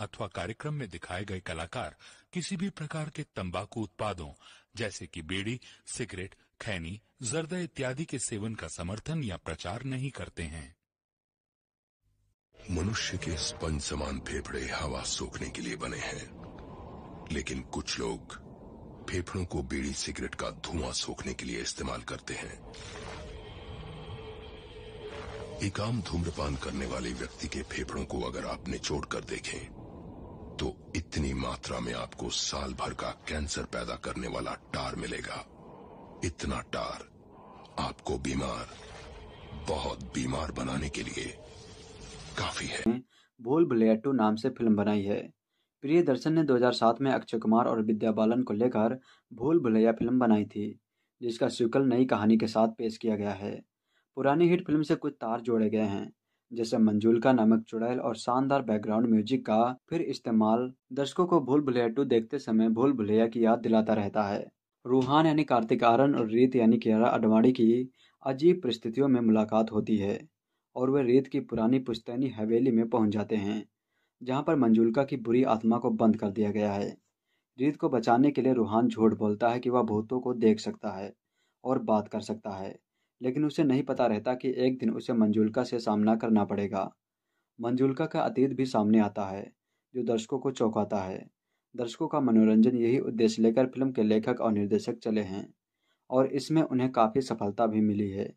अथवा कार्यक्रम में दिखाए गए कलाकार किसी भी प्रकार के तंबाकू उत्पादों जैसे कि बीड़ी सिगरेट खैनी जर्दा इत्यादि के सेवन का समर्थन या प्रचार नहीं करते हैं मनुष्य के स्पंज समान फेफड़े हवा सोखने के लिए बने हैं लेकिन कुछ लोग फेफड़ों को बीड़ी सिगरेट का धुआं सोखने के लिए इस्तेमाल करते हैं एक आम धूम्रपान करने वाले व्यक्ति के फेफड़ों को अगर आप निचोड़ कर देखें तो इतनी मात्रा में आपको साल भर का कैंसर पैदा करने वाला टार मिलेगा इतना टार आपको बीमार बहुत बीमार बनाने के लिए काफी है भूल भुलैया टू नाम से फिल्म बनाई है प्रिय दर्शन ने 2007 में अक्षय कुमार और विद्या बालन को लेकर भूल भुलैया फिल्म बनाई थी जिसका सीक्वल नई कहानी के साथ पेश किया गया है पुरानी हिट फिल्म से कुछ तार जोड़े गए हैं जैसे मंजुलका नामक चुड़ैल और शानदार बैकग्राउंड म्यूजिक का फिर इस्तेमाल दर्शकों को भूल भुलैया टू देखते समय भूल भुलैया की याद दिलाता रहता है रूहान यानी कार्तिक आर्यन और रीत यानी कियारा अडवाणी की अजीब परिस्थितियों में मुलाकात होती है और वे रीत की पुरानी पुश्तैनी हवेली में पहुंच जाते हैं जहां पर मंजुलका की बुरी आत्मा को बंद कर दिया गया है रीत को बचाने के लिए रूहान झूठ बोलता है कि वह भूतों को देख सकता है और बात कर सकता है लेकिन उसे नहीं पता रहता कि एक दिन उसे मंजुलका से सामना करना पड़ेगा मंजुलका का अतीत भी सामने आता है जो दर्शकों को चौंकाता है दर्शकों का मनोरंजन यही उद्देश्य लेकर फिल्म के लेखक और निर्देशक चले हैं और इसमें उन्हें काफ़ी सफलता भी मिली है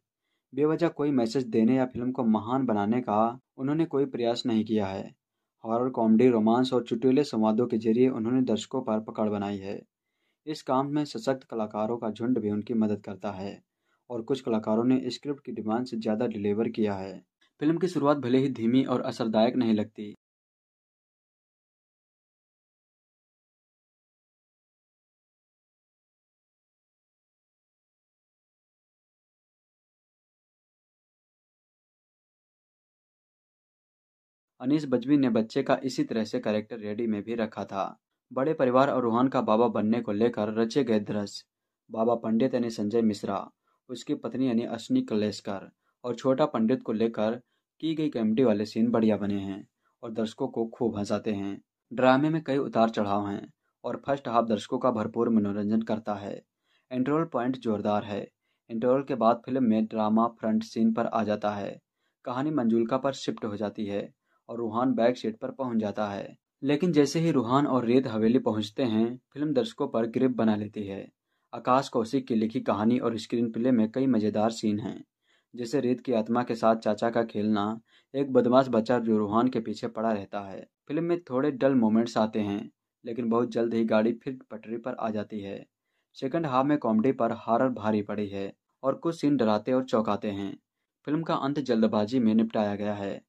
बेवजह कोई मैसेज देने या फिल्म को महान बनाने का उन्होंने कोई प्रयास नहीं किया है हॉरर कॉमेडी रोमांस और चुटिले संवादों के जरिए उन्होंने दर्शकों पर पकड़ बनाई है इस काम में सशक्त कलाकारों का झुंड भी उनकी मदद करता है और कुछ कलाकारों ने स्क्रिप्ट की डिमांड से ज़्यादा डिलीवर किया है फिल्म की शुरुआत भले ही धीमी और असरदायक नहीं लगती अनीस बजमी ने बच्चे का इसी तरह से कैरेक्टर रेडी में भी रखा था बड़े परिवार और रोहन का बाबा बनने को लेकर रचे गए दृश्य बाबा पंडित यानी संजय मिश्रा उसकी पत्नी यानी अश्नी कलेशकर और छोटा पंडित को लेकर की गई कॉमेडी वाले सीन बढ़िया बने हैं और दर्शकों को खूब हंसाते हैं ड्रामे में कई उतार चढ़ाव हैं और फर्स्ट हाफ दर्शकों का भरपूर मनोरंजन करता है इंटरवल पॉइंट जोरदार है इंटरवल के बाद फिल्म में ड्रामा फ्रंट सीन पर आ जाता है कहानी मंजुलका पर शिफ्ट हो जाती है और रूहान बैक सीट पर पहुंच जाता है लेकिन जैसे ही रूहान और रेत हवेली पहुंचते हैं फिल्म दर्शकों पर ग्रिप बना लेती है आकाश कौशिक की लिखी कहानी और स्क्रीन प्ले में कई मज़ेदार सीन हैं जैसे रेत की आत्मा के साथ चाचा का खेलना एक बदमाश बच्चा जो रूहान के पीछे पड़ा रहता है फिल्म में थोड़े डल मोमेंट्स आते हैं लेकिन बहुत जल्द ही गाड़ी फिर पटरी पर आ जाती है सेकंड हाफ में कॉमेडी पर हारर भारी पड़ी है और कुछ सीन डराते और चौंकाते हैं फिल्म का अंत जल्दबाजी में निपटाया गया है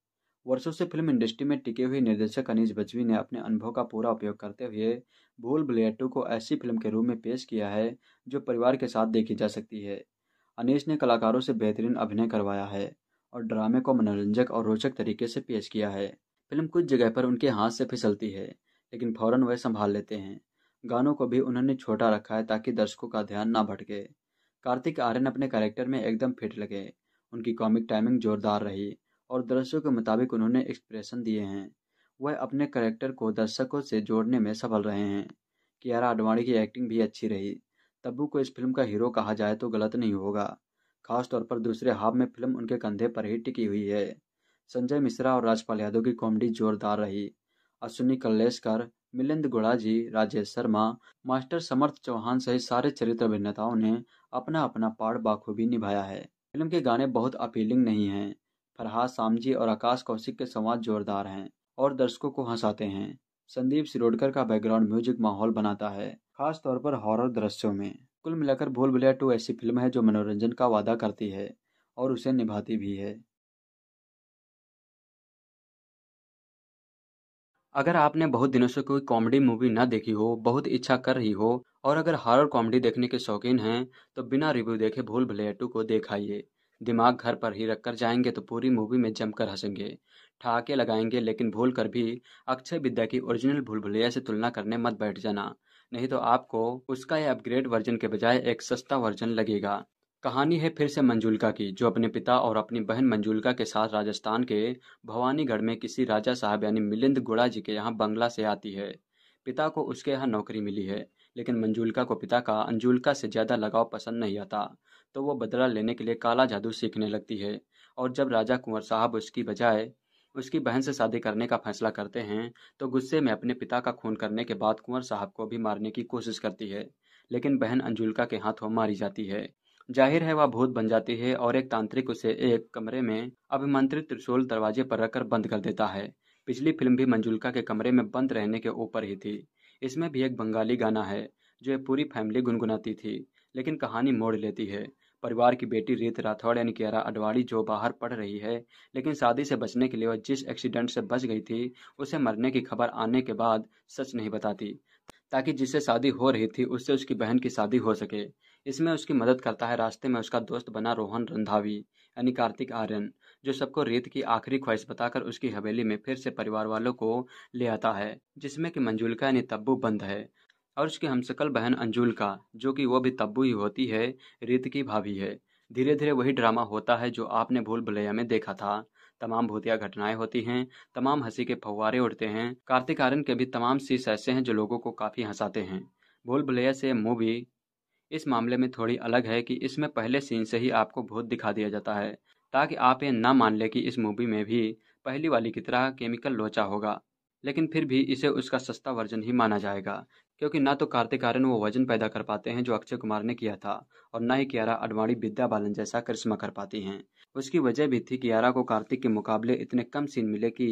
वर्षों से फिल्म इंडस्ट्री में टिके हुए निर्देशक अनिज बजवी ने अपने अनुभव का पूरा उपयोग करते हुए भूल भुलैया टू को ऐसी फिल्म के रूप में पेश किया है जो परिवार के साथ देखी जा सकती है अनिश ने कलाकारों से बेहतरीन अभिनय करवाया है और ड्रामे को मनोरंजक और रोचक तरीके से पेश किया है फिल्म कुछ जगह पर उनके हाथ से फिसलती है लेकिन फौरन वह संभाल लेते हैं गानों को भी उन्होंने छोटा रखा है ताकि दर्शकों का ध्यान ना भटके कार्तिक आर्यन अपने कैरेक्टर में एकदम फिट लगे उनकी कॉमिक टाइमिंग जोरदार रही और दर्शकों के मुताबिक उन्होंने एक्सप्रेशन दिए हैं वह अपने करेक्टर को दर्शकों से जोड़ने में सफल रहे हैं कियारा आडवाणी की एक्टिंग भी अच्छी रही तब्बू को इस फिल्म का हीरो कहा जाए तो गलत नहीं होगा खास तौर पर दूसरे हाफ में फिल्म उनके कंधे पर ही टिकी हुई है संजय मिश्रा और राजपाल यादव की कॉमेडी जोरदार रही अश्विनी कल्लेशकर मिलिंद गुड़ाजी राजेश शर्मा मास्टर समर्थ चौहान सहित सारे चरित्र अभिनेताओं ने अपना अपना पार्ट बाखूबी निभाया है फिल्म के गाने बहुत अपीलिंग नहीं हैं फरहाद सामजी और आकाश कौशिक के संवाद जोरदार हैं और दर्शकों को हंसाते हैं संदीप सिरोडकर का बैकग्राउंड म्यूजिक माहौल बनाता है खास तौर पर हॉरर दृश्यों में कुल मिलाकर भूल भुलैया टू ऐसी फिल्म है जो मनोरंजन का वादा करती है और उसे निभाती भी है अगर आपने बहुत दिनों से कोई कॉमेडी मूवी ना देखी हो बहुत इच्छा कर रही हो और अगर हॉरर कॉमेडी देखने के शौकीन हैं तो बिना रिव्यू देखे भूल भुलैया टू को देखाइए दिमाग घर पर ही रखकर जाएंगे तो पूरी मूवी में जमकर हंसेंगे ठहाके लगाएंगे लेकिन भूल कर भी अक्षय विद्या की ओरिजिनल भूल भुलैया से तुलना करने मत बैठ जाना नहीं तो आपको उसका यह अपग्रेड वर्जन के बजाय एक सस्ता वर्जन लगेगा कहानी है फिर से मंजुलका की जो अपने पिता और अपनी बहन मंजुलका के साथ राजस्थान के भवानीगढ़ में किसी राजा साहब यानी मिलिंद गुड़ा जी के यहाँ बंगला से आती है पिता को उसके यहाँ नौकरी मिली है लेकिन मंजुलका को पिता का अंजुलका से ज़्यादा लगाव पसंद नहीं आता तो वो बदला लेने के लिए काला जादू सीखने लगती है और जब राजा कुंवर साहब उसकी बजाय उसकी बहन से शादी करने का फैसला करते हैं तो गुस्से में अपने पिता का खून करने के बाद कुंवर साहब को भी मारने की कोशिश करती है लेकिन बहन अंजुलका के हाथों मारी जाती है जाहिर है वह भूत बन जाती है और एक तांत्रिक उसे एक कमरे में अभिमंत्रित त्रिशूल दरवाजे पर रखकर बंद कर देता है पिछली फिल्म भी मंजुलका के कमरे में बंद रहने के ऊपर ही थी इसमें भी एक बंगाली गाना है जो पूरी फैमिली गुनगुनाती थी लेकिन कहानी मोड़ लेती है परिवार की बेटी रीत राठौड़ यानी कियारा अडवाणी जो बाहर पढ़ रही है लेकिन शादी से बचने के लिए वह जिस एक्सीडेंट से बच गई थी उसे मरने की खबर आने के बाद सच नहीं बताती ताकि जिससे शादी हो रही थी उससे उसकी बहन की शादी हो सके इसमें उसकी मदद करता है रास्ते में उसका दोस्त बना रोहन रंधावी यानी कार्तिक आर्यन जो सबको रीत की आखिरी ख्वाहिश बताकर उसकी हवेली में फिर से परिवार वालों को ले आता है जिसमें कि मंजुलका यानी तब्बू बंद है और उसकी हमशक्ल बहन अंजुल का जो कि वो भी तब्बू ही होती है रीत की भाभी है धीरे धीरे वही ड्रामा होता है जो आपने भूल भुलैया में देखा था तमाम भूतिया घटनाएं होती हैं तमाम हंसी के फवारे उड़ते हैं कार्तिक आर्यन के भी तमाम सीस ऐसे हैं जो लोगों को काफ़ी हंसाते हैं भूल भुलैया से मूवी इस मामले में थोड़ी अलग है कि इसमें पहले सीन से ही आपको भूत दिखा दिया जाता है ताकि आप ये ना मान लें कि इस मूवी में भी पहली वाली की तरह केमिकल लोचा होगा लेकिन फिर भी इसे उसका सस्ता वर्जन ही माना जाएगा क्योंकि ना तो कार्तिक आर्यन वो वजन पैदा कर पाते हैं जो अक्षय कुमार ने किया था और ना ही कियारा अडवाणी विद्या बालन जैसा करिश्मा कर पाती हैं उसकी वजह भी थी कियारा को कार्तिक के मुकाबले इतने कम सीन मिले कि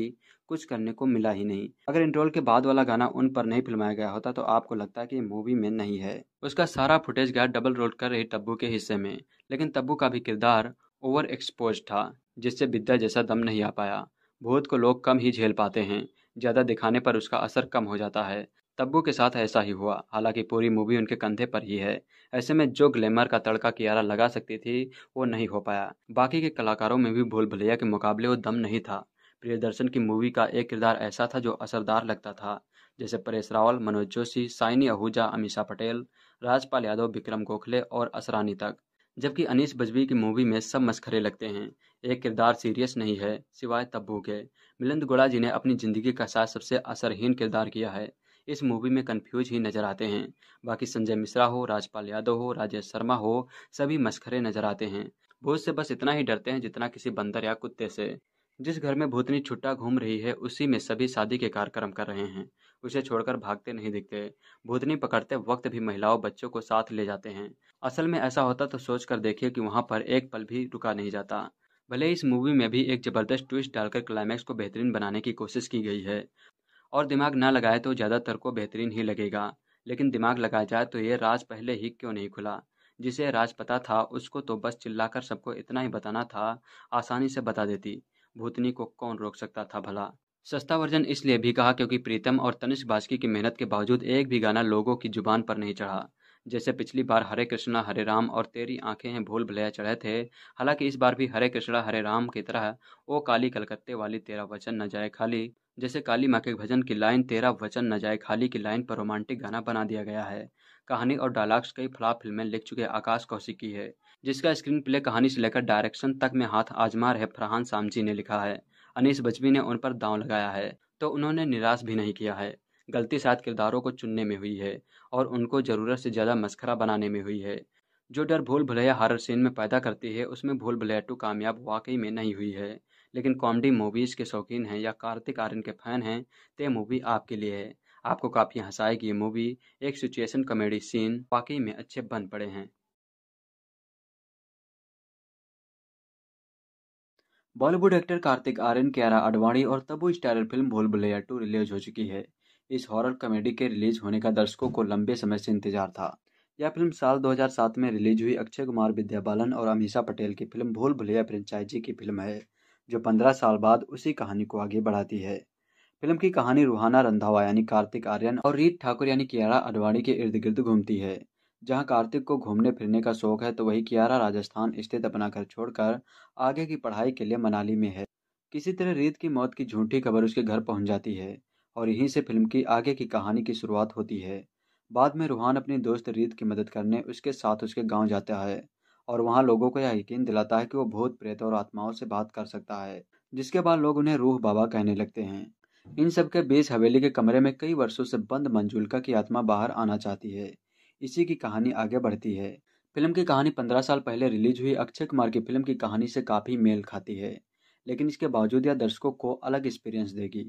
कुछ करने को मिला ही नहीं अगर इंट्रोल के बाद वाला गाना उन पर नहीं फिल्माया गया होता तो आपको लगता कि मूवी में नहीं है उसका सारा फुटेज गया डबल रोल कर रही तब्बू के हिस्से में लेकिन तब्बू का भी किरदार ओवर एक्सपोज था जिससे विद्या जैसा दम नहीं आ पाया भूत को लोग कम ही झेल पाते हैं ज़्यादा दिखाने पर उसका असर कम हो जाता है तब्बू के साथ ऐसा ही हुआ हालांकि पूरी मूवी उनके कंधे पर ही है ऐसे में जो ग्लैमर का तड़का कियारा लगा सकती थी वो नहीं हो पाया बाकी के कलाकारों में भी भूल भलिया के मुकाबले वो दम नहीं था प्रियदर्शन की मूवी का एक किरदार ऐसा था जो असरदार लगता था जैसे परेश रावल मनोज जोशी साइनी आहूजा अमीषा पटेल राजपाल यादव विक्रम गोखले और असरानी तक जबकि अनीस बजवी की मूवी में सब मस्खरे लगते हैं एक किरदार सीरियस नहीं है सिवाय तब्बू के मिलिंद गोड़ा जी ने अपनी जिंदगी का साथ सबसे असरहीन किरदार किया है इस मूवी में कन्फ्यूज ही नज़र आते हैं बाकी संजय मिश्रा हो राजपाल यादव हो राजेश शर्मा हो सभी मस्खरे नज़र आते हैं भूत से बस इतना ही डरते हैं जितना किसी बंदर या कुत्ते से जिस घर में भूतनी छुट्टा घूम रही है उसी में सभी शादी के कार्यक्रम कर रहे हैं उसे छोड़कर भागते नहीं दिखते भूतनी पकड़ते वक्त भी महिलाओं बच्चों को साथ ले जाते हैं असल में ऐसा होता तो सोच कर देखिए कि वहाँ पर एक पल भी रुका नहीं जाता भले इस मूवी में भी एक जबरदस्त ट्विस्ट डालकर क्लाइमैक्स को बेहतरीन बनाने की कोशिश की गई है और दिमाग ना लगाए तो ज़्यादातर को बेहतरीन ही लगेगा लेकिन दिमाग लगा जाए तो ये राज पहले ही क्यों नहीं खुला जिसे राज पता था उसको तो बस चिल्लाकर सबको इतना ही बताना था आसानी से बता देती भूतनी को कौन रोक सकता था भला सस्ता वर्जन इसलिए भी कहा क्योंकि प्रीतम और तनिष्क बासकी की मेहनत के बावजूद एक भी गाना लोगों की जुबान पर नहीं चढ़ा जैसे पिछली बार हरे कृष्णा हरे राम और तेरी आंखें हैं भूल भलेया चढ़े थे हालांकि इस बार भी हरे कृष्णा हरे राम की तरह ओ काली कलकत्ते वाली तेरा वचन न जाए खाली जैसे काली माँ के भजन की लाइन तेरा वचन न जाए खाली की लाइन पर रोमांटिक गाना बना दिया गया है कहानी और डायलॉग्स कई फ्लॉप फिल्में लिख चुके आकाश कौशिक की है जिसका स्क्रीन प्ले कहानी से लेकर डायरेक्शन तक में हाथ आजमा रहे फरहान सामजी ने लिखा है अनिश बजवी ने उन पर दांव लगाया है तो उन्होंने निराश भी नहीं किया है गलती साथ किरदारों को चुनने में हुई है और उनको ज़रूरत से ज़्यादा मस्खरा बनाने में हुई है जो डर भूल भुलैया हॉरर सीन में पैदा करती है उसमें भूल भुलैया टू कामयाब वाकई में नहीं हुई है लेकिन कॉमेडी मूवीज़ के शौकीन हैं या कार्तिक आर्यन के फ़ैन हैं तो ये मूवी आपके लिए है आपको काफ़ी हंसाएगी ये मूवी एक सिचुएशन कॉमेडी सीन वाकई में अच्छे बन पड़े हैं बॉलीवुड एक्टर कार्तिक आर्यन कियारा आडवाणी और Tabu starrer film Bhool Bhulaiyaa to release हो चुकी है इस हॉरर कॉमेडी के रिलीज होने का दर्शकों को लंबे समय से इंतजार था यह फिल्म साल 2007 में रिलीज हुई अक्षय कुमार विद्या बालन और अमीषा पटेल की फिल्म भूल भुलैया फ्रेंचाइजी की फिल्म है जो पंद्रह साल बाद उसी कहानी को आगे बढ़ाती है फिल्म की कहानी रूहाना रंधावा यानी कार्तिक आर्यन और रीत ठाकुर यानी कियारा अडवाणी के इर्द गिर्द घूमती है जहां कार्तिक को घूमने फिरने का शौक है तो वही कियारा राजस्थान स्थित अपना घर छोड़कर आगे की पढ़ाई के लिए मनाली में है किसी तरह रीत की मौत की झूठी खबर उसके घर पहुंच जाती है और यहीं से फिल्म की आगे की कहानी की शुरुआत होती है बाद में रूहान अपनी दोस्त रीत की मदद करने उसके साथ उसके गांव जाता है और वहाँ लोगों को यह यकीन दिलाता है कि वो भूत प्रेत और आत्माओं से बात कर सकता है जिसके बाद लोग उन्हें रूह बाबा कहने लगते हैं इन सब के बीच हवेली के कमरे में कई वर्षों से बंद मंजुलका की आत्मा बाहर आना चाहती है इसी की कहानी आगे बढ़ती है फिल्म की कहानी पंद्रह साल पहले रिलीज हुई अक्षय कुमार की फिल्म की कहानी से काफ़ी मेल खाती है लेकिन इसके बावजूद यह दर्शकों को अलग एक्सपीरियंस देगी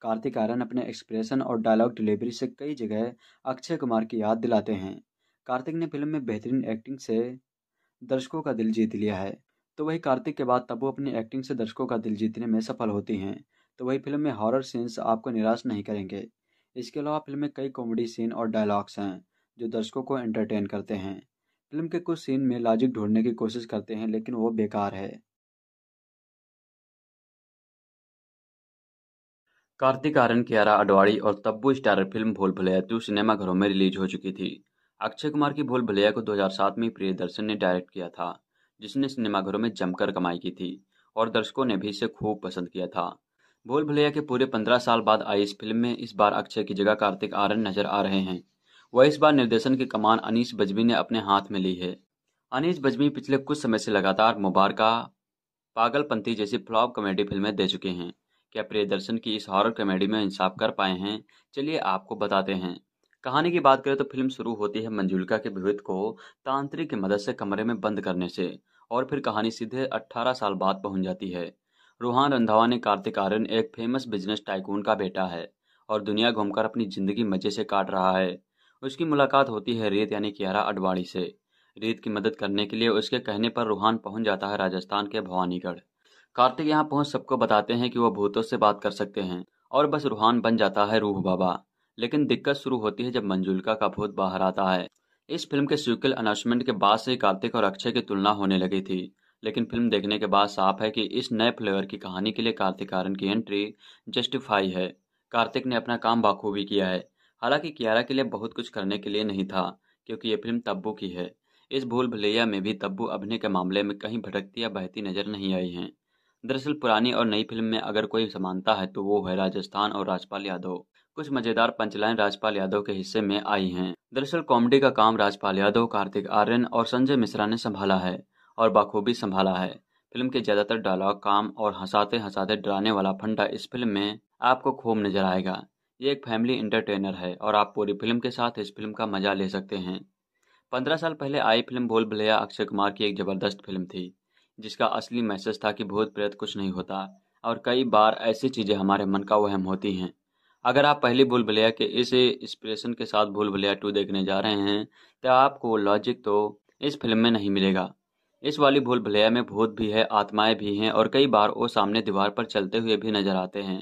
कार्तिक आर्यन अपने एक्सप्रेशन और डायलॉग डिलीवरी से कई जगह अक्षय कुमार की याद दिलाते हैं कार्तिक ने फिल्म में बेहतरीन एक्टिंग से दर्शकों का दिल जीत लिया है तो वही कार्तिक के बाद तब्बू अपनी एक्टिंग से दर्शकों का दिल जीतने में सफल होती हैं तो वही फिल्म में हॉरर सीन्स आपको निराश नहीं करेंगे इसके अलावा फिल्म में कई कॉमेडी सीन और डायलॉग्स हैं जो दर्शकों को एंटरटेन करते हैं फिल्म के कुछ सीन में लॉजिक ढूंढने की कोशिश करते हैं लेकिन वो बेकार है कार्तिक आर्यन कियारा अडवाणी और Tabu starrer film Bhool Bhulaiyaa to सिनेमाघरों में रिलीज हो चुकी थी अक्षय कुमार की भूल भुलैया को 2007 में दर्शन ने डायरेक्ट किया था जिसने सिनेमाघरों में जमकर कमाई की थी और दर्शकों ने भी इसे खूब पसंद किया था भूल भलेया के पूरे पंद्रह साल बाद आई इस फिल्म में इस बार अक्षय की जगह कार्तिक आर्यन नजर आ रहे हैं वह इस बार निर्देशन की कमान अनीस बजमी ने अपने हाथ में ली है अनीस बजमी पिछले कुछ समय से लगातार मुबारका पागलपंथी जैसी फ्लॉप कॉमेडी फिल्में दे चुके हैं क्या प्रियदर्शन की इस हॉरर कॉमेडी में इंसाफ कर पाए हैं चलिए आपको बताते हैं कहानी की बात करें तो फिल्म शुरू होती है मंजुलिका के विवेद को तांत्रिक की मदद से कमरे में बंद करने से और फिर कहानी सीधे 18 साल बाद पहुंच जाती है रूहान रंधावा ने कार्तिक आर्यन एक फेमस बिजनेस टाइकून का बेटा है और दुनिया घूमकर अपनी जिंदगी मजे से काट रहा है उसकी मुलाकात होती है रेत यानी कियारा अडवाणी से रेत की मदद करने के लिए उसके कहने पर रूहान पहुंच जाता है राजस्थान के भवानीगढ़ कार्तिक यहाँ पहुंच सबको बताते हैं कि वह भूतों से बात कर सकते हैं और बस रूहान बन जाता है रूह बाबा लेकिन दिक्कत शुरू होती है जब मंजुलिका का भूत बाहर आता है इस फिल्म के सीक्वल अनाउंसमेंट के बाद से कार्तिक और अक्षय की तुलना होने लगी थी लेकिन फिल्म देखने के बाद साफ है कि इस नए फ्लेवर की कहानी के लिए कार्तिक आर्यन की एंट्री जस्टिफाई है कार्तिक ने अपना काम बाखूबी किया है हालांकि कियारा के लिए बहुत कुछ करने के लिए नहीं था क्योंकि ये फिल्म तब्बू की है इस भूल भलेया में भी तब्बू अभिनय के मामले में कहीं भटकती या बहती नजर नहीं आई हैं दरअसल पुरानी और नई फिल्म में अगर कोई समानता है तो वो है राजस्थान और राजपाल यादव कुछ मजेदार पंचलाइन राजपाल यादव के हिस्से में आई हैं। दरअसल कॉमेडी का काम राजपाल यादव कार्तिक आर्यन और संजय मिश्रा ने संभाला है और बाखूबी संभाला है फिल्म के ज्यादातर डायलॉग काम और हंसाते हंसाते डराने वाला फंडा इस फिल्म में आपको खूब नजर आएगा ये एक फैमिली इंटरटेनर है और आप पूरी फिल्म के साथ इस फिल्म का मजा ले सकते हैं पंद्रह साल पहले आई फिल्म भोल भलैया अक्षय कुमार की एक जबरदस्त फिल्म थी जिसका असली मैसेज था कि भूत प्रेत कुछ नहीं होता और कई बार ऐसी चीज़ें हमारे मन का वहम होती हैं अगर आप पहली भूल भलिया के इस इंस्पिरेशन के साथ भूल भलिया टू देखने जा रहे हैं तो आपको लॉजिक तो इस फिल्म में नहीं मिलेगा इस वाली भूल भलिया में भूत भी है आत्माएं भी हैं और कई बार वो सामने दीवार पर चलते हुए भी नजर आते हैं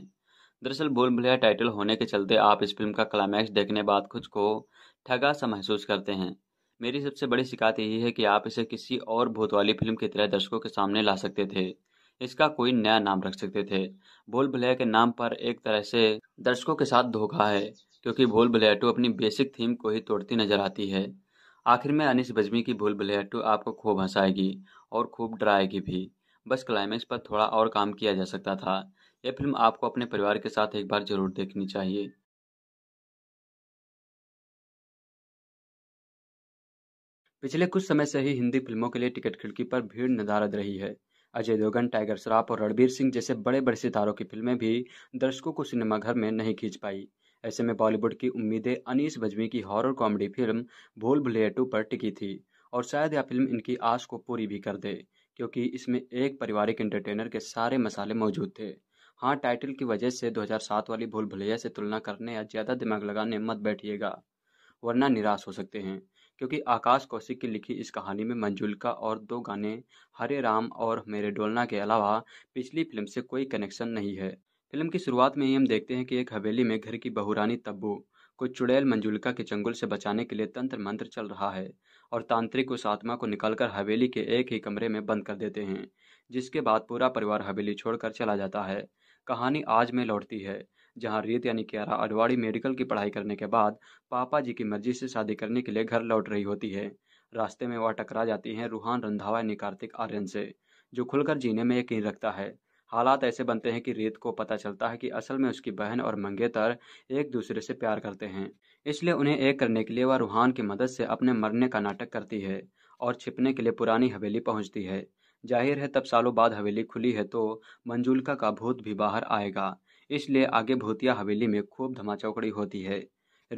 दरअसल भूल भलिया टाइटल होने के चलते आप इस फिल्म का क्लाइमैक्स देखने बाद खुद को ठगा सा महसूस करते हैं मेरी सबसे बड़ी शिकायत यही है कि आप इसे किसी और भूत वाली फिल्म की तरह दर्शकों के सामने ला सकते थे इसका कोई नया नाम रख सकते थे भूल भुलैया के नाम पर एक तरह से दर्शकों के साथ धोखा है क्योंकि भूल भुलैया टू अपनी बेसिक थीम को ही तोड़ती नजर आती है आखिर में अनिश बजमी की भूल भुलैया टू आपको खूब हंसाएगी और खूब डराएगी भी बस क्लाइमेक्स पर थोड़ा और काम किया जा सकता था यह फिल्म आपको अपने परिवार के साथ एक बार जरूर देखनी चाहिए पिछले कुछ समय से ही हिंदी फिल्मों के लिए टिकट खिड़की पर भीड़ नदारद रही है अजय देवगन टाइगर श्राफ और रणबीर सिंह जैसे बड़े बड़े सितारों की फिल्में भी दर्शकों को सिनेमाघर में नहीं खींच पाई ऐसे में बॉलीवुड की उम्मीदें अनीस बजमी की horror comedy film Bhool Bhulaiyaa to पर टिकी थी और शायद यह फिल्म इनकी आस को पूरी भी कर दे क्योंकि इसमें एक पारिवारिक एंटरटेनर के सारे मसाले मौजूद थे हाँ टाइटल की वजह से 2007 वाली भूल भुलैया से तुलना करने या ज़्यादा दिमाग लगाने मत बैठिएगा वरना निराश हो सकते हैं क्योंकि आकाश कौशिक की लिखी इस कहानी में मंजुलका और दो गाने हरे राम और मेरे डोलना के अलावा पिछली फिल्म से कोई कनेक्शन नहीं है फिल्म की शुरुआत में ही हम देखते हैं कि एक हवेली में घर की बहुरानी तब्बू को चुड़ैल मंजुलका के चंगुल से बचाने के लिए तंत्र मंत्र चल रहा है और तांत्रिक उस आत्मा को निकालकर हवेली के एक ही कमरे में बंद कर देते हैं जिसके बाद पूरा परिवार हवेली छोड़कर चला जाता है कहानी आज में लौटती है जहां रेत यानी क्यारा अडवाड़ी मेडिकल की पढ़ाई करने के बाद पापा जी की मर्जी से शादी करने के लिए घर लौट रही होती है रास्ते में वह टकरा जाती हैं रूहान रंधावा यानी कार्तिक आर्यन से जो खुलकर जीने में यकीन रखता है हालात ऐसे बनते हैं कि रेत को पता चलता है कि असल में उसकी बहन और मंगेतर एक दूसरे से प्यार करते हैं इसलिए उन्हें एक करने के लिए वह रूहान की मदद से अपने मरने का नाटक करती है और छिपने के लिए पुरानी हवेली पहुंचती है जाहिर है तब सालों बाद हवेली खुली है तो मंजुलका का भूत भी बाहर आएगा इसलिए आगे भूतिया हवेली में खूब धमाचौकड़ी होती है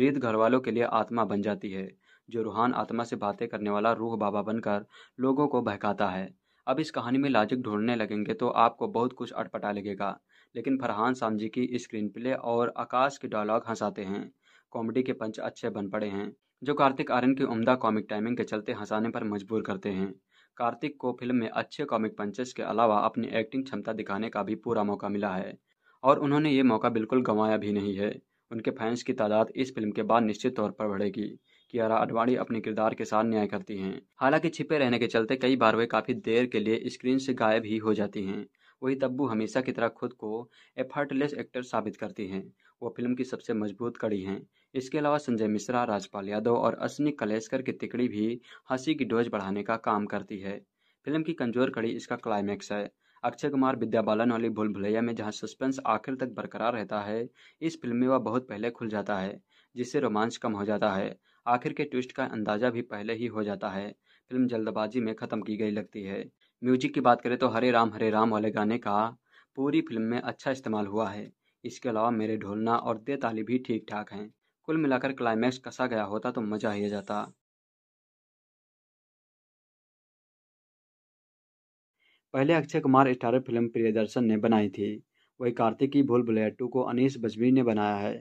रीत घर वालों के लिए आत्मा बन जाती है जो रूहान आत्मा से बातें करने वाला रूह बाबा बनकर लोगों को बहकाता है अब इस कहानी में लॉजिक ढूंढने लगेंगे तो आपको बहुत कुछ अटपटा लगेगा लेकिन फरहान सामजी की स्क्रीन प्ले और आकाश के डायलॉग हंसाते हैं कॉमेडी के पंच अच्छे बन पड़े हैं जो कार्तिक आर्यन की उम्दा कॉमिक टाइमिंग के चलते हंसाने पर मजबूर करते हैं कार्तिक को फिल्म में अच्छे कॉमिक पंचेस के अलावा अपनी एक्टिंग क्षमता दिखाने का भी पूरा मौका मिला है और उन्होंने ये मौका बिल्कुल गंवाया भी नहीं है उनके फैंस की तादाद इस फिल्म के बाद निश्चित तौर पर बढ़ेगी कियारा आडवाणी अपने किरदार के साथ न्याय करती हैं हालांकि छिपे रहने के चलते कई बार वे काफ़ी देर के लिए स्क्रीन से गायब ही हो जाती हैं वही तब्बू हमेशा की तरह खुद को एफर्टलेस एक्टर साबित करती हैं वो फिल्म की सबसे मजबूत कड़ी हैं इसके अलावा संजय मिश्रा राजपाल यादव और अश्विनी कलेसकर की तिकड़ी भी हंसी की डोज बढ़ाने का काम करती है फिल्म की कंजोर कड़ी इसका क्लाइमैक्स है अक्षय कुमार विद्या बालन वाली भूल भुलैया में जहाँ सस्पेंस आखिर तक बरकरार रहता है इस फिल्म में वह बहुत पहले खुल जाता है जिससे रोमांच कम हो जाता है आखिर के ट्विस्ट का अंदाजा भी पहले ही हो जाता है फिल्म जल्दबाजी में ख़त्म की गई लगती है म्यूजिक की बात करें तो हरे राम हरे राम वाले गाने का पूरी फिल्म में अच्छा इस्तेमाल हुआ है इसके अलावा मेरे ढोलना और दे ताली भी ठीक ठाक हैं कुल मिलाकर क्लाइमैक्स कसा गया होता तो मज़ा ही आ जाता पहले अक्षय कुमार स्टारर फिल्म प्रियदर्शन ने बनाई थी वही कार्तिक की भूल भुलैया टू को अनिश बजमी ने बनाया है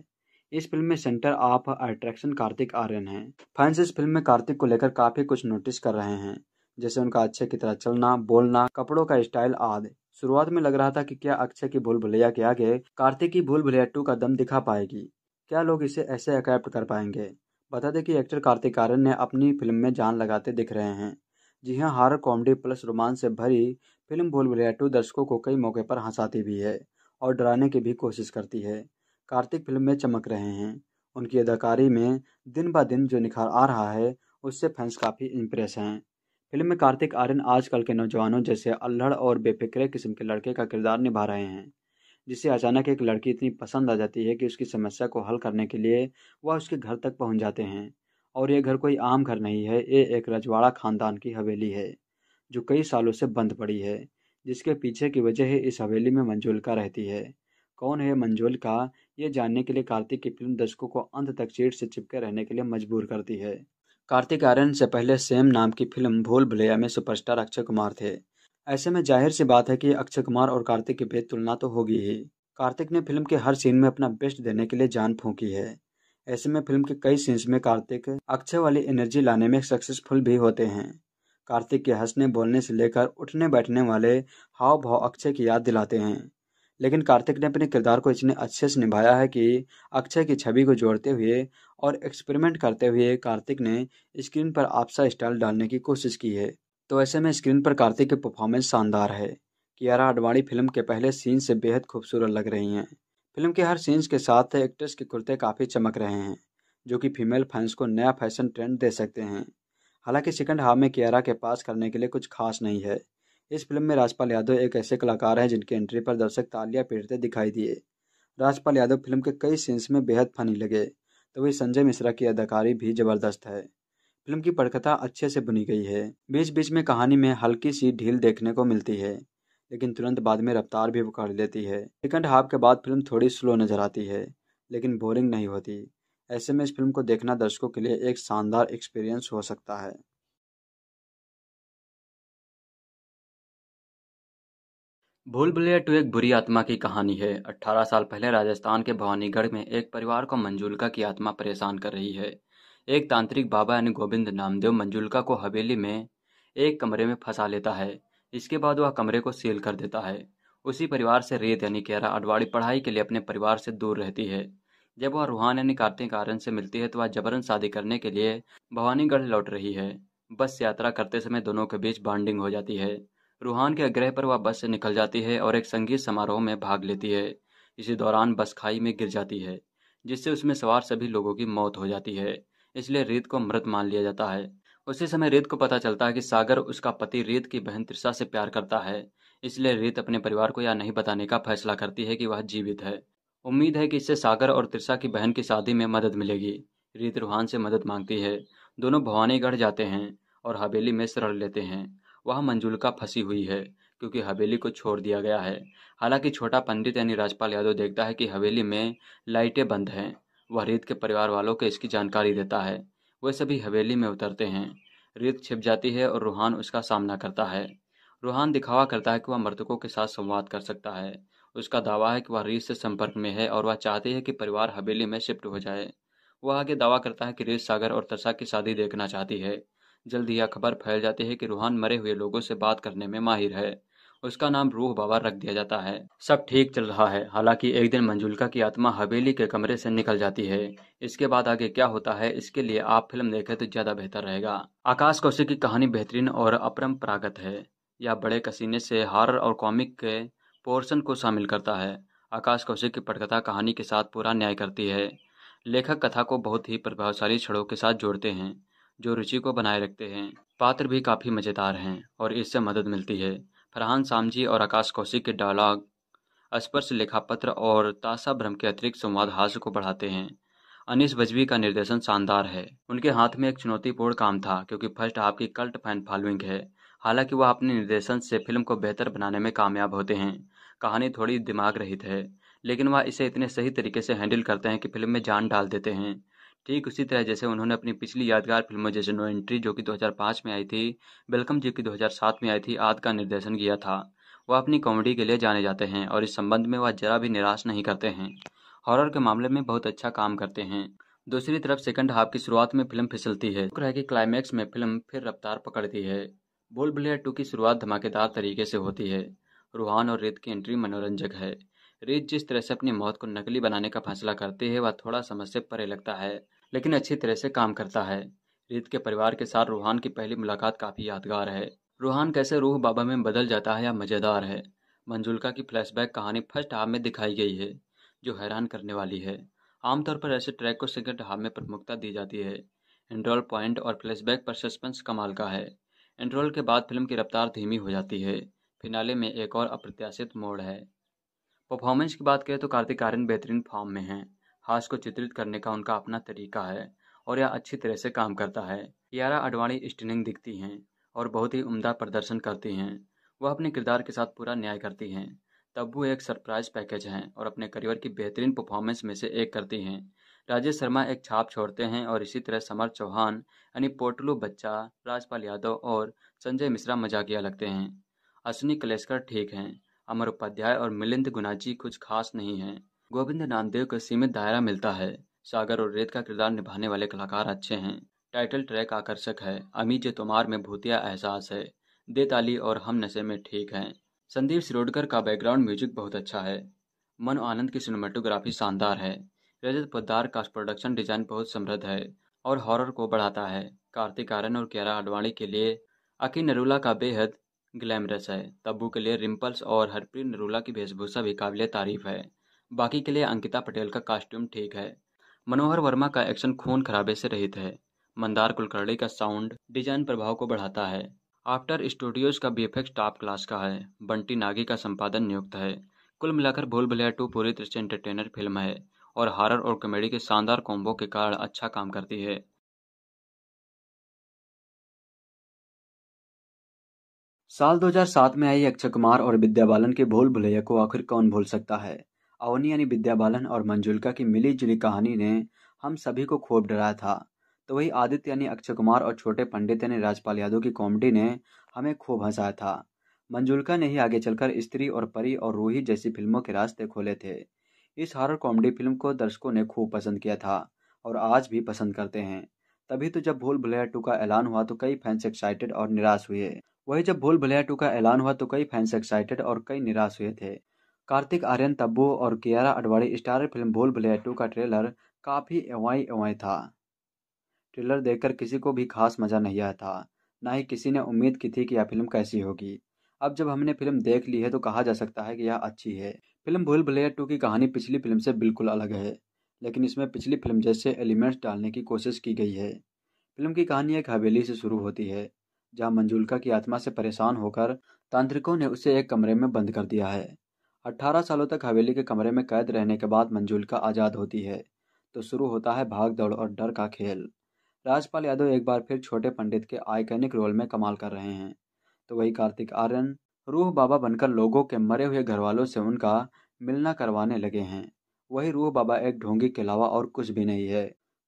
इस फिल्म में centre of attraction Kartik Aaryan है फैंस इस फिल्म में कार्तिक को लेकर काफी कुछ नोटिस कर रहे हैं जैसे उनका अच्छे की तरह चलना बोलना कपड़ों का स्टाइल आदि शुरुआत में लग रहा था कि क्या अक्षय की भूल भुलैया के आगे कार्तिक की भूल भुलैया टू का दम दिखा पाएगी क्या लोग इसे ऐसे एक्सेप्ट कर पाएंगे बता दें कि एक्टर कार्तिक आर्यन ने अपनी फिल्म में जान लगाते दिख रहे हैं जी हाँ हार कॉमेडी प्लस रोमांस से भरी फिल्म भूल भुलैया टू दर्शकों को कई मौके पर हंसाती भी है और डराने की भी कोशिश करती है कार्तिक फिल्म में चमक रहे हैं उनकी अदाकारी में दिन ब दिन जो निखार आ रहा है उससे फैंस काफ़ी इम्प्रेस हैं फिल्म में कार्तिक आर्यन आजकल के नौजवानों जैसे अल्हड़ और बेफिक्रे किस्म के लड़के का किरदार निभा रहे हैं जिसे अचानक एक लड़की इतनी पसंद आ जाती है कि उसकी समस्या को हल करने के लिए वह उसके घर तक पहुंच जाते हैं और ये घर कोई आम घर नहीं है ये एक रजवाड़ा खानदान की हवेली है जो कई सालों से बंद पड़ी है जिसके पीछे की वजह इस हवेली में मंजुलका रहती है कौन है मंजुलका ये जानने के लिए कार्तिक की फिल्म दर्शकों को अंत तक चीट से चिपके रहने के लिए मजबूर करती है कार्तिक आर्यन से पहले सेम नाम की फिल्म भूल भुलैया में सुपरस्टार अक्षय कुमार थे ऐसे में जाहिर सी बात है कि अक्षय कुमार और कार्तिक की भेद तुलना तो होगी ही कार्तिक ने फिल्म के हर सीन में अपना बेस्ट देने के लिए जान फूकी है ऐसे में फिल्म के कई सीन्स में कार्तिक अक्षय वाली एनर्जी लाने में सक्सेसफुल भी होते हैं कार्तिक के हंसने बोलने से लेकर उठने बैठने वाले हाव भाव अक्षय की याद दिलाते हैं लेकिन कार्तिक ने अपने किरदार को इतने अच्छे से निभाया है कि अक्षय की छवि को जोड़ते हुए और एक्सपेरिमेंट करते हुए कार्तिक ने स्क्रीन पर आपसा स्टाइल डालने की कोशिश की है तो ऐसे में स्क्रीन पर कार्तिक की परफॉर्मेंस शानदार है कियारा आडवाणी फिल्म के पहले सीन से बेहद खूबसूरत लग रही हैं फिल्म के हर सीन्स के साथ एक्ट्रेस के कुर्ते काफ़ी चमक रहे हैं जो कि फीमेल फैंस को नया फैशन ट्रेंड दे सकते हैं हालांकि सेकंड हाफ में कियारा के पास करने के लिए कुछ खास नहीं है इस फिल्म में राजपाल यादव एक ऐसे कलाकार हैं जिनकी एंट्री पर दर्शक तालियां पीटते दिखाई दिए राजपाल यादव फिल्म के कई सीन्स में बेहद फनी लगे तो वही संजय मिश्रा की अदाकारी भी जबरदस्त है फिल्म की पटकथा अच्छे से बुनी गई है बीच बीच में कहानी में हल्की सी ढील देखने को मिलती है लेकिन तुरंत बाद में रफ्तार भी पकड़ लेती है सेकंड हाफ के बाद फिल्म थोड़ी स्लो नजर आती है लेकिन बोरिंग नहीं होती ऐसे में इस फिल्म को देखना दर्शकों के लिए एक शानदार एक्सपीरियंस हो सकता है भूल भुलैया टू एक बुरी आत्मा की कहानी है 18 साल पहले राजस्थान के भवानीगढ़ में एक परिवार को मंजुलका की आत्मा परेशान कर रही है एक तांत्रिक बाबा यानी गोविंद नामदेव मंजुलका को हवेली में एक कमरे में फंसा लेता है इसके बाद वह कमरे को सील कर देता है उसी परिवार से रेत यानी कहरा अडवाड़ी पढ़ाई के लिए अपने परिवार से दूर रहती है जब वह कार्तिक कारण से मिलती है तो वह जबरन शादी करने के लिए भवानीगढ़ लौट रही है बस यात्रा करते समय दोनों के बीच बॉन्डिंग हो जाती है रूहान के आग्रह पर वह बस से निकल जाती है और एक संगीत समारोह में भाग लेती है इसी दौरान बस खाई में गिर जाती है जिससे उसमें सवार सभी लोगों की मौत हो जाती है इसलिए रीत को मृत मान लिया जाता है उसी समय रीत को पता चलता है कि सागर उसका पति रीत की बहन त्रिषा से प्यार करता है इसलिए रीत अपने परिवार को यह नहीं बताने का फैसला करती है कि वह जीवित है उम्मीद है कि इससे सागर और त्रिषा की बहन की शादी में मदद मिलेगी रीत रूहान से मदद मांगती है दोनों भवानीगढ़ जाते हैं और हवेली में शरण लेते हैं वहाँ मंजुलका फंसी हुई है क्योंकि हवेली को छोड़ दिया गया है हालांकि छोटा पंडित यानी राजपाल यादव देखता है कि हवेली में लाइटें बंद हैं वह रीत के परिवार वालों को इसकी जानकारी देता है वे सभी हवेली में उतरते हैं रीत छिप जाती है और रूहान उसका सामना करता है रूहान दिखावा करता है कि वह मृतकों के साथ संवाद कर सकता है उसका दावा है कि वह रीस से संपर्क में है और वह चाहते हैं कि परिवार हवेली में शिफ्ट हो जाए वह आगे दावा करता है कि रीस सागर और तरसा की शादी देखना चाहती है जल्द ही यह खबर फैल जाती है कि रूहान मरे हुए लोगों से बात करने में माहिर है उसका नाम रूह बाबा रख दिया जाता है सब ठीक चल रहा है हालांकि एक दिन मंजुलका की आत्मा हवेली के कमरे से निकल जाती है इसके बाद आगे क्या होता है इसके लिए आप फिल्म देखें तो ज़्यादा बेहतर रहेगा आकाश कौशिक की कहानी बेहतरीन और अपरम्परागत है यह बड़े कसीने से हॉरर और कॉमिक के पोर्सन को शामिल करता है आकाश कौशिक की पटकथा कहानी के साथ पूरा न्याय करती है लेखक कथा को बहुत ही प्रभावशाली क्षणों के साथ जोड़ते हैं जो रुचि को बनाए रखते हैं पात्र भी काफ़ी मज़ेदार हैं और इससे मदद मिलती है फरहान सामजी और आकाश कौशिक के डायलॉग स्पर्श लेखापत्र और ताशा भ्रम के अतिरिक्त संवाद हास्य को बढ़ाते हैं अनिस बजवी का निर्देशन शानदार है उनके हाथ में एक चुनौतीपूर्ण काम था क्योंकि फर्स्ट हाफ की कल्ट फैन फॉलोइंग है हालांकि वह अपने निर्देशन से फिल्म को बेहतर बनाने में कामयाब होते हैं कहानी थोड़ी दिमाग रहित है लेकिन वह इसे इतने सही तरीके से हैंडल करते हैं कि फिल्म में जान डाल देते हैं ठीक उसी तरह जैसे उन्होंने अपनी पिछली यादगार फिल्मों जैसे नो एंट्री जो कि 2005 में आई थी वेलकम जो कि 2007 में आई थी आदि का निर्देशन किया था वह अपनी कॉमेडी के लिए जाने जाते हैं और इस संबंध में वह जरा भी निराश नहीं करते हैं हॉरर के मामले में बहुत अच्छा काम करते हैं दूसरी तरफ सेकंड हाफ की शुरुआत में फिल्म फिसलती है कि क्लाइमैक्स में फिल्म फिर रफ्तार पकड़ती है बोल बलिया टू की शुरुआत धमाकेदार तरीके से होती है रूहान और रेत की एंट्री मनोरंजक है रेत जिस तरह से अपनी मौत को नकली बनाने का फैसला करती है वह थोड़ा समझ से परे लगता है लेकिन अच्छी तरह से काम करता है रेत के परिवार के साथ रूहान की पहली मुलाकात काफ़ी यादगार है रूहान कैसे रूह बाबा में बदल जाता है या मज़ेदार है मंजुलका की फ्लैशबैक कहानी फर्स्ट हाफ में दिखाई गई है जो हैरान करने वाली है आमतौर पर ऐसे ट्रैक को सेकेंड हाफ में प्रमुखता दी जाती है इंड्रॉल पॉइंट और फ्लैशबैक पर सस्पेंस कमाल का है इंटरवल के बाद फिल्म की रफ्तार धीमी हो जाती है फिनाले में एक और अप्रत्याशित मोड़ है परफॉर्मेंस की बात करें तो कार्तिक आर्यन बेहतरीन फॉर्म में हैं हास को चित्रित करने का उनका अपना तरीका है और यह अच्छी तरह से काम करता है यारा अडवाणी स्टिनिंग दिखती हैं और बहुत ही उम्दा प्रदर्शन करती हैं वह अपने किरदार के साथ पूरा न्याय करती हैं तब्बू एक सरप्राइज पैकेज हैं और अपने करियर की बेहतरीन परफॉर्मेंस में से एक करती हैं राजेश शर्मा एक छाप छोड़ते हैं और इसी तरह समर चौहान यानी पोटलू बच्चा राजपाल यादव और संजय मिश्रा मजाकिया लगते हैं अश्विनी कलेशकर ठीक हैं अमर उपाध्याय और मिलिंद गुनाजी कुछ खास नहीं हैं गोविंद नामदेव को सीमित दायरा मिलता है सागर और रेत का किरदार निभाने वाले कलाकार अच्छे हैं टाइटल ट्रैक आकर्षक है अमी जे तुमार में भूतिया एहसास है दे ताली और हम नशे में ठीक हैं संदीप सिरोडकर का बैकग्राउंड म्यूजिक बहुत अच्छा है मनो आनंद की सिनेमाटोग्राफी शानदार है रजत पद्दार का प्रोडक्शन डिजाइन बहुत समृद्ध है और हॉरर को बढ़ाता है कार्तिक आर्यन और कियारा आडवाणी के लिए अकी नरूला का बेहद ग्लैमरस है तब्बू के लिए रिम्पल्स और हरप्रीत नरूला की वेशभूषा भी काबिल तारीफ है बाकी के लिए अंकिता पटेल का कास्ट्यूम ठीक है मनोहर वर्मा का एक्शन खून खराबे से रहित है मंदार कुलकर्णी का साउंड डिजाइन प्रभाव को बढ़ाता है आफ्टर स्टूडियोज का बीएफएक्स टॉप क्लास का है बंटी नागी का संपादन नियुक्त है कुल मिलाकर भूल भलिया टू पूरी से एंटरटेनर फिल्म है और हॉरर और कॉमेडी के शानदार कॉम्बो के कारण अच्छा काम करती है साल 2007 में आई अक्षय कुमार और विद्या बालन के भूल भुलैया को आखिर कौन भूल सकता है अवनी यानी विद्या बालन और मंजुलका की मिली जुली कहानी ने हम सभी को खूब डराया था तो वही आदित्य यानी अक्षय कुमार और छोटे पंडित यानी राजपाल यादव की कॉमेडी ने हमें खूब हंसाया था मंजुलका ने ही आगे चलकर स्त्री और परी और रूही जैसी फिल्मों के रास्ते खोले थे इस हॉरर कॉमेडी फिल्म को दर्शकों ने खूब पसंद किया था और आज भी पसंद करते हैं तभी तो जब भूल भुलैया टू का ऐलान हुआ तो कई फैंस एक्साइटेड और निराश हुए वही जब भूल भुलैया टू का ऐलान हुआ तो कई फैंस एक्साइटेड और कई निराश हुए थे कार्तिक आर्यन तब्बू और Kiara Advani starrer film Bhool Bhulaiyaa to का ट्रेलर काफ़ी एवाई एवाई था ट्रेलर देखकर किसी को भी खास मज़ा नहीं आया था ना ही किसी ने उम्मीद की थी कि यह फिल्म कैसी होगी अब जब हमने फिल्म देख ली है तो कहा जा सकता है कि यह अच्छी है फिल्म भूल भुलैया टू की कहानी पिछली फिल्म से बिल्कुल अलग है लेकिन इसमें पिछली फिल्म जैसे एलिमेंट्स डालने की कोशिश की गई है फिल्म की कहानी एक हवेली से शुरू होती है जहां मंजुलका की आत्मा से परेशान होकर तांत्रिकों ने उसे एक कमरे में बंद कर दिया है अट्ठारह सालों तक हवेली के कमरे में कैद रहने के बाद मंजुलका आज़ाद होती है तो शुरू होता है भाग दौड़ और डर का खेल राजपाल यादव एक बार फिर छोटे पंडित के आइकनिक रोल में कमाल कर रहे हैं तो वही कार्तिक आर्यन रूह बाबा बनकर लोगों के मरे हुए घरवालों से उनका मिलना करवाने लगे हैं वही रूह बाबा एक ढोंगी के अलावा और कुछ भी नहीं है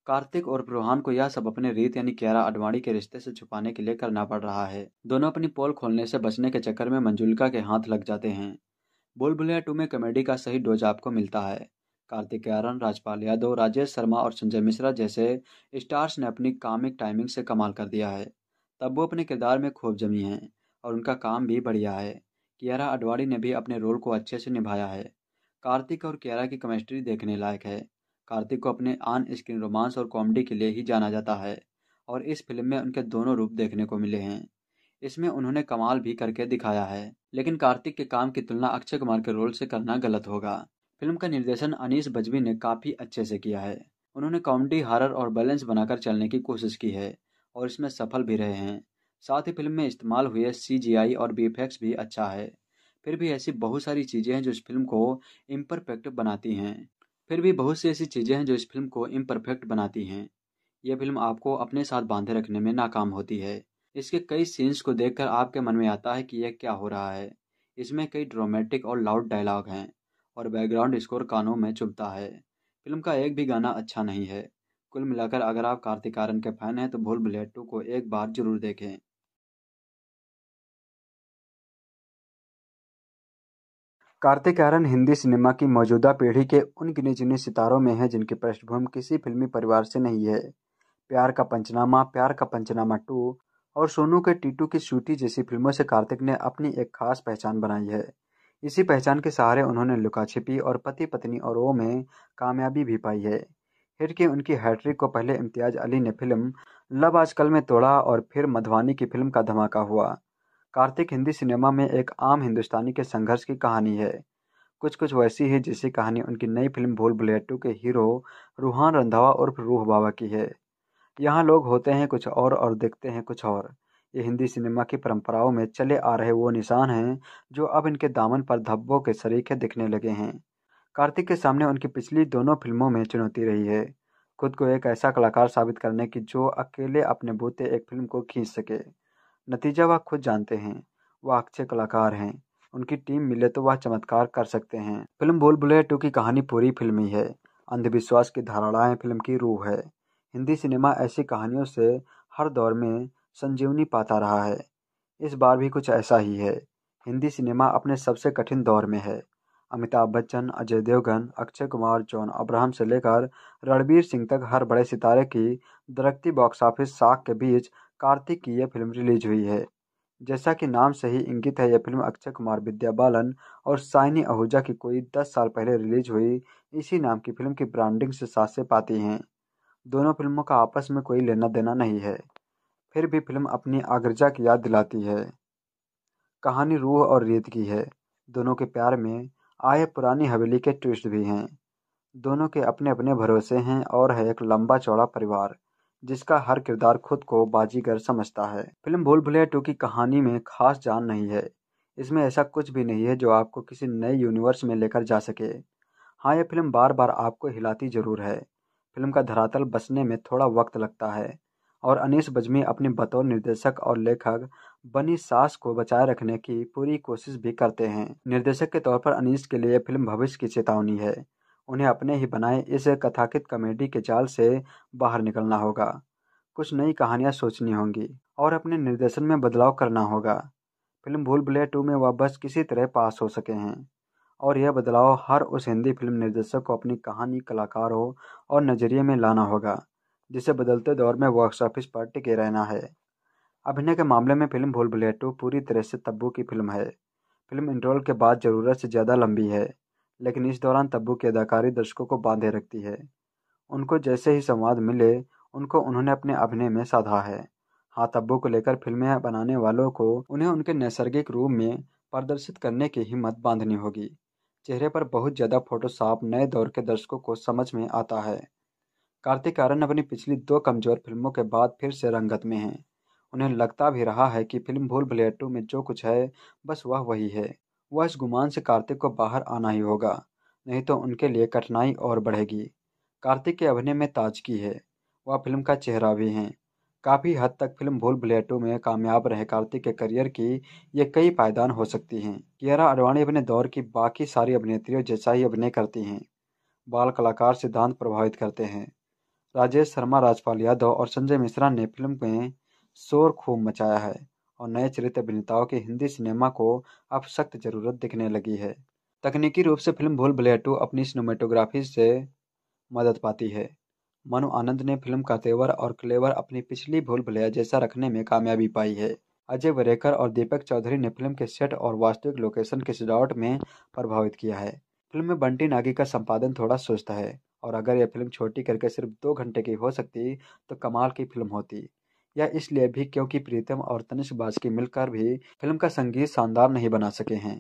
कार्तिक और प्रोहान को यह सब अपने रीत यानी कियारा अडवाणी के रिश्ते से छुपाने के लिए करना पड़ रहा है दोनों अपनी पोल खोलने से बचने के चक्कर में मंजुलिका के हाथ लग जाते हैं बुलबुलिया टू में कॉमेडी का सही डोज आपको मिलता है कार्तिक क्यारन राजपाल यादव राजेश शर्मा और संजय मिश्रा जैसे स्टार्स ने अपनी कामिक टाइमिंग से कमाल कर दिया है तब वो अपने किरदार में खूब जमी हैं और उनका काम भी बढ़िया है कियारा अडवाड़ी ने भी अपने रोल को अच्छे से निभाया है कार्तिक और कियारा की केमिस्ट्री देखने लायक है कार्तिक को अपने आन स्क्रीन रोमांस और कॉमेडी के लिए ही जाना जाता है और इस फिल्म में उनके दोनों रूप देखने को मिले हैं इसमें उन्होंने कमाल भी करके दिखाया है लेकिन कार्तिक के काम की तुलना अक्षय कुमार के रोल से करना गलत होगा फिल्म का निर्देशन अनीस बजवी ने काफ़ी अच्छे से किया है उन्होंने कॉमेडी हारर और बैलेंस बनाकर चलने की कोशिश की है और इसमें सफल भी रहे हैं साथ ही फिल्म में इस्तेमाल हुए सी और बी भी अच्छा है फिर भी ऐसी बहुत सारी चीज़ें हैं जो इस फिल्म को इम्परफेक्ट बनाती हैं फिर भी बहुत सी ऐसी चीज़ें हैं जो इस फिल्म को इम्परफेक्ट बनाती हैं यह फिल्म आपको अपने साथ बांधे रखने में नाकाम होती है इसके कई सीन्स को देखकर आपके मन में आता है कि यह क्या हो रहा है इसमें कई ड्रामेटिक और लाउड डायलॉग हैं और बैकग्राउंड स्कोर कानों में चुभता है फिल्म का एक भी गाना अच्छा नहीं है कुल मिलाकर अगर आप कार्तिक आर्यन के फैन हैं तो भूल भुलैया टू को एक बार जरूर देखें कार्तिक आर्यन हिंदी सिनेमा की मौजूदा पीढ़ी के उन गिने चुने सितारों में हैं जिनकी पृष्ठभूमि किसी फिल्मी परिवार से नहीं है प्यार का पंचनामा प्यार का पंचनामा टू और सोनू के टीटू की शूटी जैसी फिल्मों से कार्तिक ने अपनी एक खास पहचान बनाई है इसी पहचान के सहारे उन्होंने लुका छिपी और पति पत्नी और ओ में कामयाबी भी पाई है हिट की उनकी हैट्रिक को पहले इम्तियाज अली ने फिल्म लव आजकल में तोड़ा और फिर मधवानी की फिल्म का धमाका हुआ कार्तिक हिंदी सिनेमा में एक आम हिंदुस्तानी के संघर्ष की कहानी है कुछ कुछ वैसी ही जैसी कहानी उनकी नई फिल्म भूल भुलैया टू के हीरो रूहान रंधावा उर्फ रूह बाबा की है यहाँ लोग होते हैं कुछ और और देखते हैं कुछ और ये हिंदी सिनेमा की परंपराओं में चले आ रहे वो निशान हैं जो अब इनके दामन पर धब्बों के सरीखे दिखने लगे हैं कार्तिक के सामने उनकी पिछली दोनों फिल्मों में चुनौती रही है खुद को एक ऐसा कलाकार साबित करने की जो अकेले अपने बूते एक फिल्म को खींच सके नतीजा वह खुद जानते हैं वह अच्छे कलाकार हैं उनकी टीम मिले तो वह चमत्कार कर सकते हैं फिल्म भूल भुले टू की कहानी पूरी फिल्मी है अंधविश्वास की धारणाएं फिल्म की रूह है हिंदी सिनेमा ऐसी कहानियों से हर दौर में संजीवनी पाता रहा है इस बार भी कुछ ऐसा ही है हिंदी सिनेमा अपने सबसे कठिन दौर में है अमिताभ बच्चन अजय देवगन अक्षय कुमार जॉन अब्राहम से लेकर रणबीर सिंह तक हर बड़े सितारे की दरकती बॉक्स ऑफिस साख के बीच कार्तिक की यह फिल्म रिलीज हुई है जैसा कि नाम से ही इंगित है यह फिल्म अक्षय कुमार विद्या बालन और साइनी आहूजा की कोई दस साल पहले रिलीज हुई इसी नाम की फिल्म की ब्रांडिंग से सासे पाती हैं दोनों फिल्मों का आपस में कोई लेना देना नहीं है फिर भी फिल्म अपनी आग्रजा की याद दिलाती है कहानी रूह और रेत की है दोनों के प्यार में आए पुरानी हवेली के ट्विस्ट भी हैं दोनों के अपने अपने भरोसे हैं और है एक लंबा चौड़ा परिवार जिसका हर किरदार खुद को बाजीगर समझता है फिल्म भूल भुलैया टू की कहानी में खास जान नहीं है इसमें ऐसा कुछ भी नहीं है जो आपको किसी नए यूनिवर्स में लेकर जा सके हाँ यह फिल्म बार बार आपको हिलाती जरूर है फिल्म का धरातल बसने में थोड़ा वक्त लगता है और अनीस बजमी अपने बतौर निर्देशक और लेखक बनी सास को बचाए रखने की पूरी कोशिश भी करते हैं निर्देशक के तौर पर अनीस के लिए फिल्म भविष्य की चेतावनी है उन्हें अपने ही बनाए इस कथाकित कॉमेडी के जाल से बाहर निकलना होगा कुछ नई कहानियाँ सोचनी होंगी और अपने निर्देशन में बदलाव करना होगा फिल्म भूल भुलैया टू में वह बस किसी तरह पास हो सके हैं और यह बदलाव हर उस हिंदी फिल्म निर्देशक को अपनी कहानी कलाकारों और नज़रिए में लाना होगा जिसे बदलते दौर में बॉक्स ऑफिस पर टिके रहना है अभिनय के मामले में फिल्म भूल भुलैया टू पूरी तरह से तब्बू की फिल्म है फिल्म इंटरवल के बाद ज़रूरत से ज़्यादा लंबी है लेकिन इस दौरान तब्बू की अदाकारी दर्शकों को बांधे रखती है उनको जैसे ही संवाद मिले उनको उन्होंने अपने अभिनय में साधा है हाँ तब्बू को लेकर फिल्में बनाने वालों को उन्हें उनके नैसर्गिक रूप में प्रदर्शित करने की हिम्मत बांधनी होगी चेहरे पर बहुत ज़्यादा फोटोशॉप नए दौर के दर्शकों को समझ में आता है कार्तिक आर्यन अपनी पिछली दो कमजोर फिल्मों के बाद फिर से रंगत में हैं उन्हें लगता भी रहा है कि फिल्म भूल भलेटू में जो कुछ है बस वह वही है वह इस गुमान से कार्तिक को बाहर आना ही होगा नहीं तो उनके लिए कठिनाई और बढ़ेगी कार्तिक के अभिनय में ताजगी है वह फिल्म का चेहरा भी हैं काफ़ी हद तक फिल्म भूल भुलेटू में कामयाब रहे कार्तिक के करियर की ये कई पायदान हो सकती हैं कियारा अडवाणी अपने दौर की बाकी सारी अभिनेत्रियों जैसा ही अभिनय करती हैं बाल कलाकार सिद्धांत प्रभावित करते हैं राजेश शर्मा राजपाल यादव और संजय मिश्रा ने फिल्म में शोर खूब मचाया है और नए चरित्र अभिनेताओं की हिंदी सिनेमा को अब सख्त ज़रूरत दिखने लगी है तकनीकी रूप से फिल्म भूल भुलैया टू अपनी सिनेमेटोग्राफी से मदद पाती है मनु आनंद ने फिल्म का तेवर और क्लेवर अपनी पिछली भूल भुलैया जैसा रखने में कामयाबी पाई है अजय वरेकर और दीपक चौधरी ने फिल्म के सेट और वास्तविक लोकेशन के सजावट में प्रभावित किया है फिल्म में बंटी नागी का संपादन थोड़ा सुस्त है और अगर यह फिल्म छोटी करके सिर्फ दो घंटे की हो सकती तो कमाल की फिल्म होती यह इसलिए भी क्योंकि प्रीतम और तनिष्क बाजकी मिलकर भी फिल्म का संगीत शानदार नहीं बना सके हैं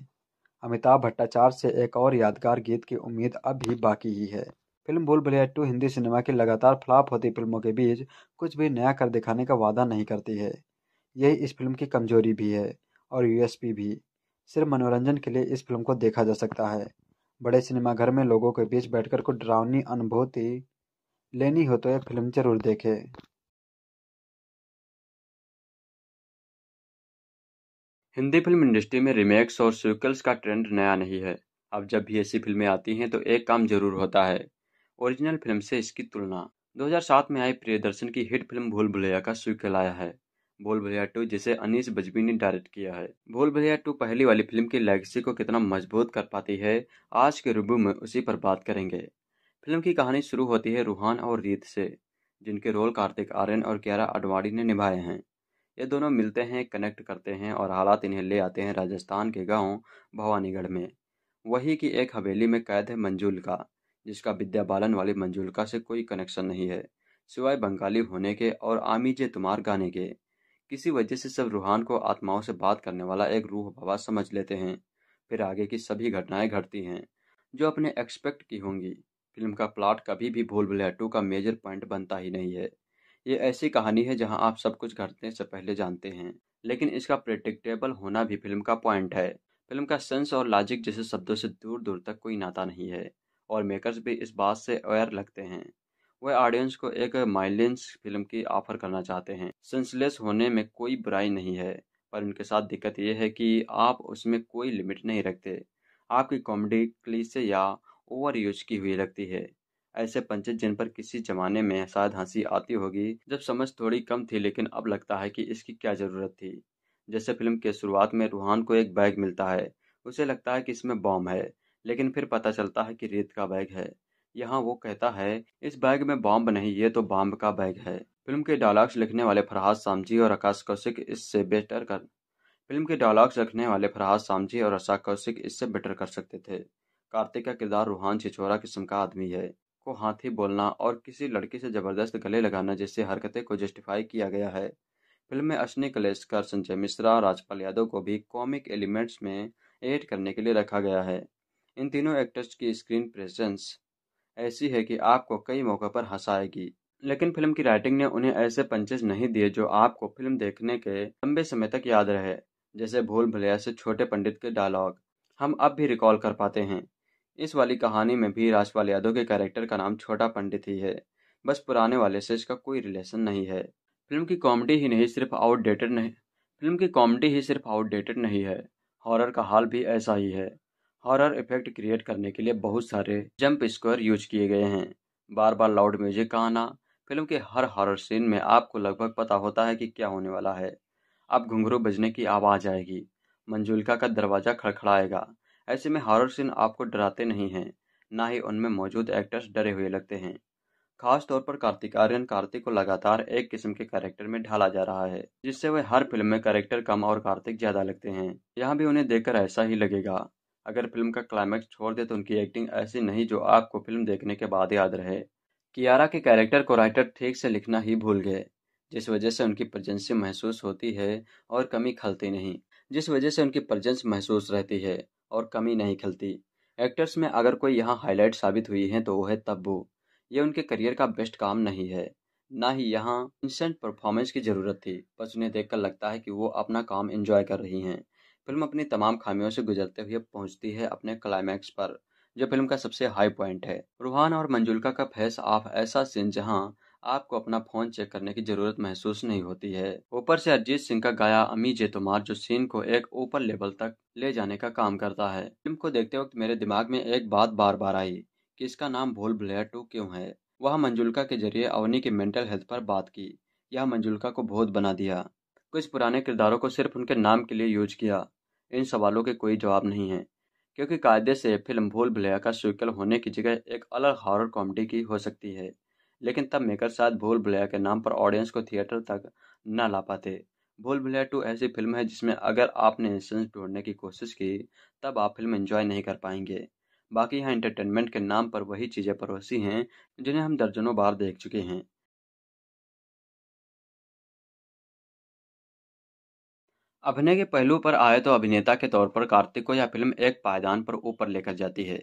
अमिताभ भट्टाचार्य से एक और यादगार गीत की उम्मीद अब भी बाकी ही है फिल्म भूल बलिया टू हिंदी सिनेमा की लगातार फ्लॉप होती फिल्मों के बीच कुछ भी नया कर दिखाने का वादा नहीं करती है यही इस फिल्म की कमजोरी भी है और यूएसपी भी सिर्फ मनोरंजन के लिए इस फिल्म को देखा जा सकता है बड़े सिनेमाघर में लोगों के बीच बैठकर कुछ डरावनी अनुभूति लेनी हो तो यह फिल्म जरूर देखें हिंदी फिल्म इंडस्ट्री में रीमेक्स और सीक्वल्स का ट्रेंड नया नहीं है अब जब भी ऐसी फिल्में आती हैं तो एक काम जरूर होता है ओरिजिनल फिल्म से इसकी तुलना 2007 में आई प्रियदर्शन की हिट फिल्म भूल भुलैया का सीक्वल आया है भूल भुलैया टू जिसे अनिश बजबी ने डायरेक्ट किया है भूल भुलैया टू पहली वाली फिल्म की लेगेसी को कितना मजबूत कर पाती है आज के रूबू में उसी पर बात करेंगे फिल्म की कहानी शुरू होती है रूहान और रीत से जिनके रोल कार्तिक आर्यन और क्यारा अडवाणी ने निभाए हैं ये दोनों मिलते हैं कनेक्ट करते हैं और हालात इन्हें ले आते हैं राजस्थान के गांव भवानीगढ़ में वही की एक हवेली में कैद है मंजूल का जिसका विद्या बालन वाली का से कोई कनेक्शन नहीं है सिवाय बंगाली होने के और आमीजे तुम्हार गाने के किसी वजह से सब रूहान को आत्माओं से बात करने वाला एक रूह बाबा समझ लेते हैं फिर आगे की सभी घटनाएं घटती हैं जो अपने एक्सपेक्ट की होंगी फिल्म का प्लाट कभी भी भूल भुलैटू का मेजर पॉइंट बनता ही नहीं है ये ऐसी कहानी है जहां आप सब कुछ घटने से पहले जानते हैं लेकिन इसका प्रेडिक्टेबल होना भी फिल्म का पॉइंट है फिल्म का सेंस और लॉजिक जैसे शब्दों से दूर दूर तक कोई नाता नहीं है और मेकर्स भी इस बात से अवेयर लगते हैं वह ऑडियंस को एक माइलेंस फिल्म की ऑफर करना चाहते हैं सेंसलेस होने में कोई बुराई नहीं है पर उनके साथ दिक्कत यह है कि आप उसमें कोई लिमिट नहीं रखते आपकी कॉमेडी क्लीसे या ओवर यूज की हुई लगती है ऐसे पंचे जिन पर किसी जमाने में शायद हंसी आती होगी जब समझ थोड़ी कम थी लेकिन अब लगता है कि इसकी क्या ज़रूरत थी जैसे फिल्म के शुरुआत में रूहान को एक बैग मिलता है उसे लगता है कि इसमें बॉम्ब है लेकिन फिर पता चलता है कि रेत का बैग है यहाँ वो कहता है इस बैग में बॉम्ब नहीं ये तो बॉम्ब का बैग है फिल्म के डायलॉग्स लिखने वाले फरहाद सामजी और आकाश कौशिक इससे बेटर कर फिल्म के डायलॉग्स लिखने वाले फरहाद सामजी और आशा कौशिक इससे बेटर कर सकते थे कार्तिक का किरदार रूहान छिछोरा किस्म का आदमी है को हाथी बोलना और किसी लड़की से जबरदस्त गले लगाना जैसे हरकतें को जस्टिफाई किया गया है फिल्म में अश्नि कलेशकर संजय मिश्रा राजपाल यादव को भी कॉमिक एलिमेंट्स में एड करने के लिए रखा गया है इन तीनों एक्टर्स की स्क्रीन प्रेजेंस ऐसी है कि आपको कई मौक़ों पर हंसाएगी लेकिन फिल्म की राइटिंग ने उन्हें ऐसे पंचेज नहीं दिए जो आपको फिल्म देखने के लंबे समय तक याद रहे जैसे भूल भलिया से छोटे पंडित के डायलॉग हम अब भी रिकॉल कर पाते हैं इस वाली कहानी में भी राजपाल यादव के कैरेक्टर का नाम छोटा पंडित ही है बस पुराने वाले से इसका कोई रिलेशन नहीं है फिल्म की कॉमेडी ही नहीं सिर्फ आउटडेटेड नहीं फिल्म की कॉमेडी ही सिर्फ आउटडेटेड नहीं है हॉरर का हाल भी ऐसा ही है हॉरर इफेक्ट क्रिएट करने के लिए बहुत सारे जंप स्क्वायर यूज किए गए हैं बार बार लाउड म्यूजिक का आना फिल्म के हर हॉरर सीन में आपको लगभग पता होता है कि क्या होने वाला है अब घुंघरू बजने की आवाज़ आएगी मंजुलिका का दरवाज़ा खड़खड़ाएगा ऐसे में हॉरर सीन आपको डराते नहीं हैं ना ही उनमें मौजूद एक्टर्स डरे हुए लगते हैं खास तौर पर कार्तिक आर्यन कार्तिक को लगातार एक किस्म के कैरेक्टर में ढाला जा रहा है जिससे वह हर फिल्म में कैरेक्टर कम और कार्तिक ज्यादा लगते हैं यहाँ भी उन्हें देखकर ऐसा ही लगेगा अगर फिल्म का क्लाइमैक्स छोड़ दे तो उनकी एक्टिंग ऐसी नहीं जो आपको फिल्म देखने के बाद याद रहे कियारा के कैरेक्टर को राइटर ठीक से लिखना ही भूल गए जिस वजह से उनकी प्रजेंस महसूस होती है और कमी खलती नहीं जिस वजह से उनकी प्रजेंस महसूस रहती है और कमी नहीं खलती एक्टर्स में अगर कोई यहाँ हाईलाइट साबित हुई है तो वो है तब्बू ये उनके करियर का बेस्ट काम नहीं है ना ही यहाँ इंस्टेंट परफॉर्मेंस की ज़रूरत थी बस उन्हें देखकर लगता है कि वो अपना काम इंजॉय कर रही हैं फिल्म अपनी तमाम खामियों से गुजरते हुए पहुंचती है अपने क्लाइमैक्स पर जो फिल्म का सबसे हाई पॉइंट है रूहान और मंजुलका का फेस ऑफ ऐसा सीन जहाँ आपको अपना फोन चेक करने की जरूरत महसूस नहीं होती है ऊपर से अरिजीत सिंह का गाया अमी जे तुमार जो सीन को एक ऊपर लेवल तक ले जाने का काम करता है फिल्म को देखते वक्त मेरे दिमाग में एक बात बार बार आई कि इसका नाम भूल भुलैया टू क्यों है वह मंजुलका के जरिए अवनी की मेंटल हेल्थ पर बात की यह मंजुलका को बहुत बना दिया कुछ पुराने किरदारों को सिर्फ उनके नाम के लिए यूज किया इन सवालों के कोई जवाब नहीं है क्योंकि कायदे से फिल्म भूल भुलैया का स्वीकल होने की जगह एक अलग हॉरर कॉमेडी की हो सकती है लेकिन तब मेकर साथ भूल भुलैया के नाम पर ऑडियंस को थिएटर तक न ला पाते भूल भुलैया टू ऐसी फिल्म है जिसमें अगर आपने इंसेंस ढूंढने की कोशिश की तब आप फिल्म एंजॉय नहीं कर पाएंगे बाकी यहाँ इंटरटेनमेंट के नाम पर वही चीज़ें परोसी हैं जिन्हें हम दर्जनों बार देख चुके हैं अभिनय के पहलू पर आए तो अभिनेता के तौर पर कार्तिक को यह फिल्म एक पायदान पर ऊपर लेकर जाती है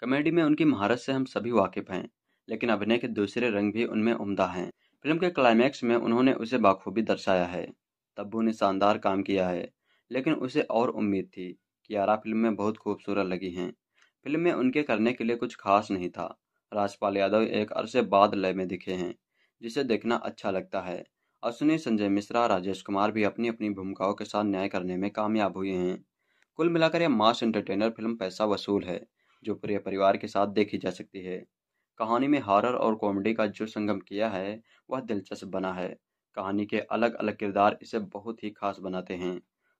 कॉमेडी में उनकी महारत से हम सभी वाकिफ हैं लेकिन अभिनय के दूसरे रंग भी उनमें उमदा हैं फिल्म के क्लाइमैक्स में उन्होंने उसे बाखूबी दर्शाया है तब्बू ने शानदार काम किया है लेकिन उसे और उम्मीद थी कि यारा फिल्म में बहुत खूबसूरत लगी हैं फिल्म में उनके करने के लिए कुछ खास नहीं था राजपाल यादव एक अरसे बाद लय में दिखे हैं जिसे देखना अच्छा लगता है अश्विनी संजय मिश्रा राजेश कुमार भी अपनी अपनी भूमिकाओं के साथ न्याय करने में कामयाब हुए हैं कुल मिलाकर यह मास एंटरटेनर फिल्म पैसा वसूल है जो पूरे परिवार के साथ देखी जा सकती है कहानी में हॉरर और कॉमेडी का जो संगम किया है वह दिलचस्प बना है कहानी के अलग अलग किरदार इसे बहुत ही खास बनाते हैं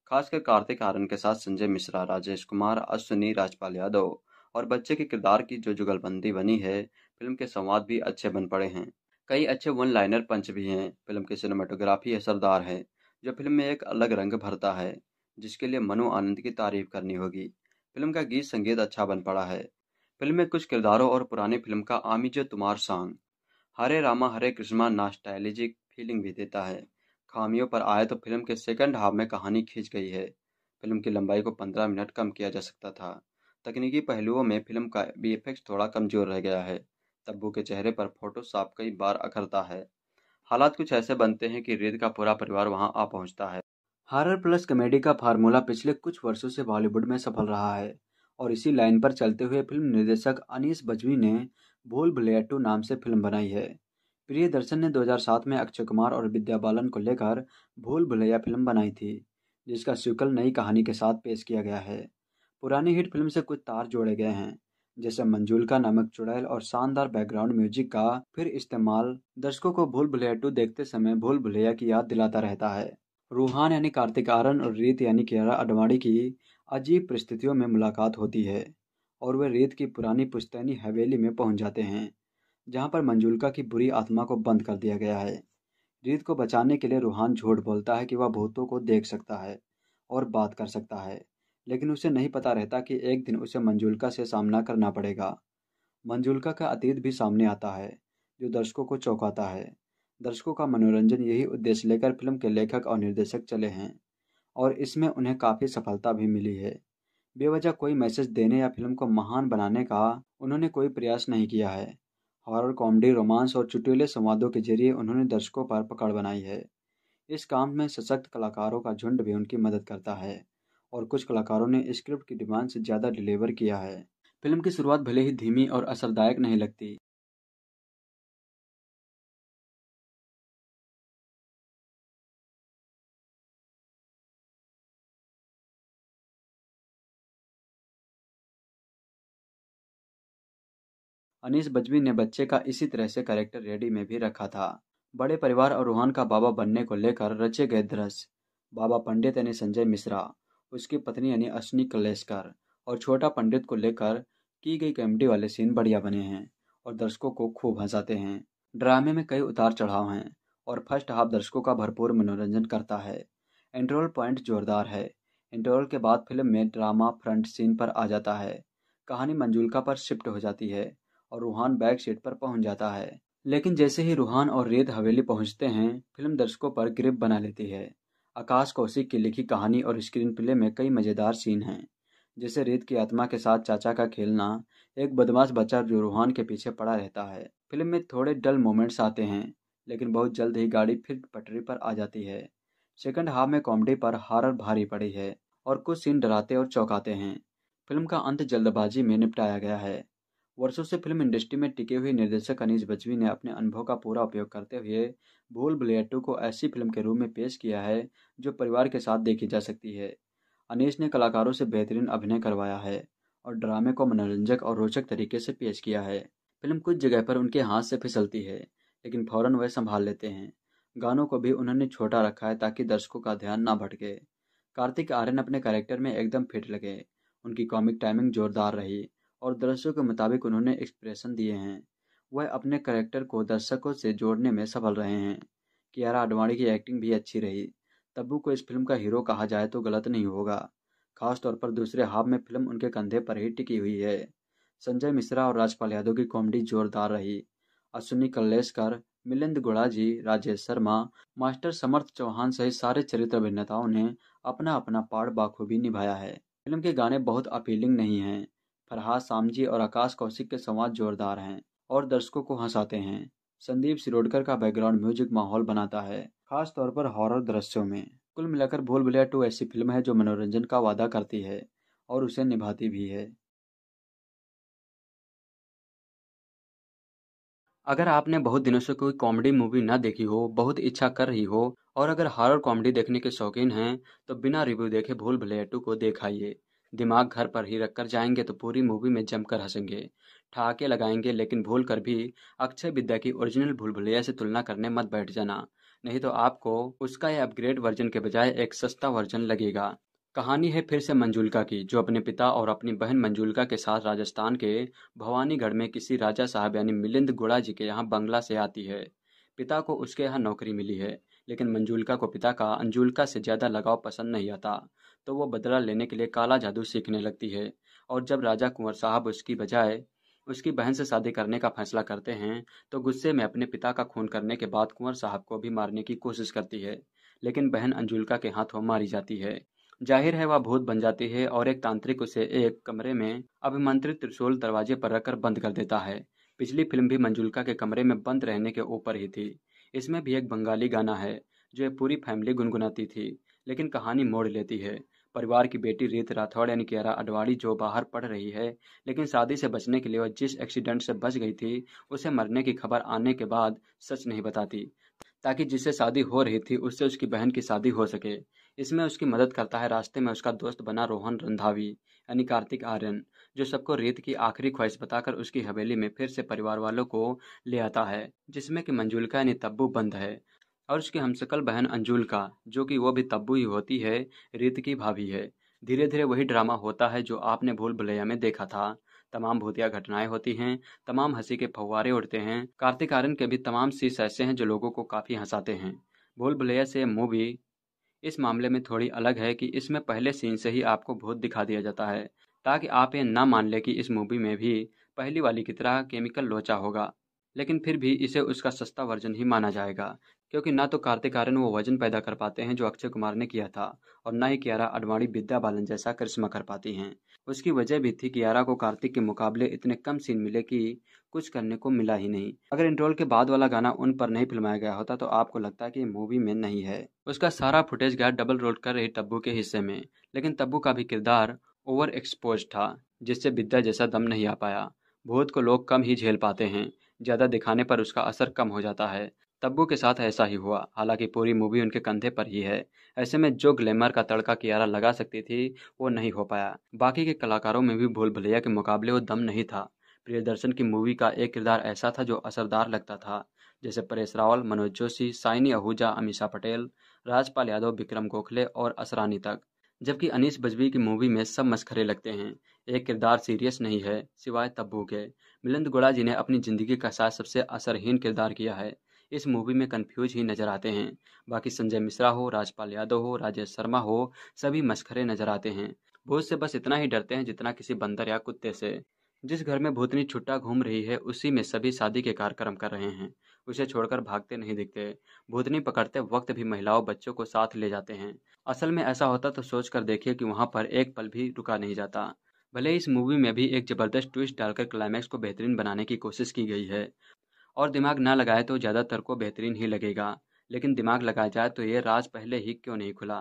खासकर कार्तिक आर्यन के साथ संजय मिश्रा राजेश कुमार अश्विनी राजपाल यादव और बच्चे के किरदार की जो जुगलबंदी बनी है फिल्म के संवाद भी अच्छे बन पड़े हैं कई अच्छे वन लाइनर पंच भी हैं फिल्म की सिनेमाटोग्राफी असरदार है जो फिल्म में एक अलग रंग भरता है जिसके लिए मनु आनंद की तारीफ करनी होगी फिल्म का गीत संगीत अच्छा बन पड़ा है फिल्म में कुछ किरदारों और पुरानी फिल्म का Ami Je Tomar song Hare Rama Hare Krishna nostalgic feeling भी देता है खामियों पर आए तो फिल्म के सेकंड हाफ में कहानी खींच गई है फिल्म की लंबाई को पंद्रह मिनट कम किया जा सकता था तकनीकी पहलुओं में फिल्म का बी थोड़ा कमजोर रह गया है तब्बू के चेहरे पर फोटोशॉप कई बार अखरता है हालात कुछ ऐसे बनते हैं कि रेत का पूरा परिवार वहां आ पहुंचता है हॉरर प्लस कॉमेडी का फार्मूला पिछले कुछ वर्षों से बॉलीवुड में सफल रहा है और इसी लाइन पर चलते हुए फिल्म निर्देशक अनीस बजवी ने भूल भुलैया टू नाम से फिल्म बनाई है प्रिय दर्शन ने 2007 में अक्षय कुमार और विद्या बालन को लेकर भूल भुलैया फिल्म बनाई थी जिसका सिक्वल नई कहानी के साथ पेश किया गया है पुरानी हिट फिल्म से कुछ तार जोड़े गए हैं जैसे मंजुलका नामक चुड़ैल और शानदार बैकग्राउंड म्यूजिक का फिर इस्तेमाल दर्शकों को भूल भुलैया टू देखते समय भूल भुलैया की याद दिलाता रहता है रूहान यानी कार्तिक आरन और रीत यानी कियारा अडवाणी की अजीब परिस्थितियों में मुलाकात होती है और वे रेत की पुरानी पुश्तैनी हवेली में पहुंच जाते हैं जहां पर मंजुलका की बुरी आत्मा को बंद कर दिया गया है रीत को बचाने के लिए रूहान झूठ बोलता है कि वह भूतों को देख सकता है और बात कर सकता है लेकिन उसे नहीं पता रहता कि एक दिन उसे मंजुलका से सामना करना पड़ेगा मंजुलका का अतीत भी सामने आता है जो दर्शकों को चौंकाता है दर्शकों का मनोरंजन यही उद्देश्य लेकर फिल्म के लेखक और निर्देशक चले हैं और इसमें उन्हें काफ़ी सफलता भी मिली है बेवजह कोई मैसेज देने या फिल्म को महान बनाने का उन्होंने कोई प्रयास नहीं किया है हॉरर कॉमेडी रोमांस और चुटिले संवादों के जरिए उन्होंने दर्शकों पर पकड़ बनाई है इस काम में सशक्त कलाकारों का झुंड भी उनकी मदद करता है और कुछ कलाकारों ने स्क्रिप्ट की डिमांड से ज़्यादा डिलीवर किया है फिल्म की शुरुआत भले ही धीमी और असरदायक नहीं लगती अनिस बजवी ने बच्चे का इसी तरह से कैरेक्टर रेडी में भी रखा था बड़े परिवार और रूहान का बाबा बनने को लेकर रचे गए दृश्य बाबा पंडित यानी संजय मिश्रा उसकी पत्नी यानी अश्विनी कलेशकर और छोटा पंडित को लेकर की गई कॉमेडी वाले सीन बढ़िया बने हैं और दर्शकों को खूब हंसाते हैं ड्रामे में कई उतार चढ़ाव हैं और फर्स्ट हाफ दर्शकों का भरपूर मनोरंजन करता है इंटरवल पॉइंट जोरदार है इंटरवल के बाद फिल्म में ड्रामा फ्रंट सीन पर आ जाता है कहानी मंजुलका पर शिफ्ट हो जाती है और रूहान बैग सीट पर पहुंच जाता है लेकिन जैसे ही रूहान और रेत हवेली पहुंचते हैं फिल्म दर्शकों पर ग्रिप बना लेती है आकाश कौशिक की लिखी कहानी और स्क्रीन प्ले में कई मज़ेदार सीन हैं जैसे रेत की आत्मा के साथ चाचा का खेलना एक बदमाश बच्चा जो रूहान के पीछे पड़ा रहता है फिल्म में थोड़े डल मोमेंट्स आते हैं लेकिन बहुत जल्द ही गाड़ी फिर पटरी पर आ जाती है सेकंड हाफ में कॉमेडी पर हारर भारी पड़ी है और कुछ सीन डराते और चौंकाते हैं फिल्म का अंत जल्दबाजी में निपटाया गया है वर्षों से फिल्म इंडस्ट्री में टिके हुए निर्देशक अनिश बजवी ने अपने अनुभव का पूरा उपयोग करते हुए भूल भुलैया टू को ऐसी फिल्म के रूप में पेश किया है जो परिवार के साथ देखी जा सकती है अनिश ने कलाकारों से बेहतरीन अभिनय करवाया है और ड्रामे को मनोरंजक और रोचक तरीके से पेश किया है फिल्म कुछ जगह पर उनके हाथ से फिसलती है लेकिन फौरन वह संभाल लेते हैं गानों को भी उन्होंने छोटा रखा है ताकि दर्शकों का ध्यान ना भटके कार्तिक आर्यन अपने कैरेक्टर में एकदम फिट लगे उनकी कॉमिक टाइमिंग जोरदार रही और दर्शकों के मुताबिक उन्होंने एक्सप्रेशन दिए हैं वह अपने करेक्टर को दर्शकों से जोड़ने में सफल रहे हैं कियारा आडवाणी की एक्टिंग भी अच्छी रही तब्बू को इस फिल्म का हीरो कहा जाए तो गलत नहीं होगा खासतौर पर दूसरे हाफ में फिल्म उनके कंधे पर ही टिकी हुई है संजय मिश्रा और राजपाल यादव की कॉमेडी जोरदार रही अश्विनी कल्लेशकर मिलिंद गुड़ाजी राजेश शर्मा मास्टर समर्थ चौहान सहित सारे चरित्र अभिनेताओं ने अपना अपना पार्ट बाखूबी निभाया है फिल्म के गाने बहुत अपीलिंग नहीं हैं फरहाद सामजी और आकाश कौशिक के संवाद जोरदार हैं और दर्शकों को हंसाते हैं संदीप सिरोडकर का बैकग्राउंड म्यूजिक माहौल बनाता है खास तौर पर हॉरर दृश्यों में कुल मिलाकर भूल भुलैया टू ऐसी फिल्म है जो मनोरंजन का वादा करती है और उसे निभाती भी है अगर आपने बहुत दिनों से कोई कॉमेडी मूवी ना देखी हो बहुत इच्छा कर रही हो और अगर हॉरर कॉमेडी देखने के शौकीन हैं तो बिना रिव्यू देखे भूल भुलैया टू को देखाइए दिमाग घर पर ही रखकर जाएंगे तो पूरी मूवी में जमकर हंसेंगे ठहाके लगाएंगे लेकिन भूल कर भी अक्षय विद्या की ओरिजिनल भूल भुलैया से तुलना करने मत बैठ जाना नहीं तो आपको उसका यह अपग्रेड वर्जन के बजाय एक सस्ता वर्जन लगेगा कहानी है फिर से मंजुलका की जो अपने पिता और अपनी बहन मंजुलका के साथ राजस्थान के भवानीगढ़ में किसी राजा साहब यानी मिलिंद गुड़ा जी के यहाँ बंगला से आती है पिता को उसके यहाँ नौकरी मिली है लेकिन मंजुलका को पिता का अंजुलका से ज़्यादा लगाव पसंद नहीं आता तो वो बदला लेने के लिए काला जादू सीखने लगती है और जब राजा कुंवर साहब उसकी बजाय उसकी बहन से शादी करने का फैसला करते हैं तो गुस्से में अपने पिता का खून करने के बाद कुंवर साहब को भी मारने की कोशिश करती है लेकिन बहन अंजुलका के हाथों मारी जाती है जाहिर है वह भूत बन जाती है और एक तांत्रिक उसे एक कमरे में अभिमंत्रित त्रिशूल दरवाजे पर रखकर बंद कर देता है पिछली फिल्म भी मंजुलका के कमरे में बंद रहने के ऊपर ही थी इसमें भी एक बंगाली गाना है जो पूरी फैमिली गुनगुनाती थी लेकिन कहानी मोड़ लेती है परिवार की बेटी रीत राठौड़ यानी कियारा अडवाणी जो बाहर पढ़ रही है लेकिन शादी से बचने के लिए वह जिस एक्सीडेंट से बच गई थी उसे मरने की खबर आने के बाद सच नहीं बताती ताकि जिससे शादी हो रही थी उससे उसकी बहन की शादी हो सके इसमें उसकी मदद करता है रास्ते में उसका दोस्त बना रोहन रंधावी यानी कार्तिक आर्यन जो सबको रीत की आखिरी ख्वाहिश बताकर उसकी हवेली में फिर से परिवार वालों को ले आता है जिसमें कि मंजुलका यानी तब्बू बंद है और उसकी हमसकल बहन अंजुल का जो कि वो भी तब्बू ही होती है रीत की भाभी है धीरे धीरे वही ड्रामा होता है जो आपने भूल भुलैया में देखा था तमाम भूतिया घटनाएं होती हैं तमाम हंसी के फवारे उड़ते हैं कार्तिक आर्यन के भी तमाम सीस ऐसे हैं जो लोगों को काफ़ी हंसाते हैं भूल भुलैया से मूवी इस मामले में थोड़ी अलग है कि इसमें पहले सीन से ही आपको भूत दिखा दिया जाता है ताकि आप ये ना मान लें कि इस मूवी में भी पहली वाली की तरह केमिकल लोचा होगा लेकिन फिर भी इसे उसका सस्ता वर्जन ही माना जाएगा क्योंकि ना तो कार्तिक आर्यन वो वजन पैदा कर पाते हैं जो अक्षय कुमार ने किया था और ना ही कियारा अडवाणी विद्या बालन जैसा करिश्मा कर पाती हैं उसकी वजह भी थी कियारा को कार्तिक के मुकाबले इतने कम सीन मिले कि कुछ करने को मिला ही नहीं अगर इंट्रोल के बाद वाला गाना उन पर नहीं फिल्माया गया होता तो आपको लगता कि मूवी में नहीं है उसका सारा फुटेज गया डबल रोल कर रही तब्बू के हिस्से में लेकिन तब्बू का भी किरदार ओवर एक्सपोज था जिससे विद्या जैसा दम नहीं आ पाया भूत को लोग कम ही झेल पाते हैं ज़्यादा दिखाने पर उसका असर कम हो जाता है तब्बू के साथ ऐसा ही हुआ हालांकि पूरी मूवी उनके कंधे पर ही है ऐसे में जो ग्लैमर का तड़का कियारा लगा सकती थी वो नहीं हो पाया बाकी के कलाकारों में भी भूल भलैया के मुकाबले वो दम नहीं था प्रियदर्शन की मूवी का एक किरदार ऐसा था जो असरदार लगता था जैसे परेश रावल मनोज जोशी साइनी आहूजा अमीषा पटेल राजपाल यादव विक्रम गोखले और असरानी तक जबकि अनीस बजवी की मूवी में सब मस्खरे लगते हैं एक किरदार सीरियस नहीं है सिवाय तब्बू के मिलिंद गोड़ा जी ने अपनी जिंदगी का साथ सबसे असरहीन किरदार किया है इस मूवी में कन्फ्यूज ही नज़र आते हैं बाकी संजय मिश्रा हो राजपाल यादव हो राजेश शर्मा हो सभी मस्खरे नज़र आते हैं भूत से बस इतना ही डरते हैं जितना किसी बंदर या कुत्ते से जिस घर में भूतनी छुट्टा घूम रही है उसी में सभी शादी के कार्यक्रम कर रहे हैं उसे छोड़कर भागते नहीं दिखते भूतनी पकड़ते वक्त भी महिलाओं बच्चों को साथ ले जाते हैं असल में ऐसा होता तो सोच कर देखिए कि वहाँ पर एक पल भी रुका नहीं जाता भले इस मूवी में भी एक जबरदस्त ट्विस्ट डालकर क्लाइमैक्स को बेहतरीन बनाने की कोशिश की गई है और दिमाग ना लगाए तो ज़्यादातर को बेहतरीन ही लगेगा लेकिन दिमाग लगाया जाए तो ये राज पहले ही क्यों नहीं खुला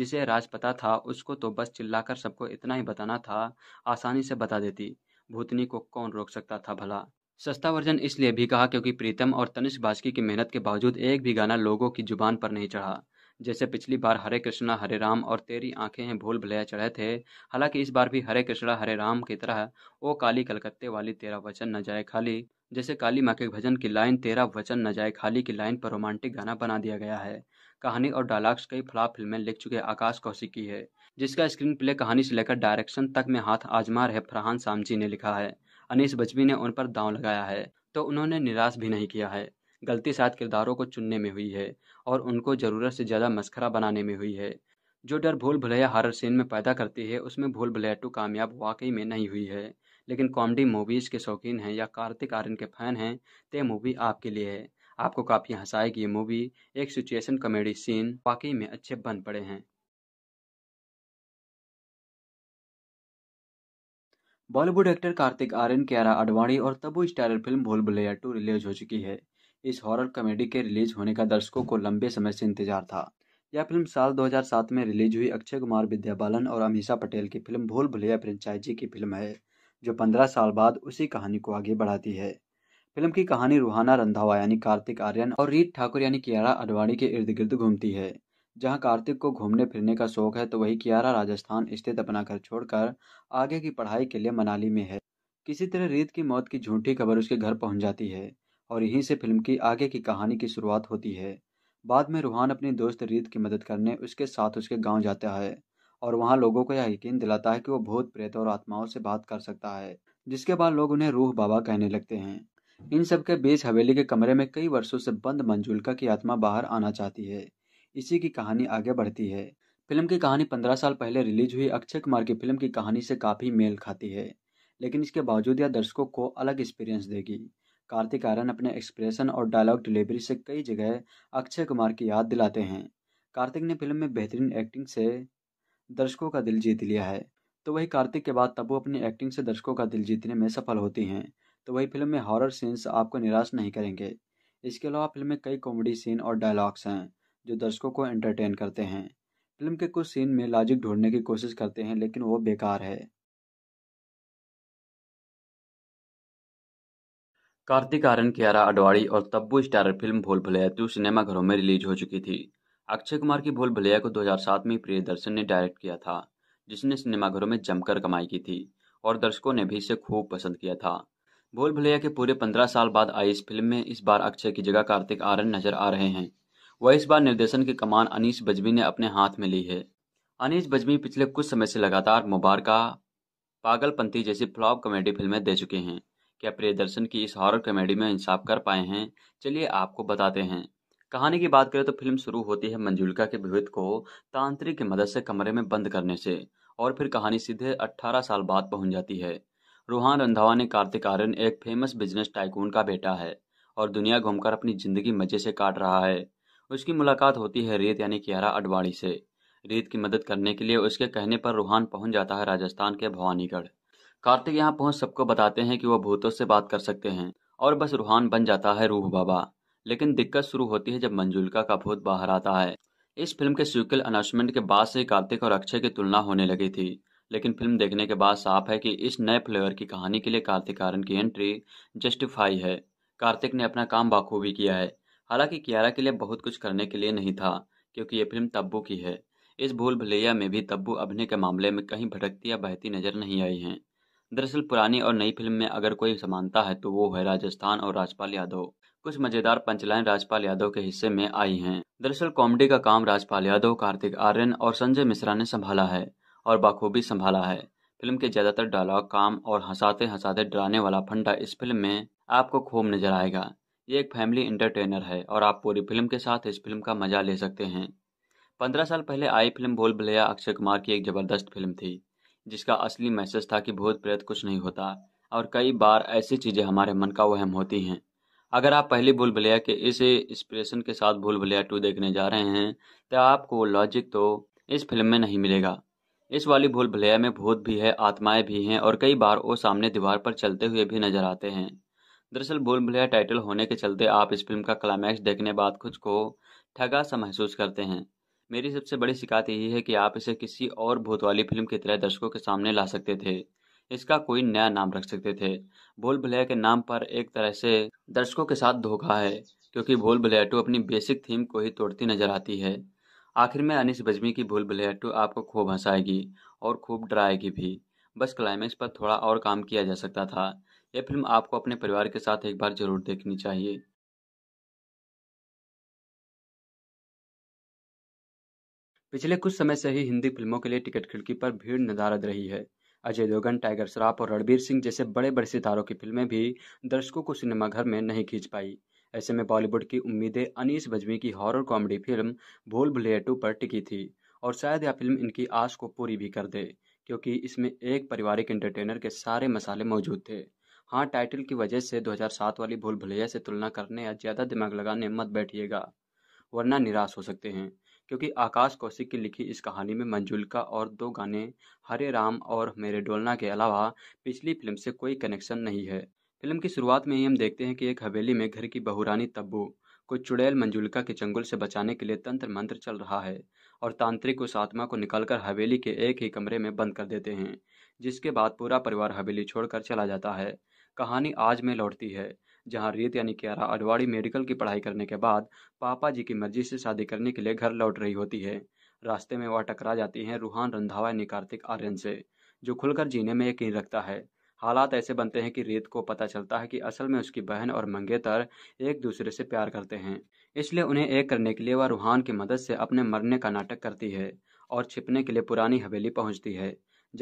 जिसे राज पता था उसको तो बस चिल्लाकर सबको इतना ही बताना था आसानी से बता देती भूतनी को कौन रोक सकता था भला सस्ता वर्जन इसलिए भी कहा क्योंकि प्रीतम और तनिष्क बासकी की मेहनत के बावजूद एक भी गाना लोगों की जुबान पर नहीं चढ़ा जैसे पिछली बार हरे कृष्णा हरे राम और तेरी आंखें हैं भूल भुलैया चढ़े थे हालांकि इस बार भी हरे कृष्णा हरे राम की तरह ओ काली कलकत्ते वाली तेरा वचन न जाए खाली जैसे काली माँ के भजन की लाइन तेरा वचन न जाए खाली की लाइन पर रोमांटिक गाना बना दिया गया है कहानी और डायलॉग्स कई फ्लॉप फिल्में लिख चुके आकाश कौशिक की है जिसका स्क्रीन प्ले कहानी से लेकर डायरेक्शन तक में हाथ आजमा रहे फरहान सामजी ने लिखा है अनिश बजमी ने उन पर दांव लगाया है तो उन्होंने निराश भी नहीं किया है गलती साथ किरदारों को चुनने में हुई है और उनको ज़रूरत से ज़्यादा मस्खरा बनाने में हुई है जो डर भूल भुलैया हॉरर सीन में पैदा करती है उसमें भूल भुलैया टू कामयाब वाकई में नहीं हुई है लेकिन कॉमेडी मूवीज़ के शौकीन हैं या कार्तिक आर्यन के फ़ैन हैं तो ये मूवी आपके लिए है आपको काफ़ी हंसाएगी ये मूवी एक सिचुएशन कॉमेडी सीन वाकई में अच्छे बन पड़े हैं बॉलीवुड एक्टर कार्तिक आर्यन कियारा आडवाणी और Tabu starrer film Bhool Bhulaiyaa to release हो चुकी है इस हॉरर कॉमेडी के रिलीज होने का दर्शकों को लंबे समय से इंतजार था यह फिल्म साल 2007 में रिलीज हुई अक्षय कुमार विद्या बालन और अमीषा पटेल की फिल्म भूल भुलैया फ्रेंचाइजी की फिल्म है जो पंद्रह साल बाद उसी कहानी को आगे बढ़ाती है फिल्म की कहानी रूहाना रंधावा यानी कार्तिक आर्यन और रीत ठाकुर यानी कियारा अडवाणी के इर्द गिर्द घूमती है जहां कार्तिक को घूमने फिरने का शौक है तो वही कियारा राजस्थान स्थित अपना घर छोड़कर आगे की पढ़ाई के लिए मनाली में है किसी तरह रीत की मौत की झूठी खबर उसके घर पहुंच जाती है और यहीं से फिल्म की आगे की कहानी की शुरुआत होती है बाद में रूहान अपनी दोस्त रीत की मदद करने उसके साथ उसके गांव जाता है और वहाँ लोगों को यह यकीन दिलाता है कि वो भूत प्रेत और आत्माओं से बात कर सकता है जिसके बाद लोग उन्हें रूह बाबा कहने लगते हैं इन सब के बीच हवेली के कमरे में कई वर्षों से बंद मंजुलका की आत्मा बाहर आना चाहती है इसी की कहानी आगे बढ़ती है फिल्म की कहानी पंद्रह साल पहले रिलीज हुई अक्षय कुमार की फिल्म की कहानी से काफ़ी मेल खाती है लेकिन इसके बावजूद यह दर्शकों को अलग एक्सपीरियंस देगी कार्तिक आर्यन अपने एक्सप्रेशन और डायलॉग डिलीवरी से कई जगह अक्षय कुमार की याद दिलाते हैं कार्तिक ने फिल्म में बेहतरीन एक्टिंग से दर्शकों का दिल जीत लिया है तो वही कार्तिक के बाद तब्बू अपनी एक्टिंग से दर्शकों का दिल जीतने में सफल होती हैं तो वही फिल्म में हॉरर सीन्स आपको निराश नहीं करेंगे इसके अलावा फिल्म में कई कॉमेडी सीन और डायलॉग्स हैं जो दर्शकों को एंटरटेन करते हैं फिल्म के कुछ सीन में लॉजिक ढूंढने की कोशिश करते हैं लेकिन वो बेकार है कार्तिक आर्यन कियारा अडवाड़ी और तब्बू स्टारर फिल्म भूल भले टू सिनेमाघरों में रिलीज हो चुकी थी अक्षय कुमार की भूल भुलैया को 2007 में दर्शन ने डायरेक्ट किया था जिसने सिनेमाघरों में जमकर कमाई की थी और दर्शकों ने भी इसे खूब पसंद किया था भूल भुलैया के पूरे पंद्रह साल बाद आई इस फिल्म में इस बार अक्षय की जगह कार्तिक आर्यन नजर आ रहे हैं वह इस बार निर्देशन की कमान अनीस बजमी ने अपने हाथ में ली है अनीस बजमी पिछले कुछ समय से लगातार मुबारका पागलपंथी जैसी फ्लॉप कॉमेडी फिल्में दे चुके हैं क्या प्रियदर्शन की इस हॉरर कॉमेडी में इंसाफ कर पाए हैं चलिए आपको बताते हैं कहानी की बात करें तो फिल्म शुरू होती है मंजुलिका के विवेद को तांत्रिक की मदद से कमरे में बंद करने से और फिर कहानी सीधे 18 साल बाद पहुंच जाती है रूहान रंधावा ने कार्तिक आर्यन एक फेमस बिजनेस टाइकून का बेटा है और दुनिया घूमकर अपनी जिंदगी मजे से काट रहा है उसकी मुलाकात होती है रेत यानी कियारा अडवाणी से रेत की मदद करने के लिए उसके कहने पर रूहान पहुंच जाता है राजस्थान के भवानीगढ़ कार्तिक यहाँ पहुंच सबको बताते हैं कि वह भूतों से बात कर सकते हैं और बस रूहान बन जाता है रूह बाबा लेकिन दिक्कत शुरू होती है जब मंजुलिका का भूत बाहर आता है इस फिल्म के सीक्वल अनाउंसमेंट के बाद से कार्तिक और अक्षय की तुलना होने लगी थी लेकिन फिल्म देखने के बाद साफ है कि इस नए फ्लेवर की कहानी के लिए कार्तिक आर्यन की एंट्री जस्टिफाई है कार्तिक ने अपना काम बाखूबी किया है हालांकि कियारा के लिए बहुत कुछ करने के लिए नहीं था क्योंकि ये फिल्म तब्बू की है इस भूल भलेया में भी तब्बू अभिनय के मामले में कहीं भटकती या बहती नजर नहीं आई हैं दरअसल पुरानी और नई फिल्म में अगर कोई समानता है तो वो है राजस्थान और राजपाल यादव कुछ मजेदार पंचलाइन राजपाल यादव के हिस्से में आई हैं। दरअसल कॉमेडी का काम राजपाल यादव कार्तिक आर्यन और संजय मिश्रा ने संभाला है और बाखूबी संभाला है फिल्म के ज्यादातर डायलॉग काम और हंसाते हंसाते डराने वाला फंडा इस फिल्म में आपको खूब नजर आएगा ये एक फैमिली इंटरटेनर है और आप पूरी फिल्म के साथ इस फिल्म का मजा ले सकते हैं पंद्रह साल पहले आई फिल्म भोल भलैया अक्षय कुमार की एक जबरदस्त फिल्म थी जिसका असली मैसेज था कि भूत प्रेत कुछ नहीं होता और कई बार ऐसी चीज़ें हमारे मन का वहम होती हैं अगर आप पहली भूल भलिया के इस इंस्पिरेशन के साथ भूल भलिया टू देखने जा रहे हैं तो आपको लॉजिक तो इस फिल्म में नहीं मिलेगा इस वाली भूल भलिया में भूत भी है आत्माएं भी हैं और कई बार वो सामने दीवार पर चलते हुए भी नजर आते हैं दरअसल भूल भलिया टाइटल होने के चलते आप इस फिल्म का क्लाइमैक्स देखने बाद खुद को ठगा सा महसूस करते हैं मेरी सबसे बड़ी शिकायत यही है कि आप इसे किसी और भूत वाली फिल्म की तरह दर्शकों के सामने ला सकते थे इसका कोई नया नाम रख सकते थे भूल भुलैया के नाम पर एक तरह से दर्शकों के साथ धोखा है क्योंकि भूल भुलैया टू अपनी बेसिक थीम को ही तोड़ती नजर आती है आखिर में अनिश बजमी की भूल भुलैया टू आपको खूब हंसाएगी और खूब डराएगी भी बस क्लाइमेक्स पर थोड़ा और काम किया जा सकता था यह फिल्म आपको अपने परिवार के साथ एक बार जरूर देखनी चाहिए पिछले कुछ समय से ही हिंदी फिल्मों के लिए टिकट खिड़की पर भीड़ नदारद रही है अजय देवगन टाइगर श्राफ और रणबीर सिंह जैसे बड़े बड़े सितारों की फिल्में भी दर्शकों को सिनेमाघर में नहीं खींच पाई ऐसे में बॉलीवुड की उम्मीदें अनीस बजमी की horror comedy film Bhool Bhulaiyaa to पर टिकी थी और शायद यह फिल्म इनकी आस को पूरी भी कर दे क्योंकि इसमें एक पारिवारिक एंटरटेनर के सारे मसाले मौजूद थे हाँ टाइटल की वजह से 2007 वाली भूल भुलैया से तुलना करने या ज़्यादा दिमाग लगाने मत बैठिएगा वरना निराश हो सकते हैं क्योंकि आकाश कौशिक की लिखी इस कहानी में मंजुलका और दो गाने हरे राम और मेरे डोलना के अलावा पिछली फिल्म से कोई कनेक्शन नहीं है फिल्म की शुरुआत में ही हम देखते हैं कि एक हवेली में घर की बहुरानी तब्बू को चुड़ैल मंजुलका के चंगुल से बचाने के लिए तंत्र मंत्र चल रहा है और तांत्रिक उस आत्मा को निकालकर हवेली के एक ही कमरे में बंद कर देते हैं जिसके बाद पूरा परिवार हवेली छोड़कर चला जाता है कहानी आज में लौटती है जहां रेत यानी क्यारा अडवाड़ी मेडिकल की पढ़ाई करने के बाद पापा जी की मर्जी से शादी करने के लिए घर लौट रही होती है रास्ते में वह टकरा जाती हैं रूहान रंधावा यानी कार्तिक आर्यन से जो खुलकर जीने में यकीन रखता है हालात ऐसे बनते हैं कि रेत को पता चलता है कि असल में उसकी बहन और मंगेतर एक दूसरे से प्यार करते हैं इसलिए उन्हें एक करने के लिए वह रूहान की मदद से अपने मरने का नाटक करती है और छिपने के लिए पुरानी हवेली पहुंचती है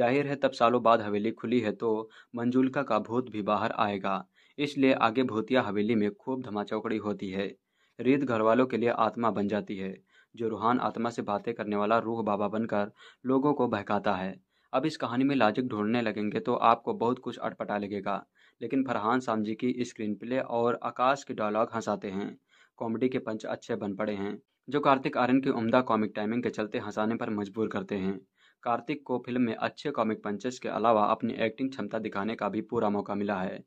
जाहिर है तब सालों बाद हवेली खुली है तो मंजुलका का भूत भी बाहर आएगा इसलिए आगे भूतिया हवेली में खूब धमाचौकड़ी होती है रीत घर वालों के लिए आत्मा बन जाती है जो रूहान आत्मा से बातें करने वाला रूह बाबा बनकर लोगों को बहकाता है अब इस कहानी में लाजिक ढूंढने लगेंगे तो आपको बहुत कुछ अटपटा लगेगा लेकिन फरहान जी की स्क्रीन प्ले और आकाश के डायलॉग हंसाते हैं कॉमेडी के पंच अच्छे बन पड़े हैं जो कार्तिक आर्यन की उम्दा कॉमिक टाइमिंग के चलते हंसाने पर मजबूर करते हैं कार्तिक को फिल्म में अच्छे कॉमिक पंचेस के अलावा अपनी एक्टिंग क्षमता दिखाने का भी पूरा मौका मिला है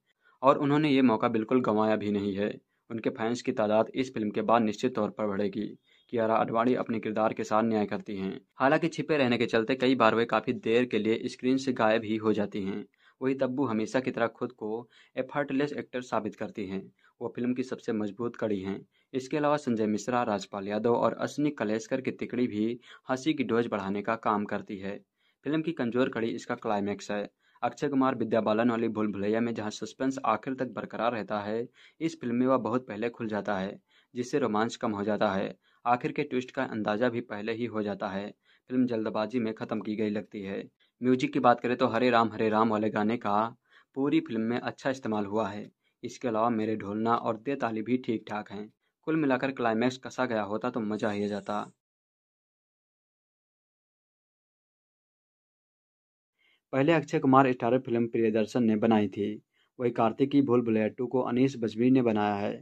और उन्होंने ये मौका बिल्कुल गंवाया भी नहीं है उनके फैंस की तादाद इस फिल्म के बाद निश्चित तौर पर बढ़ेगी कियारा आडवाणी अपने किरदार के साथ न्याय करती हैं हालांकि छिपे रहने के चलते कई बार वे काफ़ी देर के लिए स्क्रीन से गायब ही हो जाती हैं वही तब्बू हमेशा की तरह खुद को एफर्टलेस एक्टर साबित करती हैं वो फिल्म की सबसे मजबूत कड़ी हैं इसके अलावा संजय मिश्रा राजपाल यादव और अश्विनी कलेसकर की तिकड़ी भी हंसी की डोज बढ़ाने का काम करती है फिल्म की कमजोर कड़ी इसका क्लाइमैक्स है अक्षय कुमार विद्या बालन वाली भूल भुलैया में जहाँ सस्पेंस आखिर तक बरकरार रहता है इस फिल्म में वह बहुत पहले खुल जाता है जिससे रोमांच कम हो जाता है आखिर के ट्विस्ट का अंदाजा भी पहले ही हो जाता है फिल्म जल्दबाजी में ख़त्म की गई लगती है म्यूजिक की बात करें तो हरे राम हरे राम वाले गाने का पूरी फिल्म में अच्छा इस्तेमाल हुआ है इसके अलावा मेरे ढोलना और दे ताली भी ठीक ठाक हैं कुल मिलाकर क्लाइमैक्स कसा गया होता तो मज़ा ही आ जाता पहले अक्षय कुमार स्टारर फिल्म प्रियदर्शन ने बनाई थी वही कार्तिक की भूल भुलैया टू को अनिश बजवीर ने बनाया है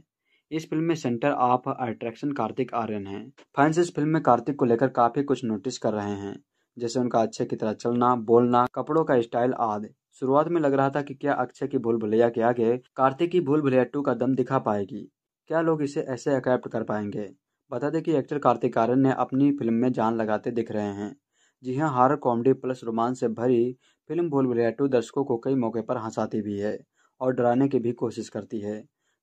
इस फिल्म में centre of attraction Kartik Aaryan है फैंस इस फिल्म में कार्तिक को लेकर काफी कुछ नोटिस कर रहे हैं जैसे उनका अच्छे की तरह चलना बोलना कपड़ों का स्टाइल आदि शुरुआत में लग रहा था कि क्या अक्षय की भूल भुलैया के आगे कार्तिक की भूल भुलैया टू का दम दिखा पाएगी क्या लोग इसे ऐसे एक्सेप्ट कर पाएंगे बता दें कि एक्टर कार्तिक आर्यन ने अपनी फिल्म में जान लगाते दिख रहे हैं जी हाँ हॉरर कॉमेडी प्लस रोमांस से भरी फिल्म भूल भुलैया टू दर्शकों को कई मौके पर हंसाती भी है और डराने की भी कोशिश करती है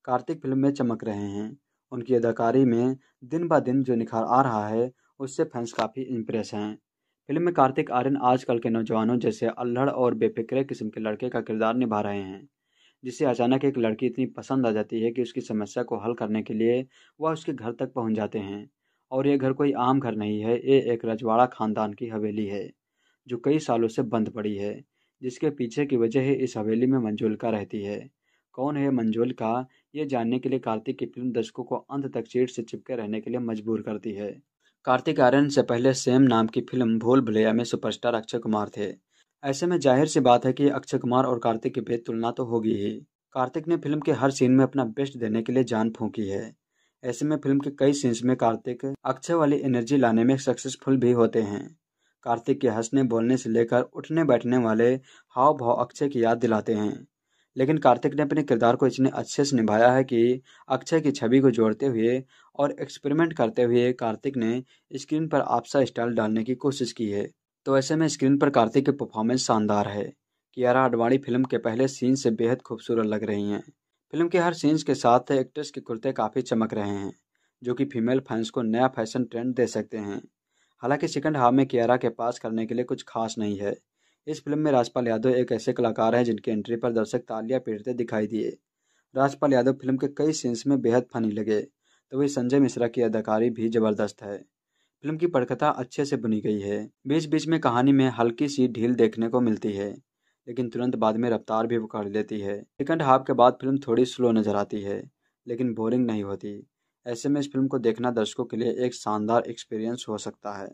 कार्तिक फिल्म में चमक रहे हैं उनकी अदाकारी में दिन ब दिन जो निखार आ रहा है उससे फैंस काफ़ी इम्प्रेस हैं फिल्म में कार्तिक आर्यन आजकल के नौजवानों जैसे अल्हड़ और बेफिक्रे किस्म के लड़के का किरदार निभा रहे हैं जिसे अचानक एक लड़की इतनी पसंद आ जाती है कि उसकी समस्या को हल करने के लिए वह उसके घर तक पहुंच जाते हैं और ये घर कोई आम घर नहीं है ये एक रजवाड़ा खानदान की हवेली है जो कई सालों से बंद पड़ी है जिसके पीछे की वजह इस हवेली में मंजुलका रहती है कौन है मंजुलका ये जानने के लिए कार्तिक की फिल्म दर्शकों को अंत तक चीट से चिपके रहने के लिए मजबूर करती है कार्तिक आर्यन से पहले सेम नाम की फिल्म भूल भुलैया में सुपरस्टार अक्षय कुमार थे ऐसे में जाहिर सी बात है कि अक्षय कुमार और कार्तिक के भेद तुलना तो होगी ही कार्तिक ने फिल्म के हर सीन में अपना बेस्ट देने के लिए जान फूकी है ऐसे में फिल्म के कई सीन्स में कार्तिक अक्षय वाली एनर्जी लाने में सक्सेसफुल भी होते हैं कार्तिक के हंसने बोलने से लेकर उठने बैठने वाले हाव भाव अक्षय की याद दिलाते हैं लेकिन कार्तिक ने अपने किरदार को इतने अच्छे से निभाया है कि अक्षय की छवि को जोड़ते हुए और एक्सपेरिमेंट करते हुए कार्तिक ने स्क्रीन पर आपसा स्टाइल डालने की कोशिश की है तो ऐसे में स्क्रीन पर कार्तिक की परफॉर्मेंस शानदार है कियारा आडवाणी फिल्म के पहले सीन से बेहद खूबसूरत लग रही हैं फिल्म के हर सीन्स के साथ एक्ट्रेस के कुर्ते काफ़ी चमक रहे हैं जो कि फीमेल फैंस को नया फैशन ट्रेंड दे सकते हैं हालांकि सेकंड हाफ में कियारा के पास करने के लिए कुछ खास नहीं है इस फिल्म में राजपाल यादव एक ऐसे कलाकार हैं जिनकी एंट्री पर दर्शक तालियां पीटते दिखाई दिए राजपाल यादव फिल्म के कई सीन्स में बेहद फनी लगे तो वही संजय मिश्रा की अदाकारी भी जबरदस्त है फिल्म की पटकथा अच्छे से बुनी गई है बीच बीच में कहानी में हल्की सी ढील देखने को मिलती है लेकिन तुरंत बाद में रफ्तार भी पकड़ लेती है सेकंड हाफ के बाद फिल्म थोड़ी स्लो नजर आती है लेकिन बोरिंग नहीं होती ऐसे में इस फिल्म को देखना दर्शकों के लिए एक शानदार एक्सपीरियंस हो सकता है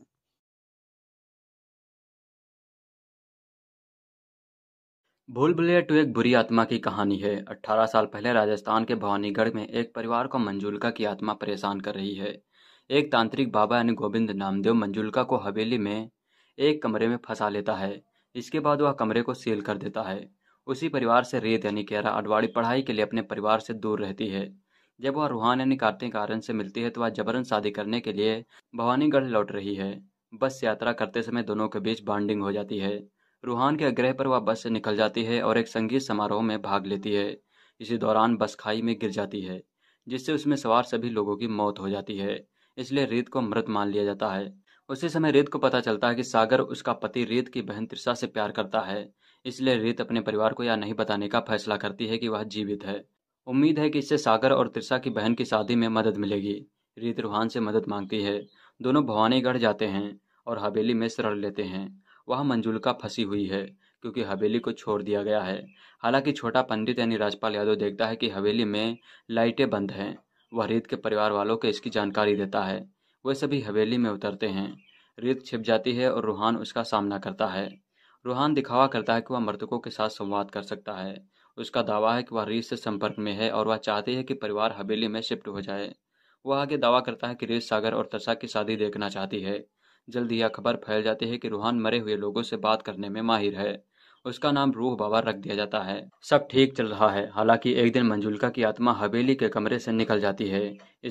भूल भुलैया टू एक बुरी आत्मा की कहानी है 18 साल पहले राजस्थान के भवानीगढ़ में एक परिवार को मंजुलका की आत्मा परेशान कर रही है एक तांत्रिक बाबा यानी गोविंद नामदेव मंजुलका को हवेली में एक कमरे में फंसा लेता है इसके बाद वह कमरे को सील कर देता है उसी परिवार से रेत यानी कहरा अडवाड़ी पढ़ाई के लिए अपने परिवार से दूर रहती है जब वह रूहान यानी कार्तिक कारण से मिलती है तो वह जबरन शादी करने के लिए भवानीगढ़ लौट रही है बस यात्रा करते समय दोनों के बीच बॉन्डिंग हो जाती है रूहान के आग्रह पर वह बस से निकल जाती है और एक संगीत समारोह में भाग लेती है इसी दौरान बस खाई में गिर जाती है जिससे उसमें सवार सभी लोगों की मौत हो जाती है इसलिए रीत को मृत मान लिया जाता है उसी समय रीत को पता चलता है कि सागर उसका पति रीत की बहन त्रिषा से प्यार करता है इसलिए रीत अपने परिवार को यह नहीं बताने का फैसला करती है कि वह जीवित है उम्मीद है कि इससे सागर और त्रिषा की बहन की शादी में मदद मिलेगी रीत रूहान से मदद मांगती है दोनों भवानीगढ़ जाते हैं और हवेली में शरण लेते हैं वहाँ मंजुलका फंसी हुई है क्योंकि हवेली को छोड़ दिया गया है हालांकि छोटा पंडित यानी राजपाल यादव देखता है कि हवेली में लाइटें बंद हैं वह रीत के परिवार वालों को इसकी जानकारी देता है वे सभी हवेली में उतरते हैं रीत छिप जाती है और रूहान उसका सामना करता है रूहान दिखावा करता है कि वह मृतकों के साथ संवाद कर सकता है उसका दावा है कि वह रीस से संपर्क में है और वह चाहते हैं कि परिवार हवेली में शिफ्ट हो जाए वह आगे दावा करता है कि रीस सागर और तसा की शादी देखना चाहती है जल्द ही यह खबर फैल जाती है कि रूहान मरे हुए लोगों से बात करने में माहिर है उसका नाम रूह बाबा रख दिया जाता है सब ठीक चल रहा है हालांकि एक दिन मंजुलका की आत्मा हवेली के कमरे से निकल जाती है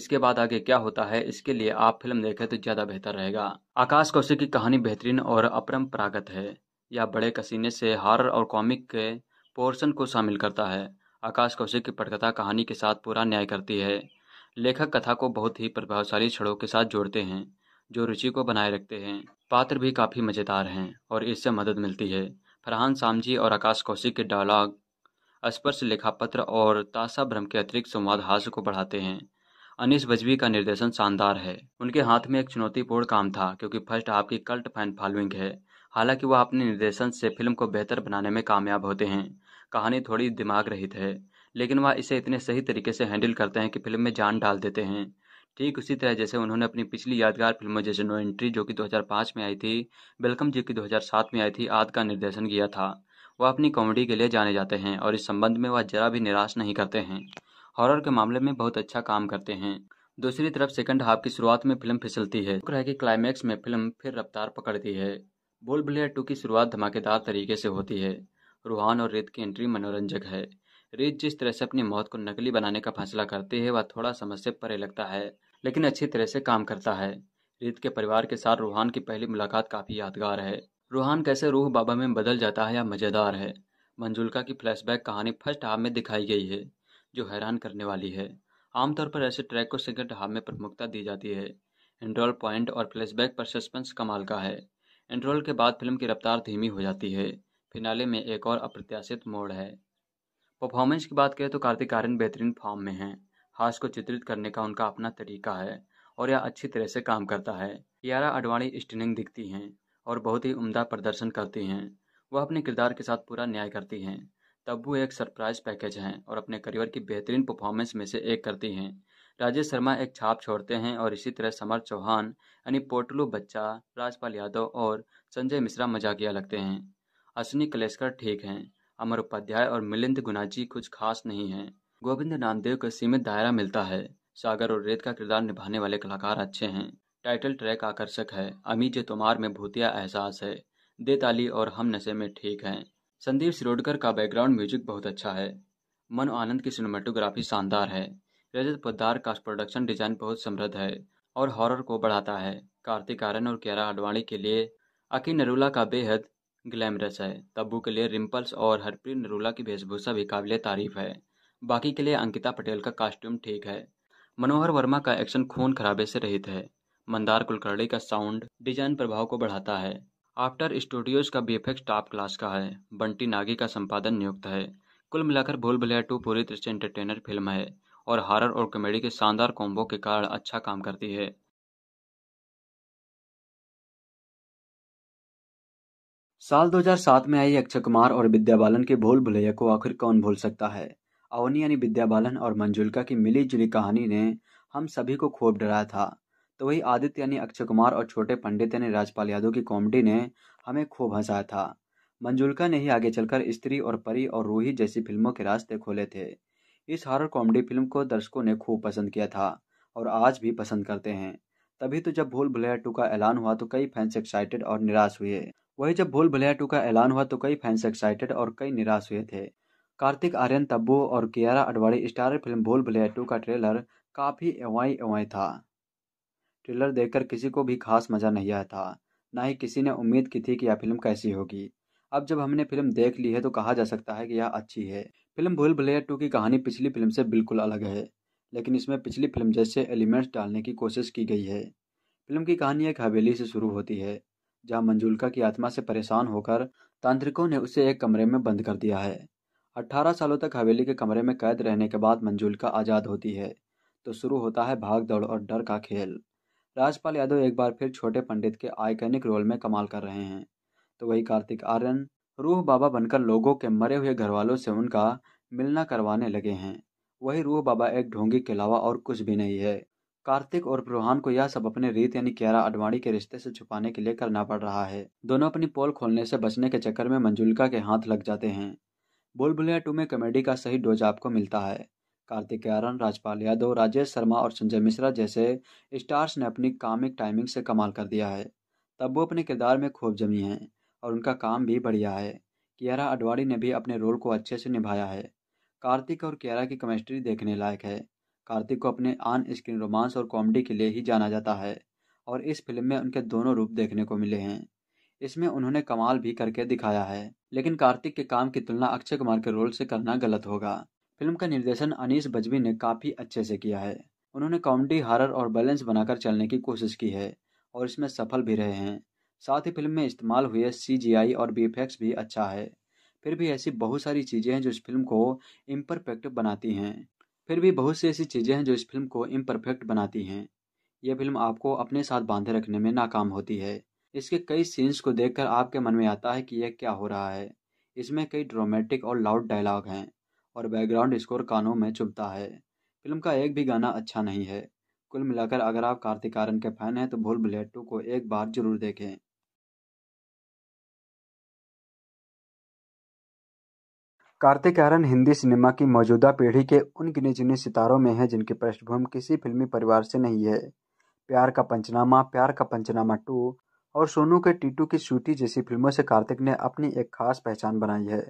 इसके बाद आगे क्या होता है इसके लिए आप फिल्म देखें तो ज्यादा बेहतर रहेगा आकाश कौशिक की कहानी बेहतरीन और अपरम्परागत है यह बड़े कसीने से हारर और कॉमिक के पोर्सन को शामिल करता है आकाश कौशिक की पटकथा कहानी के साथ पूरा न्याय करती है लेखक कथा को बहुत ही प्रभावशाली क्षणों के साथ जोड़ते हैं जो रुचि को बनाए रखते हैं पात्र भी काफ़ी मज़ेदार हैं और इससे मदद मिलती है फरहान सामजी और आकाश कौशिक के डायलॉग स्पर्श लेखापत्र और ताशा भ्रम के अतिरिक्त संवाद हास्य को बढ़ाते हैं अनिश बजवी का निर्देशन शानदार है उनके हाथ में एक चुनौतीपूर्ण काम था क्योंकि फर्स्ट हाफ की कल्ट फैन फॉलोइंग है हालांकि वह अपने निर्देशन से फिल्म को बेहतर बनाने में कामयाब होते हैं कहानी थोड़ी दिमाग रहित है लेकिन वह इसे इतने सही तरीके से हैंडल करते हैं कि फिल्म में जान डाल देते हैं ठीक उसी तरह जैसे उन्होंने अपनी पिछली यादगार फिल्मों जैसे नो एंट्री जो कि 2005 में आई थी वेलकम जो कि 2007 में आई थी आदि का निर्देशन किया था वह अपनी कॉमेडी के लिए जाने जाते हैं और इस संबंध में वह जरा भी निराश नहीं करते हैं हॉरर के मामले में बहुत अच्छा काम करते हैं दूसरी तरफ सेकंड हाफ की शुरुआत में फिल्म फिसलती है है कि क्लाइमैक्स में फिल्म फिर रफ्तार पकड़ती है बुल बुलेट टू की शुरुआत धमाकेदार तरीके से होती है रूहान और रेत की एंट्री मनोरंजक है रेत जिस तरह से अपनी मौत को नकली बनाने का फैसला करती है वह थोड़ा समस्या परे लगता है लेकिन अच्छी तरह से काम करता है रेत के परिवार के साथ रूहान की पहली मुलाकात काफ़ी यादगार है रूहान कैसे रूह बाबा में बदल जाता है या मज़ेदार है मंजुलका की फ्लैशबैक कहानी फर्स्ट हाफ में दिखाई गई है जो हैरान करने वाली है आमतौर पर ऐसे ट्रैक को सेकेंड हाफ में प्रमुखता दी जाती है एंड्रॉल पॉइंट और फ्लैशबैक पर सस्पेंस कमाल का है एंड्रॉल के बाद फिल्म की रफ्तार धीमी हो जाती है फिनाले में एक और अप्रत्याशित मोड़ है परफॉर्मेंस की बात करें तो कार्तिक आर्यन बेहतरीन फॉर्म में हैं हास को चित्रित करने का उनका अपना तरीका है और यह अच्छी तरह से काम करता है कियारा अडवाणी स्टिनिंग दिखती हैं और बहुत ही उम्दा प्रदर्शन करती हैं वह अपने किरदार के साथ पूरा न्याय करती हैं तब्बू एक सरप्राइज पैकेज हैं और अपने करियर की बेहतरीन परफॉर्मेंस में से एक करती हैं राजेश शर्मा एक छाप छोड़ते हैं और इसी तरह समर चौहान यानी पोटलू बच्चा राजपाल यादव और संजय मिश्रा मजाकिया लगते हैं अश्विनी कलेशकर ठीक हैं अमर उपाध्याय और मिलिंद गुनाजी कुछ खास नहीं हैं गोविंद नामदेव को सीमित दायरा मिलता है सागर और रेत का किरदार निभाने वाले कलाकार अच्छे हैं टाइटल ट्रैक आकर्षक है अमी जे तुमार में भूतिया एहसास है दे ताली और हम नशे में ठीक हैं संदीप सिरोडकर का बैकग्राउंड म्यूजिक बहुत अच्छा है मन आनंद की सिनेमाटोग्राफी शानदार है रजत पद्दार का प्रोडक्शन डिजाइन बहुत समृद्ध है और हॉरर को बढ़ाता है कार्तिक आर्यन और कियारा आडवाणी के लिए अकी नरूला का बेहद ग्लैमरस है तब्बू के लिए रिम्पल्स और हरप्रीत नरूला की वेशभूषा भी काबिल तारीफ है बाकी के लिए अंकिता पटेल का कॉस्ट्यूम ठीक है मनोहर वर्मा का एक्शन खून खराबे से रहित है मंदार कुलकर्णी का साउंड डिजाइन प्रभाव को बढ़ाता है आफ्टर स्टूडियोज का बीएफएक्स टॉप क्लास का है बंटी नागी का संपादन नियुक्त है कुल मिलाकर भूल भुलैया टू पूरी तरह से एंटरटेनर फिल्म है और हॉरर और कॉमेडी के शानदार कॉम्बो के कारण अच्छा काम करती है साल 2007 में आई अक्षय कुमार और विद्या बालन के भूल भुलैया को आखिर कौन भूल सकता है अवनी यानी विद्या बालन और मंजुलका की मिली जुली कहानी ने हम सभी को खूब डराया था तो वही आदित्य यानी अक्षय कुमार और छोटे पंडित यानी राजपाल यादव की कॉमेडी ने हमें खूब हंसाया था मंजुलका ने ही आगे चलकर स्त्री और परी और रूही जैसी फिल्मों के रास्ते खोले थे इस हॉरर कॉमेडी फिल्म को दर्शकों ने खूब पसंद किया था और आज भी पसंद करते हैं तभी तो जब भूल भुलैया टू का ऐलान हुआ तो कई फैंस एक्साइटेड और निराश हुए वही जब भूल भुलैया टू का ऐलान हुआ तो कई फैंस एक्साइटेड और कई निराश हुए थे कार्तिक आर्यन तब्बू और Kiara Advani star film Bhool Bhulaiyaa to का ट्रेलर काफ़ी एवाई एवाई था ट्रेलर देखकर किसी को भी खास मज़ा नहीं आया था ना ही किसी ने उम्मीद की थी कि यह फिल्म कैसी होगी अब जब हमने फिल्म देख ली है तो कहा जा सकता है कि यह अच्छी है फिल्म भूल भुलैया टू की कहानी पिछली फिल्म से बिल्कुल अलग है लेकिन इसमें पिछली फिल्म जैसे एलिमेंट्स डालने की कोशिश की गई है फिल्म की कहानी एक हवेली से शुरू होती है जहां मंजुलका की आत्मा से परेशान होकर तांत्रिकों ने उसे एक कमरे में बंद कर दिया है अट्ठारह सालों तक हवेली के कमरे में कैद रहने के बाद मंजुलका आज़ाद होती है तो शुरू होता है भाग दौड़ और डर का खेल राजपाल यादव एक बार फिर छोटे पंडित के आइकनिक रोल में कमाल कर रहे हैं तो वही कार्तिक आर्यन रूह बाबा बनकर लोगों के मरे हुए घर वालों से उनका मिलना करवाने लगे हैं वही रूह बाबा एक ढोंगी के अलावा और कुछ भी नहीं है कार्तिक और ब्रुहान को यह सब अपने रीत यानी कियारा अडवाणी के रिश्ते से छुपाने के लिए करना पड़ रहा है दोनों अपनी पोल खोलने से बचने के चक्कर में मंजुलिका के हाथ लग जाते हैं बुलबुलिया टू में कॉमेडी का सही डोज आपको मिलता है कार्तिक कियारन राजपाल यादव राजेश शर्मा और संजय मिश्रा जैसे स्टार्स ने अपनी कामिक टाइमिंग से कमाल कर दिया है तब वो अपने किरदार में खूब जमी हैं और उनका काम भी बढ़िया है कियारा अडवाणी ने भी अपने रोल को अच्छे से निभाया है कार्तिक और कियारा की केमिस्ट्री देखने लायक है कार्तिक को अपने आन स्क्रीन रोमांस और कॉमेडी के लिए ही जाना जाता है और इस फिल्म में उनके दोनों रूप देखने को मिले हैं इसमें उन्होंने कमाल भी करके दिखाया है लेकिन कार्तिक के काम की तुलना अक्षय कुमार के रोल से करना गलत होगा फिल्म का निर्देशन अनीस बजवी ने काफ़ी अच्छे से किया है उन्होंने कॉमेडी हारर और बैलेंस बनाकर चलने की कोशिश की है और इसमें सफल भी रहे हैं साथ ही फिल्म में इस्तेमाल हुए सी और बी भी अच्छा है फिर भी ऐसी बहुत सारी चीज़ें हैं जो इस फिल्म को इम्परफेक्ट बनाती हैं फिर भी बहुत सी ऐसी चीज़ें हैं जो इस फिल्म को इम्परफेक्ट बनाती हैं यह फिल्म आपको अपने साथ बांधे रखने में नाकाम होती है इसके कई सीन्स को देखकर आपके मन में आता है कि यह क्या हो रहा है इसमें कई ड्रामेटिक और लाउड डायलॉग हैं और बैकग्राउंड स्कोर कानों में चुभता है फिल्म का एक भी गाना अच्छा नहीं है कुल मिलाकर अगर आप कार्तिक आर्यन के फैन हैं तो भूल भुलैया टू को एक बार जरूर देखें कार्तिक आर्यन हिंदी सिनेमा की मौजूदा पीढ़ी के उन गिने चुने सितारों में हैं जिनकी पृष्ठभूमि किसी फिल्मी परिवार से नहीं है प्यार का पंचनामा प्यार का पंचनामा टू और सोनू के टीटू की शूटी जैसी फिल्मों से कार्तिक ने अपनी एक खास पहचान बनाई है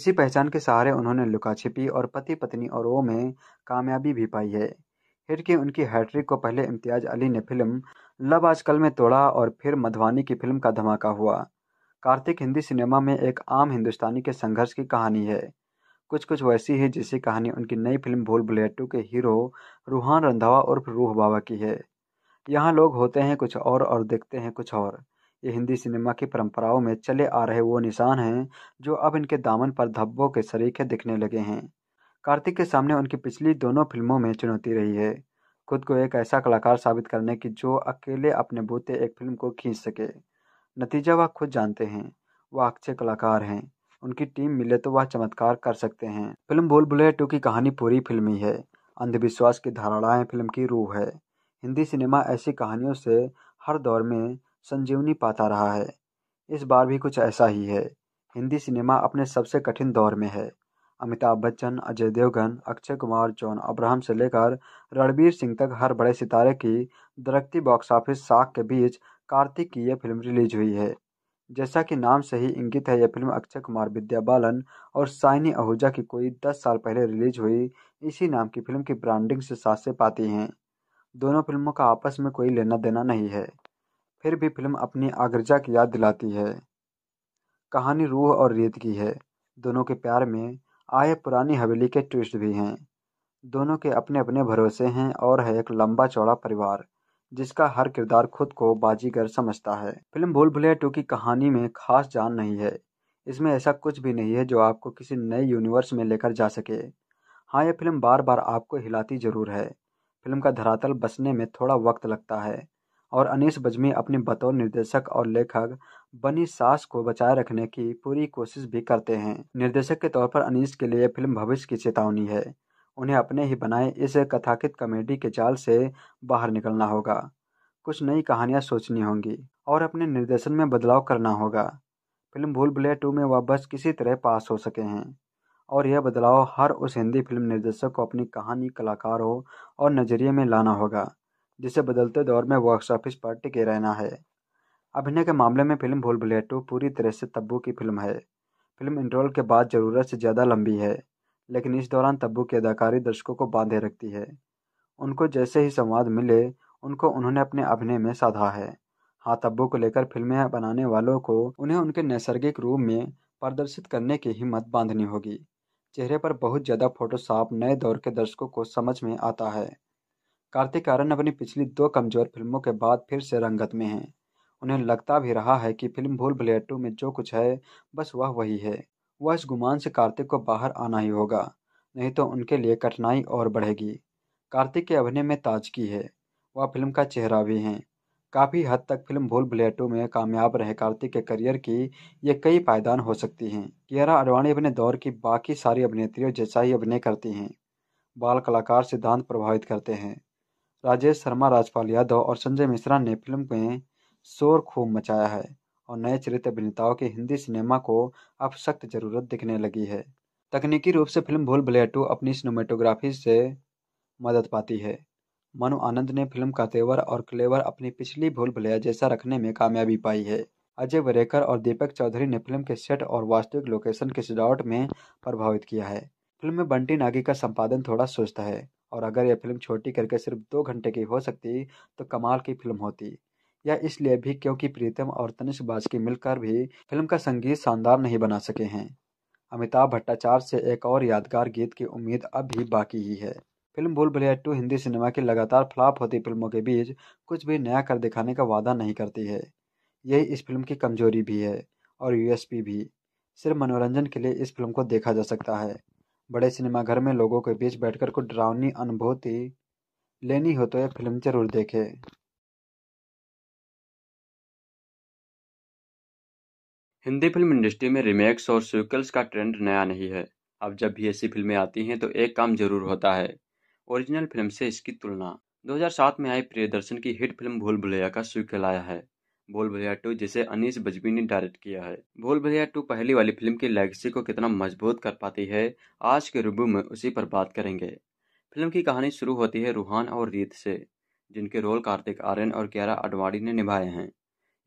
इसी पहचान के सहारे उन्होंने लुका छिपी और पति पत्नी और ओ में कामयाबी भी पाई है हिट की उनकी हैट्रिक को पहले इम्तियाज अली ने फिल्म लव आजकल में तोड़ा और फिर मधवानी की फिल्म का धमाका हुआ कार्तिक हिंदी सिनेमा में एक आम हिंदुस्तानी के संघर्ष की कहानी है कुछ कुछ वैसी ही जैसी कहानी उनकी नई फिल्म भूल भुलैया टू के हीरो रूहान रंधावा उर्फ रूह बाबा की है यहाँ लोग होते हैं कुछ और और देखते हैं कुछ और ये हिंदी सिनेमा की परंपराओं में चले आ रहे वो निशान हैं जो अब इनके दामन पर धब्बों के सरीखे दिखने लगे हैं कार्तिक के सामने उनकी पिछली दोनों फिल्मों में चुनौती रही है खुद को एक ऐसा कलाकार साबित करने की जो अकेले अपने बूते एक फिल्म को खींच सके नतीजा वह खुद जानते हैं वह अच्छे कलाकार हैं उनकी टीम मिले तो वह चमत्कार कर सकते हैं फिल्म भूल भुलैया टू की कहानी पूरी फिल्मी है अंधविश्वास की धारणाएं फिल्म की रूह है हिंदी सिनेमा ऐसी कहानियों से हर दौर में संजीवनी पाता रहा है इस बार भी कुछ ऐसा ही है हिंदी सिनेमा अपने सबसे कठिन दौर में है अमिताभ बच्चन अजय देवगन अक्षय कुमार जॉन अब्राहम से लेकर रणबीर सिंह तक हर बड़े सितारे की दरख्ती बॉक्स ऑफिस साख के बीच कार्तिक की यह फिल्म रिलीज हुई है जैसा कि नाम से ही इंगित है यह फिल्म अक्षय कुमार विद्या बालन और साइनी आहूजा की कोई दस साल पहले रिलीज हुई इसी नाम की फिल्म की ब्रांडिंग से सासे पाती हैं दोनों फिल्मों का आपस में कोई लेना देना नहीं है फिर भी फिल्म अपनी आग्रजा की याद दिलाती है कहानी रूह और रीत की है दोनों के प्यार में आए पुरानी हवेली के ट्विस्ट भी हैं दोनों के अपने अपने भरोसे हैं और है एक लंबा चौड़ा परिवार जिसका हर किरदार खुद को बाजीगर समझता है फिल्म भूल भुलैया टू की कहानी में खास जान नहीं है इसमें ऐसा कुछ भी नहीं है जो आपको किसी नए यूनिवर्स में लेकर जा सके हाँ यह फिल्म बार बार आपको हिलाती जरूर है फिल्म का धरातल बसने में थोड़ा वक्त लगता है और अनीस बजमी अपने बतौर निर्देशक और लेखक बनी सास को बचाए रखने की पूरी कोशिश भी करते हैं निर्देशक के तौर पर अनीस के लिए फिल्म भविष्य की चेतावनी है उन्हें अपने ही बनाए इस कथाकित कॉमेडी के जाल से बाहर निकलना होगा कुछ नई कहानियाँ सोचनी होंगी और अपने निर्देशन में बदलाव करना होगा फिल्म भूल भुलैया टू में वह बस किसी तरह पास हो सके हैं और यह बदलाव हर उस हिंदी फिल्म निर्देशक को अपनी कहानी कलाकार हो और नज़रिए में लाना होगा जिसे बदलते दौर में बॉक्स ऑफिस पर टिके रहना है अभिनय के मामले में फिल्म भूल भुलैया टू पूरी तरह से तब्बू की फिल्म है फिल्म इंटरवल के बाद ज़रूरत से ज़्यादा लंबी है लेकिन इस दौरान तब्बू की अदाकारी दर्शकों को बांधे रखती है उनको जैसे ही संवाद मिले उनको उन्होंने अपने अभिनय में साधा है हाँ तब्बू को लेकर फिल्में बनाने वालों को उन्हें उनके नैसर्गिक रूप में प्रदर्शित करने की हिम्मत बांधनी होगी चेहरे पर बहुत ज़्यादा फोटोशॉप नए दौर के दर्शकों को समझ में आता है कार्तिक आर्यन अपनी पिछली दो कमजोर फिल्मों के बाद फिर से रंगत में हैं उन्हें लगता भी रहा है कि फिल्म भूल भुलैया टू में जो कुछ है बस वह वही है वह इस गुमान से कार्तिक को बाहर आना ही होगा नहीं तो उनके लिए कठिनाई और बढ़ेगी कार्तिक के अभिनय में ताजगी है वह फिल्म का चेहरा भी हैं काफ़ी हद तक फिल्म भूल भुलैटो में कामयाब रहे कार्तिक के करियर की ये कई पायदान हो सकती हैं कियारा अडवाणी अपने दौर की बाकी सारी अभिनेत्रियों जैसा ही अभिनय करती हैं बाल कलाकार सिद्धांत प्रभावित करते हैं राजेश शर्मा राजपाल यादव और संजय मिश्रा ने फिल्म में शोर खूब मचाया है और नए चरित्र अभिनेताओं की हिंदी सिनेमा को अब सख्त ज़रूरत दिखने लगी है तकनीकी रूप से फिल्म भूल भुलैया टू अपनी सिनेमेटोग्राफी से मदद पाती है मनु आनंद ने फिल्म का तेवर और क्लेवर अपनी पिछली भूल भुलैया जैसा रखने में कामयाबी पाई है अजय वरेकर और दीपक चौधरी ने फिल्म के सेट और वास्तविक लोकेशन के सजावट में प्रभावित किया है फिल्म में बंटी नागी का संपादन थोड़ा सुस्त है और अगर यह फिल्म छोटी करके सिर्फ दो घंटे की हो सकती तो कमाल की फिल्म होती यह इसलिए भी क्योंकि प्रीतम और तनिष्क बाजकी मिलकर भी फिल्म का संगीत शानदार नहीं बना सके हैं अमिताभ भट्टाचार्य से एक और यादगार गीत की उम्मीद अब भी बाकी ही है film Bhool Bhulaiyaa to Hindi cinema की लगातार फ्लॉप होती फिल्मों के बीच कुछ भी नया कर दिखाने का वादा नहीं करती है यही इस फिल्म की कमजोरी भी है और यूएसपी भी सिर्फ मनोरंजन के लिए इस फिल्म को देखा जा सकता है बड़े सिनेमाघर में लोगों के बीच बैठकर कुछ डरावनी अनुभूति लेनी हो तो यह फिल्म जरूर देखें हिंदी फिल्म इंडस्ट्री में रिमेक्स और सीक्वल्स का ट्रेंड नया नहीं है अब जब भी ऐसी फिल्में आती हैं तो एक काम जरूर होता है ओरिजिनल फिल्म से इसकी तुलना 2007 में आई प्रियदर्शन की हिट फिल्म भूल भुलैया का सीक्वल आया है भूल भुलैया टू जिसे अनिश बजबी ने डायरेक्ट किया है भूल भुलैया टू पहली वाली फिल्म की लेगेसी को कितना मजबूत कर पाती है आज के रूबू में उसी पर बात करेंगे फिल्म की कहानी शुरू होती है रूहान और रीत से जिनके रोल कार्तिक आर्यन और कियारा अडवाणी ने निभाए हैं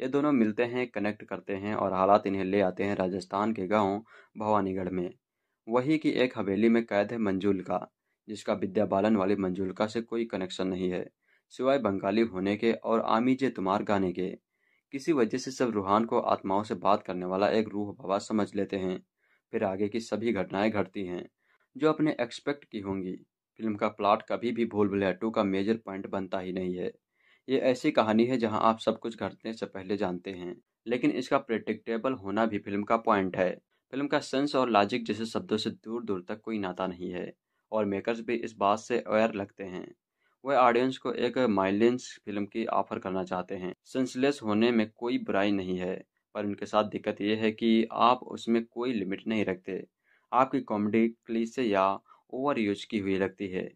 ये दोनों मिलते हैं कनेक्ट करते हैं और हालात इन्हें ले आते हैं राजस्थान के गांव भवानीगढ़ में वही की एक हवेली में कैद है मंजूल का जिसका विद्या बालन वाली का से कोई कनेक्शन नहीं है सिवाय बंगाली होने के और आमीजे तुम्हार गाने के किसी वजह से सब रूहान को आत्माओं से बात करने वाला एक रूह बाबा समझ लेते हैं फिर आगे की सभी घटनाएं घटती हैं जो अपने एक्सपेक्ट की होंगी फिल्म का प्लाट कभी भी भूल भुलैटू का मेजर पॉइंट बनता ही नहीं है ये ऐसी कहानी है जहां आप सब कुछ घटने से पहले जानते हैं लेकिन इसका प्रेडिक्टेबल होना भी फिल्म का पॉइंट है फिल्म का सेंस और लॉजिक जैसे शब्दों से दूर दूर तक कोई नाता नहीं है और मेकर्स भी इस बात से अवेयर लगते हैं वह ऑडियंस को एक माइलेंस फिल्म की ऑफर करना चाहते हैं सेंसलेस होने में कोई बुराई नहीं है पर उनके साथ दिक्कत यह है कि आप उसमें कोई लिमिट नहीं रखते आपकी कॉमेडी क्लीसे या ओवर यूज की हुई लगती है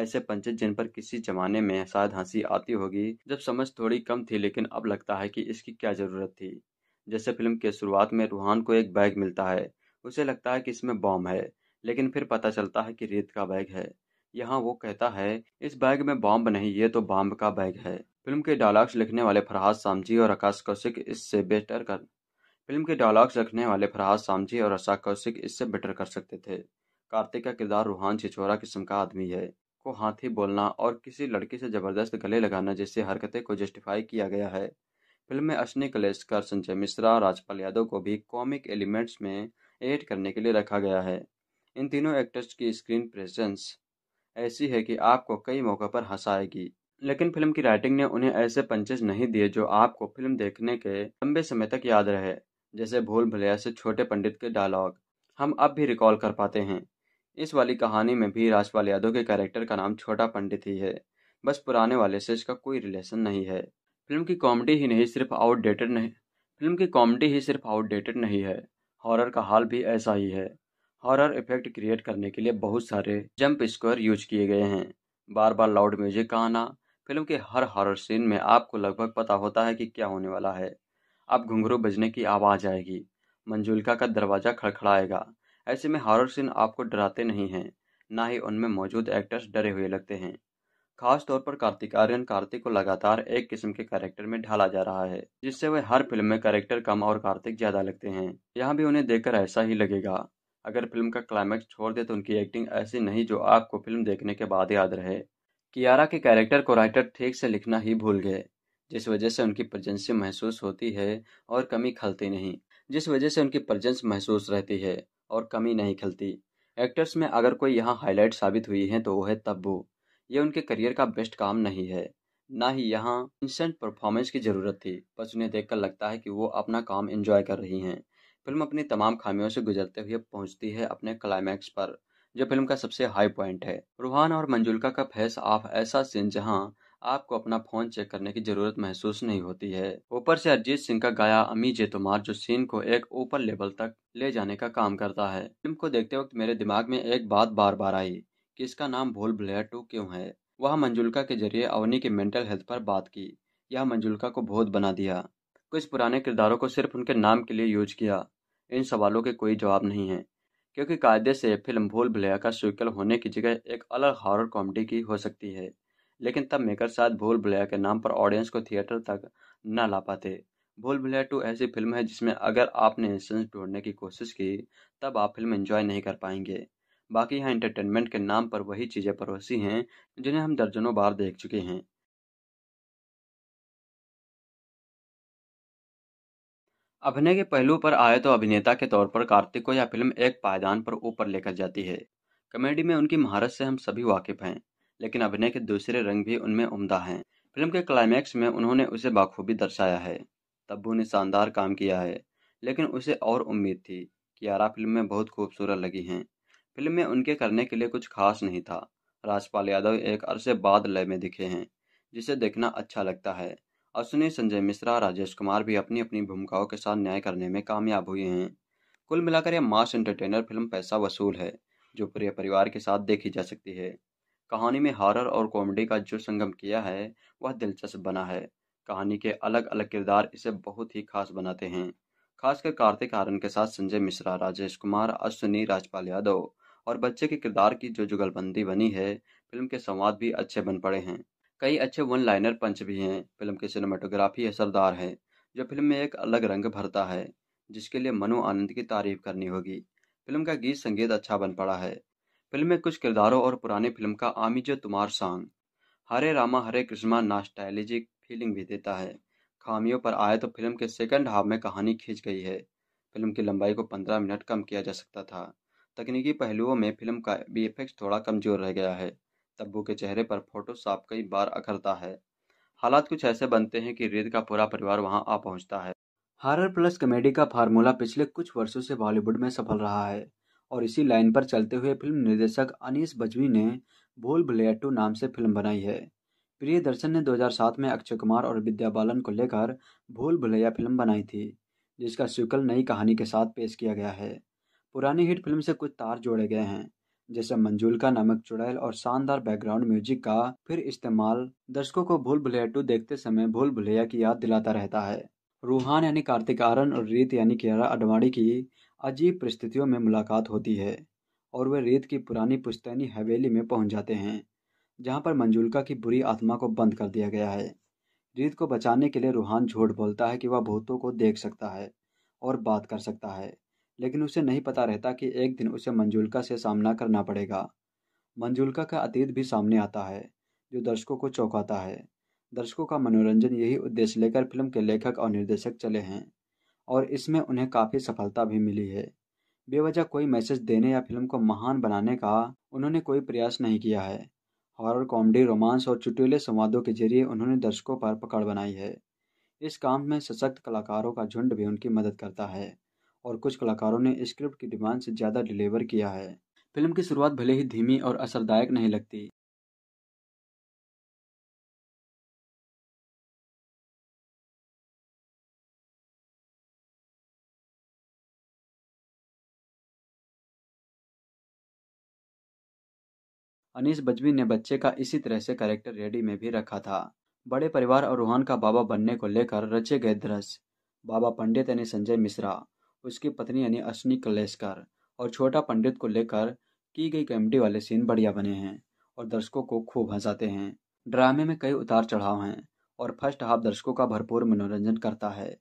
ऐसे पंचे जिन पर किसी जमाने में शायद हंसी आती होगी जब समझ थोड़ी कम थी लेकिन अब लगता है कि इसकी क्या ज़रूरत थी जैसे फिल्म के शुरुआत में रूहान को एक बैग मिलता है उसे लगता है कि इसमें बॉम्ब है लेकिन फिर पता चलता है कि रेत का बैग है यहाँ वो कहता है इस बैग में बॉम्ब नहीं ये तो बॉम्ब का बैग है फिल्म के डायलॉग्स लिखने वाले फरहाद सामजी और आकाश कौशिक इससे बेटर कर फिल्म के डायलॉग्स लिखने वाले फरहाद सामजी और आशा कौशिक इससे बेटर कर सकते थे कार्तिक का किरदार रूहान छिछोरा किस्म का आदमी है को हाथी बोलना और किसी लड़की से ज़बरदस्त गले लगाना जैसे हरकतें को जस्टिफाई किया गया है फिल्म में अश्नि कलेशकर संजय मिश्रा राजपाल यादव को भी कॉमिक एलिमेंट्स में एड करने के लिए रखा गया है इन तीनों एक्टर्स की स्क्रीन प्रेजेंस ऐसी है कि आपको कई मौक़ों पर हंसाएगी लेकिन फिल्म की राइटिंग ने उन्हें ऐसे पंचेज नहीं दिए जो आपको फिल्म देखने के लंबे समय तक याद रहे जैसे भूल भुलैया से छोटे पंडित के डायलॉग हम अब भी रिकॉल कर पाते हैं इस वाली कहानी में भी राजपाल यादव के कैरेक्टर का नाम छोटा पंडित ही है बस पुराने वाले से इसका कोई रिलेशन नहीं है फिल्म की कॉमेडी ही नहीं सिर्फ आउटडेटेड नहीं फिल्म की कॉमेडी ही सिर्फ आउटडेटेड नहीं है हॉरर का हाल भी ऐसा ही है हॉरर इफेक्ट क्रिएट करने के लिए बहुत सारे जंप स्क्वायर यूज किए गए हैं बार बार लाउड म्यूजिक का आना फिल्म के हर हॉरर सीन में आपको लगभग पता होता है कि क्या होने वाला है अब घुंघरू बजने की आवाज़ आएगी मंजुलका का दरवाज़ा खड़खड़ाएगा ऐसे में हॉरर सीन आपको डराते नहीं हैं ना ही उनमें मौजूद एक्टर्स डरे हुए लगते हैं खास तौर पर कार्तिक आर्यन कार्तिक को लगातार एक किस्म के कैरेक्टर में ढाला जा रहा है जिससे वह हर फिल्म में कैरेक्टर कम और कार्तिक ज्यादा लगते हैं यहाँ भी उन्हें देखकर ऐसा ही लगेगा अगर फिल्म का क्लाइमैक्स छोड़ दे तो उनकी एक्टिंग ऐसी नहीं जो आपको फिल्म देखने के बाद याद रहे कियारा के कैरेक्टर को राइटर ठीक से लिखना ही भूल गए जिस वजह से उनकी प्रजेंसी महसूस होती है और कमी खलती नहीं जिस वजह से उनकी प्रजेंस महसूस रहती है और कमी नहीं खलती एक्टर्स में अगर कोई यहाँ हाईलाइट साबित हुई है तो वो है तब्बू ये उनके करियर का बेस्ट काम नहीं है ना ही यहाँ इंस्टेंट परफॉर्मेंस की ज़रूरत थी बस उन्हें देख लगता है कि वो अपना काम इन्जॉय कर रही हैं फिल्म अपनी तमाम खामियों से गुजरते हुए पहुंचती है अपने क्लाइमैक्स पर जो फिल्म का सबसे हाई पॉइंट है रूहान और मंजुलका का फेस ऑफ ऐसा सीन जहाँ आपको अपना फोन चेक करने की जरूरत महसूस नहीं होती है ऊपर से अरिजीत सिंह का गाया अमी जे तुमार जो सीन को एक ऊपर लेवल तक ले जाने का काम करता है फिल्म को देखते वक्त मेरे दिमाग में एक बात बार बार आई कि इसका नाम भूल भुलैया टू क्यों है वह मंजुलका के जरिए अवनी के मेंटल हेल्थ पर बात की यह मंजुलका को बहुत बना दिया कुछ पुराने किरदारों को सिर्फ उनके नाम के लिए यूज किया इन सवालों के कोई जवाब नहीं है क्योंकि कायदे से फिल्म भूल भुलैया का सीक्वल होने की जगह एक अलग हॉरर कॉमेडी की हो सकती है लेकिन तब मेकर साथ भूल भुलैया के नाम पर ऑडियंस को थिएटर तक न ला पाते भूल भुलैया टू ऐसी फिल्म है जिसमें अगर आपने इंसेंस ढूंढने की कोशिश की तब आप फिल्म एंजॉय नहीं कर पाएंगे बाकी यहाँ इंटरटेनमेंट के नाम पर वही चीज़ें परोसी हैं जिन्हें हम दर्जनों बार देख चुके हैं अभिनय के पहलू पर आए तो अभिनेता के तौर पर कार्तिक को यह फिल्म एक पायदान पर ऊपर लेकर जाती है कॉमेडी में उनकी महारत से हम सभी वाकिफ हैं लेकिन अभिनय के दूसरे रंग भी उनमें उमदा हैं फिल्म के क्लाइमैक्स में उन्होंने उसे बाखूबी दर्शाया है तब्बू ने शानदार काम किया है लेकिन उसे और उम्मीद थी कि यारा फिल्म में बहुत खूबसूरत लगी हैं फिल्म में उनके करने के लिए कुछ खास नहीं था राजपाल यादव एक अरसे बाद लय में दिखे हैं जिसे देखना अच्छा लगता है अश्विनी संजय मिश्रा राजेश कुमार भी अपनी अपनी भूमिकाओं के साथ न्याय करने में कामयाब हुए हैं कुल मिलाकर यह मास एंटरटेनर फिल्म पैसा वसूल है जो पूरे परिवार के साथ देखी जा सकती है कहानी में हॉरर और कॉमेडी का जो संगम किया है वह दिलचस्प बना है कहानी के अलग अलग किरदार इसे बहुत ही खास बनाते हैं खासकर कार्तिक आर्यन के साथ संजय मिश्रा राजेश कुमार अश्विनी राजपाल यादव और बच्चे के किरदार की जो जुगलबंदी बनी है फिल्म के संवाद भी अच्छे बन पड़े हैं कई अच्छे वन लाइनर पंच भी हैं फिल्म की सिनेमाटोग्राफी असरदार है जो फिल्म में एक अलग रंग भरता है जिसके लिए मनु आनंद की तारीफ करनी होगी फिल्म का गीत संगीत अच्छा बन पड़ा है फिल्म में कुछ किरदारों और पुराने फिल्म का Ami Je Tomar song Hare Rama Hare Krishna nostalgic feeling भी देता है खामियों पर आए तो फिल्म के सेकंड हाफ में कहानी खींच गई है फिल्म की लंबाई को पंद्रह मिनट कम किया जा सकता था तकनीकी पहलुओं में फिल्म का बी थोड़ा कमजोर रह गया है तब्बू के चेहरे पर फोटोशॉप कई बार अखरता है हालात कुछ ऐसे बनते हैं कि रेत का पूरा परिवार वहां आ पहुंचता है हॉरर प्लस कॉमेडी का फार्मूला पिछले कुछ वर्षों से बॉलीवुड में सफल रहा है और इसी लाइन पर चलते हुए फिल्म निर्देशक अनीस बजवी ने भूल भुलैया टू नाम से फिल्म बनाई है प्रिय दर्शन ने 2007 में अक्षय कुमार और विद्या बालन को लेकर भूल भुलैया फिल्म बनाई थी जिसका सीक्वल नई कहानी के साथ पेश किया गया है पुरानी हिट फिल्म से कुछ तार जोड़े गए हैं जैसे मंजूल का नामक चुड़ैल और शानदार बैकग्राउंड म्यूजिक का फिर इस्तेमाल दर्शकों को भूल भुलैया टू देखते समय भूल भुलैया की याद दिलाता रहता है रूहान यानी कार्तिक आरन और रीत यानी कियारा अडवाणी की अजीब परिस्थितियों में मुलाकात होती है और वे रेत की पुरानी पुश्तैनी हवेली में पहुंच जाते हैं जहां पर मंजुलका की बुरी आत्मा को बंद कर दिया गया है रीत को बचाने के लिए रूहान झूठ बोलता है कि वह भूतों को देख सकता है और बात कर सकता है लेकिन उसे नहीं पता रहता कि एक दिन उसे मंजुलका से सामना करना पड़ेगा मंजुलका का अतीत भी सामने आता है जो दर्शकों को चौंकाता है दर्शकों का मनोरंजन यही उद्देश्य लेकर फिल्म के लेखक और निर्देशक चले हैं और इसमें उन्हें काफ़ी सफलता भी मिली है बेवजह कोई मैसेज देने या फिल्म को महान बनाने का उन्होंने कोई प्रयास नहीं किया है हॉरर कॉमेडी रोमांस और चुटिले संवादों के जरिए उन्होंने दर्शकों पर पकड़ बनाई है इस काम में सशक्त कलाकारों का झुंड भी उनकी मदद करता है और कुछ कलाकारों ने स्क्रिप्ट की डिमांड से ज़्यादा डिलीवर किया है फिल्म की शुरुआत भले ही धीमी और असरदायक नहीं लगती अनीस बजमी ने बच्चे का इसी तरह से कैरेक्टर रेडी में भी रखा था बड़े परिवार और रूहान का बाबा बनने को लेकर रचे गए दृश्य बाबा पंडित यानी संजय मिश्रा उसकी पत्नी यानी अश्विनी कलेशकर और छोटा पंडित को लेकर की गई कॉमेडी वाले सीन बढ़िया बने हैं और दर्शकों को खूब हंसाते हैं ड्रामे में कई उतार चढ़ाव हैं और फर्स्ट हाफ दर्शकों का भरपूर मनोरंजन करता है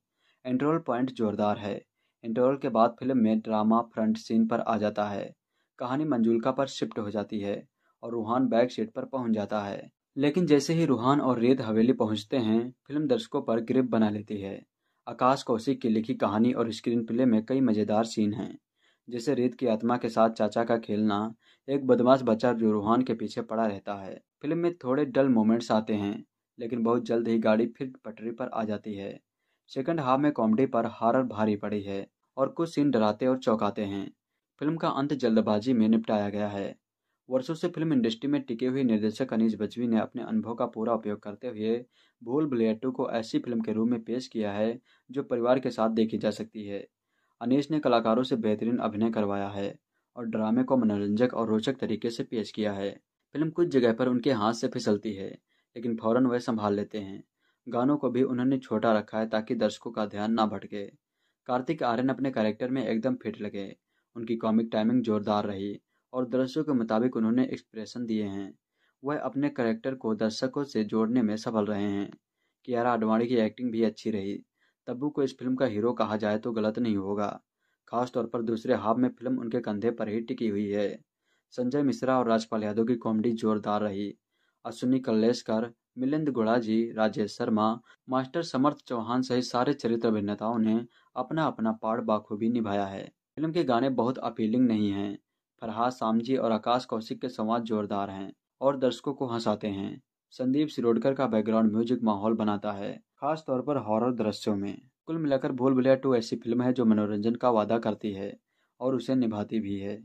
इंटरवल पॉइंट जोरदार है इंटरवल के बाद फिल्म में ड्रामा फ्रंट सीन पर आ जाता है कहानी मंजुलका पर शिफ्ट हो जाती है और रूहान बैग सीट पर पहुंच जाता है लेकिन जैसे ही रूहान और रेत हवेली पहुंचते हैं फिल्म दर्शकों पर ग्रिप बना लेती है आकाश कौशिक की लिखी कहानी और स्क्रीन प्ले में कई मज़ेदार सीन हैं जैसे रेत की आत्मा के साथ चाचा का खेलना एक बदमाश बच्चा जो रूहान के पीछे पड़ा रहता है फिल्म में थोड़े डल मोमेंट्स आते हैं लेकिन बहुत जल्द ही गाड़ी फिर पटरी पर आ जाती है सेकंड हाफ में कॉमेडी पर हारर भारी पड़ी है और कुछ सीन डराते और चौंकाते हैं फिल्म का अंत जल्दबाजी में निपटाया गया है वर्षों से फिल्म इंडस्ट्री में टिके हुए निर्देशक अनिश बजवी ने अपने अनुभव का पूरा उपयोग करते हुए भूल भुलैया टू को ऐसी फिल्म के रूप में पेश किया है जो परिवार के साथ देखी जा सकती है अनिश ने कलाकारों से बेहतरीन अभिनय करवाया है और ड्रामे को मनोरंजक और रोचक तरीके से पेश किया है फिल्म कुछ जगह पर उनके हाथ से फिसलती है लेकिन फौरन वह संभाल लेते हैं गानों को भी उन्होंने छोटा रखा है ताकि दर्शकों का ध्यान ना भटके कार्तिक आर्यन अपने कैरेक्टर में एकदम फिट लगे उनकी कॉमिक टाइमिंग जोरदार रही और दृश्यों के मुताबिक उन्होंने एक्सप्रेशन दिए हैं वह अपने करेक्टर को दर्शकों से जोड़ने में सफल रहे हैं कियारा आडवाणी की एक्टिंग भी अच्छी रही तब्बू को इस फिल्म का हीरो कहा जाए तो गलत नहीं होगा खासतौर पर दूसरे हाफ में फिल्म उनके कंधे पर ही टिकी हुई है संजय मिश्रा और राजपाल यादव की कॉमेडी जोरदार रही अश्विनी कल्लेशकर मिलिंद गुड़ाजी राजेश शर्मा मास्टर समर्थ चौहान सहित सारे चरित्र अभिनेताओं ने अपना अपना पार्ट बाखूबी निभाया है फिल्म के गाने बहुत अपीलिंग नहीं हैं फरहाद सामजी और आकाश कौशिक के संवाद जोरदार हैं और दर्शकों को हंसाते हैं संदीप सिरोडकर का बैकग्राउंड म्यूजिक माहौल बनाता है खास तौर पर हॉरर दृश्यों में कुल मिलाकर भूल भुलैया टू ऐसी फिल्म है जो मनोरंजन का वादा करती है और उसे निभाती भी है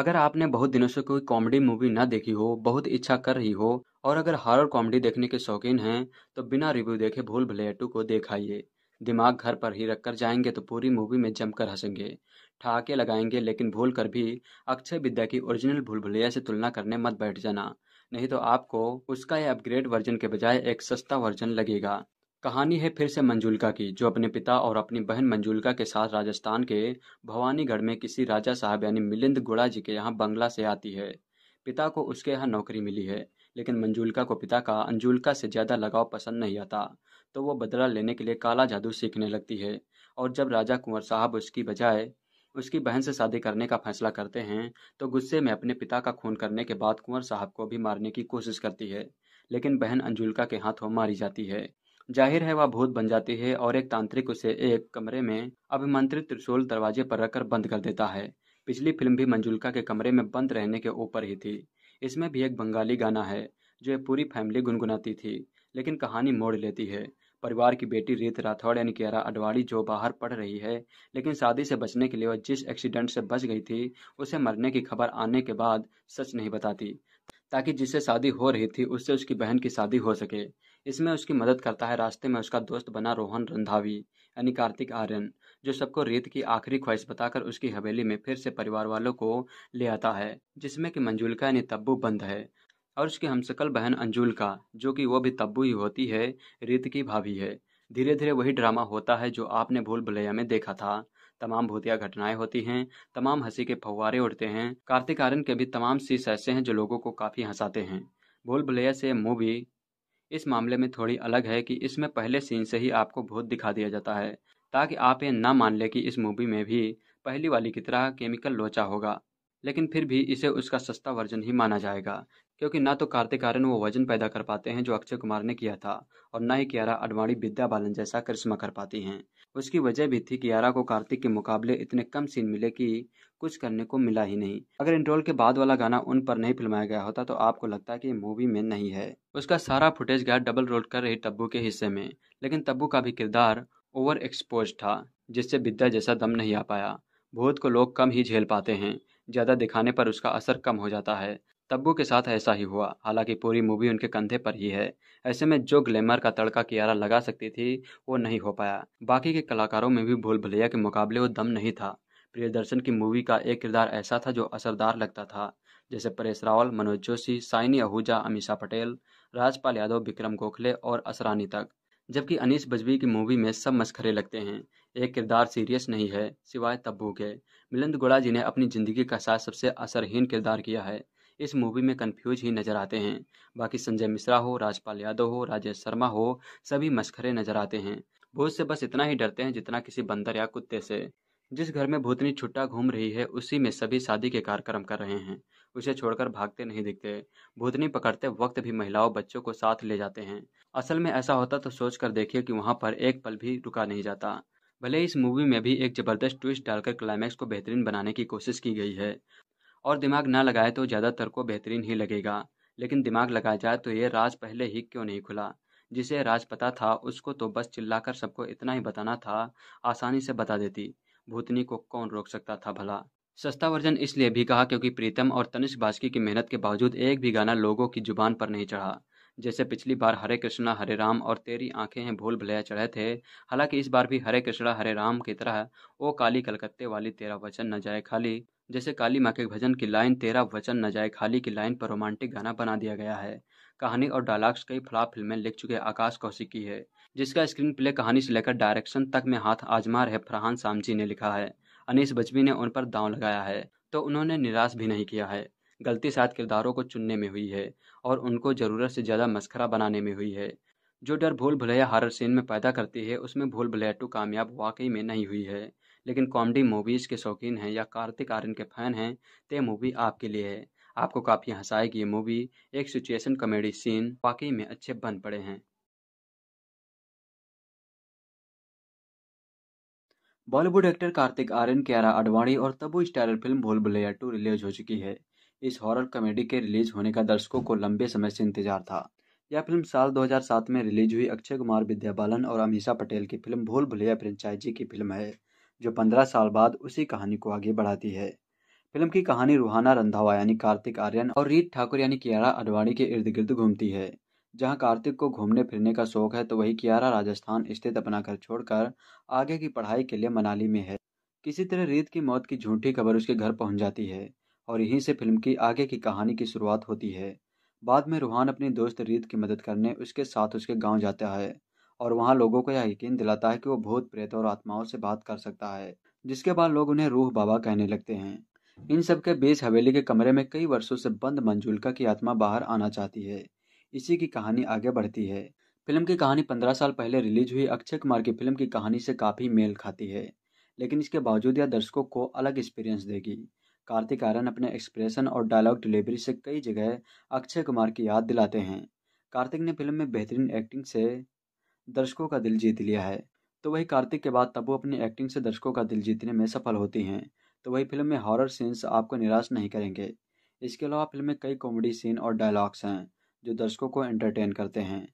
अगर आपने बहुत दिनों से कोई कॉमेडी मूवी ना देखी हो बहुत इच्छा कर रही हो और अगर हॉरर कॉमेडी देखने के शौकीन हैं तो बिना रिव्यू देखे भूल भुलैया टू को देखाइए दिमाग घर पर ही रखकर जाएंगे तो पूरी मूवी में जमकर हंसेंगे ठहाके लगाएंगे लेकिन भूल कर भी अक्षय विद्या की ओरिजिनल भूल भुलैया से तुलना करने मत बैठ जाना नहीं तो आपको उसका यह अपग्रेड वर्जन के बजाय एक सस्ता वर्जन लगेगा कहानी है फिर से मंजुलका की जो अपने पिता और अपनी बहन मंजुलका के साथ राजस्थान के भवानीगढ़ में किसी राजा साहब यानी मिलिंद गुड़ा जी के यहाँ बंगला से आती है पिता को उसके यहाँ नौकरी मिली है लेकिन मंजुलका को पिता का अंजुलका से ज़्यादा लगाव पसंद नहीं आता तो वो बदला लेने के लिए काला जादू सीखने लगती है और जब राजा कुंवर साहब उसकी बजाय उसकी बहन से शादी करने का फैसला करते हैं तो गुस्से में अपने पिता का खून करने के बाद कुंवर साहब को भी मारने की कोशिश करती है लेकिन बहन अंजुलका के हाथों मारी जाती है जाहिर है वह भूत बन जाती है और एक तांत्रिक उसे एक कमरे में अभिमंत्रित त्रिशूल दरवाजे पर रखकर बंद कर देता है पिछली फिल्म भी मंजुलका के कमरे में बंद रहने के ऊपर ही थी इसमें भी एक बंगाली गाना है जो पूरी फैमिली गुनगुनाती थी लेकिन कहानी मोड़ लेती है परिवार की बेटी रीत राठौड़ यानी कियारा अडवाणी जो बाहर पढ़ रही है लेकिन शादी से बचने के लिए वह जिस एक्सीडेंट से बच गई थी उसे मरने की खबर आने के बाद सच नहीं बताती ताकि जिससे शादी हो रही थी उससे उसकी बहन की शादी हो सके इसमें उसकी मदद करता है रास्ते में उसका दोस्त बना रोहन रंधावी यानी कार्तिक आर्यन जो सबको रेत की आखिरी ख्वाहिश बताकर उसकी हवेली में फिर से परिवार वालों को ले आता है जिसमें कि मंजुलका यानी तब्बू बंद है और उसकी हमशक्ल बहन अंजुल का जो कि वो भी तब्बू ही होती है रीत की भाभी है धीरे धीरे वही ड्रामा होता है जो आपने भूल भुलैया में देखा था तमाम भूतिया घटनाएं होती हैं तमाम हंसी के फवारे उड़ते हैं कार्तिक आर्यन के भी तमाम सीस ऐसे हैं जो लोगों को काफ़ी हंसाते हैं भूल भुलैया से मूवी इस मामले में थोड़ी अलग है कि इसमें पहले सीन से ही आपको भूत दिखा दिया जाता है ताकि आप ये ना मान लें कि इस मूवी में भी पहली वाली की तरह केमिकल लोचा होगा लेकिन फिर भी इसे उसका सस्ता वर्जन ही माना जाएगा क्योंकि ना तो कार्तिक आर्यन वो वजन पैदा कर पाते हैं जो अक्षय कुमार ने किया था और ना ही कियारा अडवाणी विद्या बालन जैसा करिश्मा कर पाती हैं उसकी वजह भी थी कियारा को कार्तिक के मुकाबले इतने कम सीन मिले कि कुछ करने को मिला ही नहीं अगर इंट्रोल के बाद वाला गाना उन पर नहीं फिल्माया गया होता तो आपको लगता कि मूवी में नहीं है उसका सारा फुटेज गया डबल रोल कर रही तब्बू के हिस्से में लेकिन तब्बू का भी किरदार ओवर एक्सपोज था जिससे विद्या जैसा दम नहीं आ पाया भूत को लोग कम ही झेल पाते हैं ज़्यादा दिखाने पर उसका असर कम हो जाता है तब्बू के साथ ऐसा ही हुआ हालांकि पूरी मूवी उनके कंधे पर ही है ऐसे में जो ग्लैमर का तड़का कियारा लगा सकती थी वो नहीं हो पाया बाकी के कलाकारों में भी भूल भलिया के मुकाबले वो दम नहीं था प्रियदर्शन की मूवी का एक किरदार ऐसा था जो असरदार लगता था जैसे परेश रावल मनोज जोशी साइनी आहूजा अमीषा पटेल राजपाल यादव विक्रम गोखले और असरानी तक जबकि अनीस बजवी की मूवी में सब मस्खरे लगते हैं एक किरदार सीरियस नहीं है सिवाय तब्बू के मिलिंद गोड़ा जी ने अपनी जिंदगी का साथ सबसे असरहीन किरदार किया है इस मूवी में कन्फ्यूज ही नज़र आते हैं बाकी संजय मिश्रा हो राजपाल यादव हो राजेश शर्मा हो सभी मस्खरे नज़र आते हैं भूत से बस इतना ही डरते हैं जितना किसी बंदर या कुत्ते से जिस घर में भूतनी छुट्टा घूम रही है उसी में सभी शादी के कार्यक्रम कर रहे हैं उसे छोड़कर भागते नहीं दिखते भूतनी पकड़ते वक्त भी महिलाओं बच्चों को साथ ले जाते हैं असल में ऐसा होता तो सोच कर देखिए कि वहाँ पर एक पल भी रुका नहीं जाता भले इस मूवी में भी एक जबरदस्त ट्विस्ट डालकर क्लाइमैक्स को बेहतरीन बनाने की कोशिश की गई है और दिमाग ना लगाए तो ज़्यादातर को बेहतरीन ही लगेगा लेकिन दिमाग लगा जाए तो ये राज पहले ही क्यों नहीं खुला जिसे राज पता था उसको तो बस चिल्लाकर सबको इतना ही बताना था आसानी से बता देती भूतनी को कौन रोक सकता था भला सस्ता वर्जन इसलिए भी कहा क्योंकि प्रीतम और तनिष्क बाजकी की मेहनत के बावजूद एक भी गाना लोगों की जुबान पर नहीं चढ़ा जैसे पिछली बार हरे कृष्णा हरे राम और तेरी आंखें हैं भूल भलेया चढ़े थे हालांकि इस बार भी हरे कृष्णा हरे राम की तरह ओ काली कलकत्ते वाली तेरा वचन न जाए खाली जैसे काली माँ के भजन की लाइन तेरा वचन न जाए खाली की लाइन पर रोमांटिक गाना बना दिया गया है कहानी और डायलॉग्स कई फ्लॉप फिल्में लिख चुके आकाश कौशिक की है जिसका स्क्रीन प्ले कहानी से लेकर डायरेक्शन तक में हाथ आजमा रहे फरहान सामजी ने लिखा है अनिश बजमी ने उन पर दांव लगाया है तो उन्होंने निराश भी नहीं किया है गलती साथ किरदारों को चुनने में हुई है और उनको ज़रूरत से ज़्यादा मस्खरा बनाने में हुई है जो डर भूल भुलैया हॉरर सीन में पैदा करती है उसमें भूल भुलैया टू कामयाब वाकई में नहीं हुई है लेकिन कॉमेडी मूवीज़ के शौकीन हैं या कार्तिक आर्यन के फ़ैन हैं तो ये मूवी आपके लिए है आपको काफ़ी हंसाएगी ये मूवी एक सिचुएशन कॉमेडी सीन वाकई में अच्छे बन पड़े हैं बॉलीवुड एक्टर कार्तिक आर्यन कियारा आडवाणी और Tabu starrer film Bhool Bhulaiyaa to release हो चुकी है इस हॉरर कॉमेडी के रिलीज होने का दर्शकों को लंबे समय से इंतजार था यह फिल्म साल 2007 में रिलीज हुई अक्षय कुमार विद्या बालन और अमीषा पटेल की फिल्म भूल भुलैया फ्रेंचाइजी की फिल्म है जो पंद्रह साल बाद उसी कहानी को आगे बढ़ाती है फिल्म की कहानी रूहाना रंधावा यानी कार्तिक आर्यन और रीत ठाकुर यानी कियारा अडवाणी के इर्द गिर्द घूमती है जहां कार्तिक को घूमने फिरने का शौक है तो वही कियारा राजस्थान स्थित अपना घर छोड़कर आगे की पढ़ाई के लिए मनाली में है किसी तरह रीत की मौत की झूठी खबर उसके घर पहुंच जाती है और यहीं से फिल्म की आगे की कहानी की शुरुआत होती है बाद में रूहान अपनी दोस्त रीत की मदद करने उसके साथ उसके गांव जाता है और वहाँ लोगों को यह यकीन दिलाता है कि वो भूत प्रेत और आत्माओं से बात कर सकता है जिसके बाद लोग उन्हें रूह बाबा कहने लगते हैं इन सब के बीच हवेली के कमरे में कई वर्षों से बंद मंजुलका की आत्मा बाहर आना चाहती है इसी की कहानी आगे बढ़ती है फिल्म की कहानी पंद्रह साल पहले रिलीज हुई अक्षय कुमार की फिल्म की कहानी से काफ़ी मेल खाती है लेकिन इसके बावजूद यह दर्शकों को अलग एक्सपीरियंस देगी कार्तिक आर्यन अपने एक्सप्रेशन और डायलॉग डिलीवरी से कई जगह अक्षय कुमार की याद दिलाते हैं कार्तिक ने फिल्म में बेहतरीन एक्टिंग से दर्शकों का दिल जीत लिया है तो वही कार्तिक के बाद तब्बू अपनी एक्टिंग से दर्शकों का दिल जीतने में सफल होती हैं तो वही फिल्म में हॉरर सीन्स आपको निराश नहीं करेंगे इसके अलावा फिल्म में कई कॉमेडी सीन और डायलॉग्स हैं जो दर्शकों को एंटरटेन करते हैं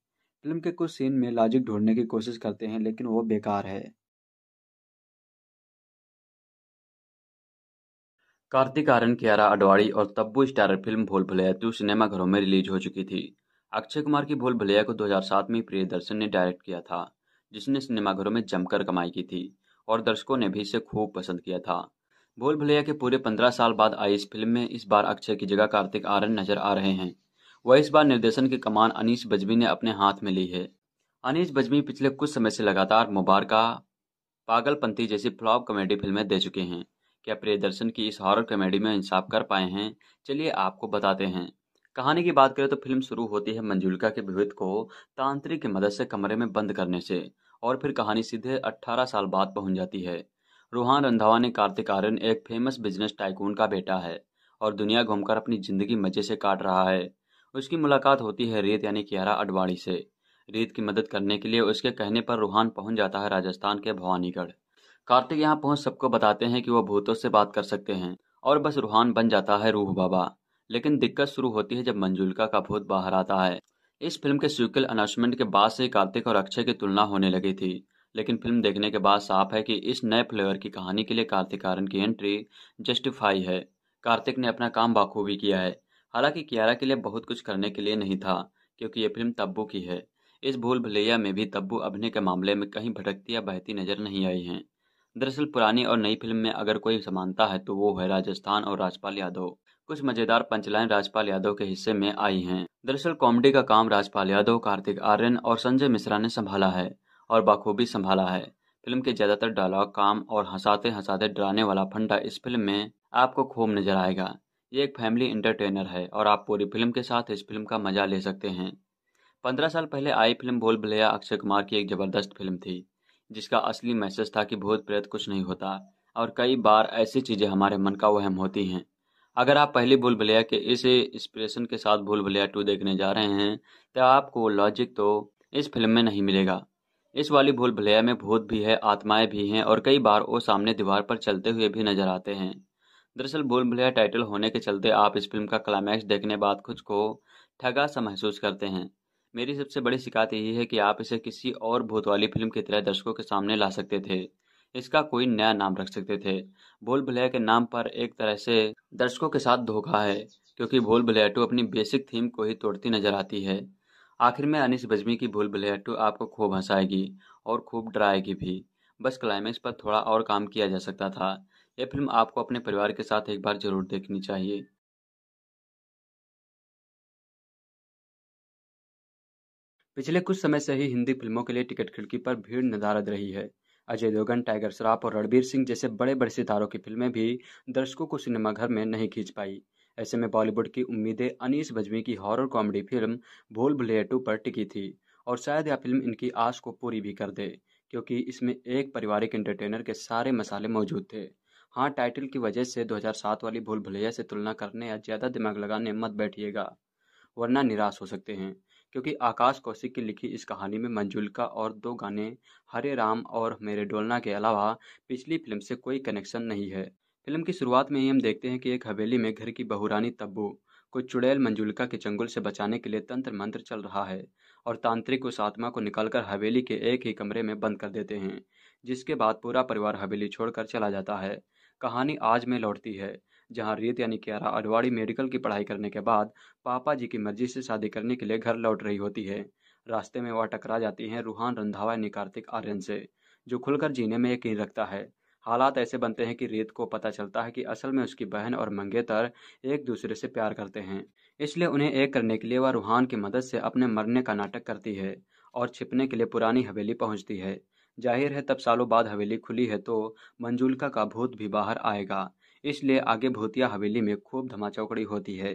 फिल्म के कुछ सीन में लॉजिक ढूंढने की कोशिश करते हैं लेकिन वो बेकार है कार्तिक आर्यन कियारा अडवाणी और Tabu starrer film Bhool Bhulaiyaa to सिनेमाघरों में रिलीज हो चुकी थी अक्षय कुमार की भूल भुलैया को 2007 में प्रियदर्शन ने डायरेक्ट किया था जिसने सिनेमाघरों में जमकर कमाई की थी और दर्शकों ने भी इसे खूब पसंद किया था भूल भुलैया के पूरे पंद्रह साल बाद आई इस फिल्म में इस बार अक्षय की जगह कार्तिक आर्यन नजर आ रहे हैं वह इस बार निर्देशन की कमान अनीस बजमी ने अपने हाथ में ली है अनीस बजमी पिछले कुछ समय से लगातार मुबारका पागलपंथी जैसी फ्लॉप कॉमेडी फिल्में दे चुके हैं क्या प्रियदर्शन की इस हॉरर कॉमेडी में इंसाफ कर पाए हैं चलिए आपको बताते हैं कहानी की बात करें तो फिल्म शुरू होती है मंजुलिका के विवेद को तांत्रिक की मदद से कमरे में बंद करने से और फिर कहानी सीधे 18 साल बाद पहुंच जाती है रूहान रंधावा ने कार्तिक आर्यन एक फेमस बिजनेस टाइकून का बेटा है और दुनिया घूमकर अपनी जिंदगी मजे से काट रहा है उसकी मुलाकात होती है रेत यानी कियारा अडवाणी से रेत की मदद करने के लिए उसके कहने पर रूहान पहुंच जाता है राजस्थान के भवानीगढ़ कार्तिक यहाँ पहुंच सबको बताते हैं कि वह भूतों से बात कर सकते हैं और बस रूहान बन जाता है रूह बाबा लेकिन दिक्कत शुरू होती है जब मंजुलिका का भूत बाहर आता है इस फिल्म के सीक्वल अनाउंसमेंट के बाद से कार्तिक और अक्षय की तुलना होने लगी थी लेकिन फिल्म देखने के बाद साफ है कि इस नए फ्लेवर की कहानी के लिए कार्तिक आर्यन की एंट्री जस्टिफाई है कार्तिक ने अपना काम बाखूबी किया है हालांकि कियारा के लिए बहुत कुछ करने के लिए नहीं था क्योंकि ये फिल्म तब्बू की है इस भूल भलैया में भी तब्बू अभिनय के मामले में कहीं भटकती या बहती नजर नहीं आई हैं दरअसल पुरानी और नई फिल्म में अगर कोई समानता है तो वो है राजस्थान और राजपाल यादव कुछ मजेदार पंचलाइन राजपाल यादव के हिस्से में आई हैं। दरअसल कॉमेडी का काम राजपाल यादव कार्तिक आर्यन और संजय मिश्रा ने संभाला है और बाखूबी संभाला है फिल्म के ज्यादातर डायलॉग काम और हंसाते हंसाते डराने वाला फंडा इस फिल्म में आपको खूब नजर आएगा ये एक फैमिली इंटरटेनर है और आप पूरी फिल्म के साथ इस फिल्म का मजा ले सकते हैं पंद्रह साल पहले आई फिल्म भोल भलैया अक्षय कुमार की एक जबरदस्त फिल्म थी जिसका असली मैसेज था कि भूत प्रेत कुछ नहीं होता और कई बार ऐसी चीज़ें हमारे मन का वहम होती हैं अगर आप पहली भूल भलिया के इस इंस्पिरेशन के साथ भूल भलिया टू देखने जा रहे हैं तो आपको लॉजिक तो इस फिल्म में नहीं मिलेगा इस वाली भूल भलिया में भूत भी है आत्माएं भी हैं और कई बार वो सामने दीवार पर चलते हुए भी नजर आते हैं दरअसल भूल भलिया टाइटल होने के चलते आप इस फिल्म का क्लाइमैक्स देखने बाद खुद को ठगा सा महसूस करते हैं मेरी सबसे बड़ी शिकायत यही है कि आप इसे किसी और भूत वाली फिल्म की तरह दर्शकों के सामने ला सकते थे इसका कोई नया नाम रख सकते थे भूल भुलैया के नाम पर एक तरह से दर्शकों के साथ धोखा है क्योंकि भूल भुलैया टू अपनी बेसिक थीम को ही तोड़ती नजर आती है आखिर में अनिश बजमी की भूल भुलैया टू आपको खूब हंसाएगी और खूब डराएगी भी बस क्लाइमेक्स पर थोड़ा और काम किया जा सकता था यह फिल्म आपको अपने परिवार के साथ एक बार जरूर देखनी चाहिए पिछले कुछ समय से ही हिंदी फिल्मों के लिए टिकट खिड़की पर भीड़ नदारद रही है अजय देवगन टाइगर श्राफ और रणबीर सिंह जैसे बड़े बड़े सितारों की फिल्में भी दर्शकों को सिनेमाघर में नहीं खींच पाई ऐसे में बॉलीवुड की उम्मीदें अनीस बजमी की horror comedy film Bhool Bhulaiyaa to पर टिकी थी और शायद यह फिल्म इनकी आस को पूरी भी कर दे क्योंकि इसमें एक पारिवारिक एंटरटेनर के सारे मसाले मौजूद थे हाँ टाइटल की वजह से 2007 वाली भूल भुलैया से तुलना करने या ज़्यादा दिमाग लगाने मत बैठिएगा वरना निराश हो सकते हैं क्योंकि आकाश कौशिक की लिखी इस कहानी में मंजुलका और दो गाने हरे राम और मेरे डोलना के अलावा पिछली फिल्म से कोई कनेक्शन नहीं है फिल्म की शुरुआत में ही हम देखते हैं कि एक हवेली में घर की बहुरानी तब्बू को चुड़ैल मंजुलका के चंगुल से बचाने के लिए तंत्र मंत्र चल रहा है और तांत्रिक उस आत्मा को निकालकर हवेली के एक ही कमरे में बंद कर देते हैं जिसके बाद पूरा परिवार हवेली छोड़कर चला जाता है कहानी आज में लौटती है जहां रेत यानी क्यारा अडवाड़ी मेडिकल की पढ़ाई करने के बाद पापा जी की मर्जी से शादी करने के लिए घर लौट रही होती है रास्ते में वह टकरा जाती हैं रूहान रंधावा यानी कार्तिक आर्यन से जो खुलकर जीने में यकीन रखता है हालात ऐसे बनते हैं कि रेत को पता चलता है कि असल में उसकी बहन और मंगेतर एक दूसरे से प्यार करते हैं इसलिए उन्हें एक करने के लिए वह रूहान की मदद से अपने मरने का नाटक करती है और छिपने के लिए पुरानी हवेली पहुंचती है जाहिर है तब सालों बाद हवेली खुली है तो मंजुलका का भूत भी बाहर आएगा इसलिए आगे भूतिया हवेली में खूब धमाचौकड़ी होती है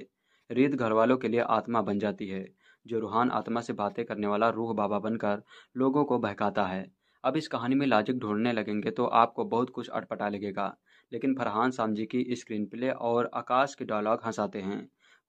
रीत घर वालों के लिए आत्मा बन जाती है जो रूहान आत्मा से बातें करने वाला रूह बाबा बनकर लोगों को बहकाता है अब इस कहानी में लाजिक ढूंढने लगेंगे तो आपको बहुत कुछ अटपटा लगेगा लेकिन फरहान सामजी की स्क्रीन प्ले और आकाश के डायलॉग हंसाते हैं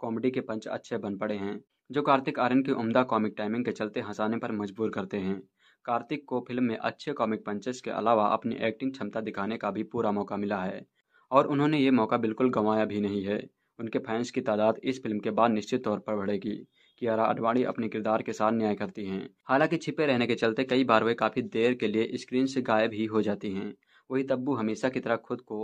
कॉमेडी के पंच अच्छे बन पड़े हैं जो कार्तिक आर्यन की उम्दा कॉमिक टाइमिंग के चलते हंसाने पर मजबूर करते हैं कार्तिक को फिल्म में अच्छे कॉमिक पंचेस के अलावा अपनी एक्टिंग क्षमता दिखाने का भी पूरा मौका मिला है और उन्होंने ये मौका बिल्कुल गंवाया भी नहीं है उनके फैंस की तादाद इस फिल्म के बाद निश्चित तौर पर बढ़ेगी कियारा आडवाणी अपने किरदार के साथ न्याय करती हैं हालांकि छिपे रहने के चलते कई बार वे काफ़ी देर के लिए स्क्रीन से गायब ही हो जाती हैं वही तब्बू हमेशा की तरह खुद को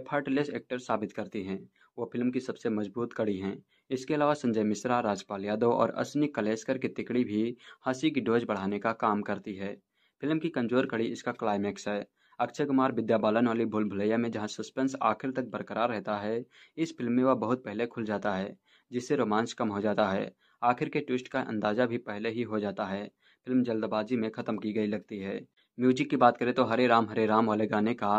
एफर्टलेस एक्टर साबित करती हैं वो फिल्म की सबसे मजबूत कड़ी हैं इसके अलावा संजय मिश्रा राजपाल यादव और अश्विनी कलेसकर की तिकड़ी भी हंसी की डोज बढ़ाने का काम करती है फिल्म की कमजोर कड़ी इसका क्लाइमैक्स है अक्षय कुमार विद्या बालन वाली भूल भुलैया में जहाँ सस्पेंस आखिर तक बरकरार रहता है इस फिल्म में वह बहुत पहले खुल जाता है जिससे रोमांच कम हो जाता है आखिर के ट्विस्ट का अंदाजा भी पहले ही हो जाता है फिल्म जल्दबाजी में ख़त्म की गई लगती है म्यूजिक की बात करें तो हरे राम हरे राम वाले गाने का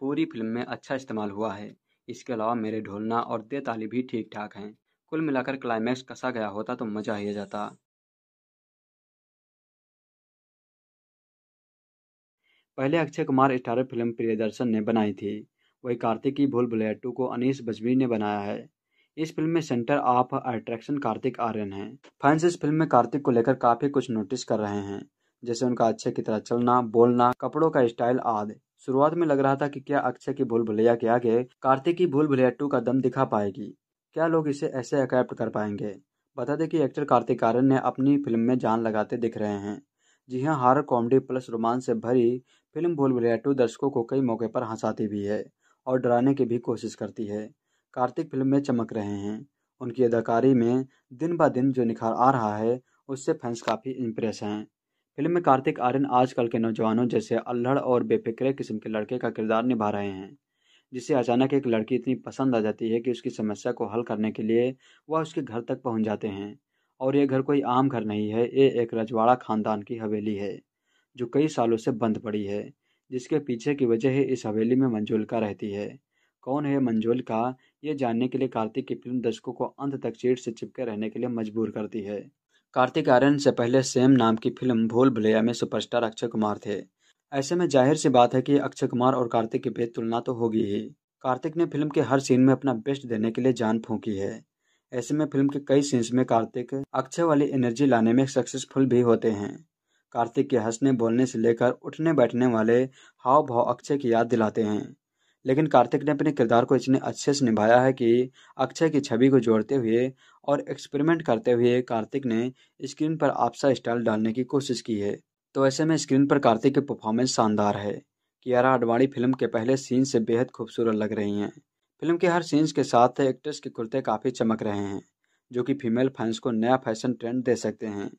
पूरी फिल्म में अच्छा इस्तेमाल हुआ है इसके अलावा मेरे ढोलना और दे ताली भी ठीक ठाक हैं कुल मिलाकर क्लाइमैक्स कसा गया होता तो मज़ा ही आ जाता पहले अक्षय कुमार स्टारर फिल्म प्रियदर्शन ने बनाई थी वही कार्तिक की भूल भुलैया टू को अनिश बजमी ने बनाया है इस फिल्म में centre of attraction Kartik Aaryan है फैंस इस फिल्म में कार्तिक को लेकर काफी कुछ नोटिस कर रहे हैं जैसे उनका अच्छे की तरह चलना बोलना कपड़ों का स्टाइल आदि शुरुआत में लग रहा था कि क्या अक्षय की भूल भुलैया के आगे कार्तिक की भूल भुलैया टू का दम दिखा पाएगी क्या लोग इसे ऐसे एक्सेप्ट कर पाएंगे बता दें कि एक्टर कार्तिक आर्यन ने अपनी फिल्म में जान लगाते दिख रहे हैं जी हाँ हार कॉमेडी प्लस रोमांस से भरी फिल्म भूल भुलैया टू दर्शकों को कई मौके पर हंसाती भी है और डराने की भी कोशिश करती है कार्तिक फिल्म में चमक रहे हैं उनकी अदाकारी में दिन ब दिन जो निखार आ रहा है उससे फैंस काफ़ी इम्प्रेस हैं फिल्म में कार्तिक आर्यन आजकल के नौजवानों जैसे अल्हड़ और बेफिक्रे किस्म के लड़के का किरदार निभा रहे हैं जिसे अचानक एक लड़की इतनी पसंद आ जाती है कि उसकी समस्या को हल करने के लिए वह उसके घर तक पहुंच जाते हैं और ये घर कोई आम घर नहीं है ये एक रजवाड़ा खानदान की हवेली है जो कई सालों से बंद पड़ी है जिसके पीछे की वजह इस हवेली में मंजोलिका रहती है कौन है मंजोलिका ये जानने के लिए कार्तिक की फिल्म दर्शकों को अंत तक चीट से चिपके रहने के लिए मजबूर करती है कार्तिक आर्यन से पहले सेम नाम की फिल्म भूल भुलैया में सुपरस्टार अक्षय कुमार थे ऐसे में जाहिर सी बात है कि अक्षय कुमार और कार्तिक के भेद तुलना तो होगी ही कार्तिक ने फिल्म के हर सीन में अपना बेस्ट देने के लिए जान फूकी है ऐसे में फिल्म के कई सीन्स में कार्तिक अक्षय वाली एनर्जी लाने में सक्सेसफुल भी होते हैं कार्तिक के हंसने बोलने से लेकर उठने बैठने वाले हाव भाव अक्षय की याद दिलाते हैं लेकिन कार्तिक ने अपने किरदार को इतने अच्छे से निभाया है कि अक्षय की छवि को जोड़ते हुए और एक्सपेरिमेंट करते हुए कार्तिक ने स्क्रीन पर आपसा स्टाइल डालने की कोशिश की है तो ऐसे में स्क्रीन पर कार्तिक की परफॉर्मेंस शानदार है कियारा आडवाणी फिल्म के पहले सीन से बेहद खूबसूरत लग रही हैं फिल्म के हर सीन्स के साथ एक्ट्रेस के कुर्ते काफ़ी चमक रहे हैं जो कि फीमेल फैंस को नया फैशन ट्रेंड दे सकते हैं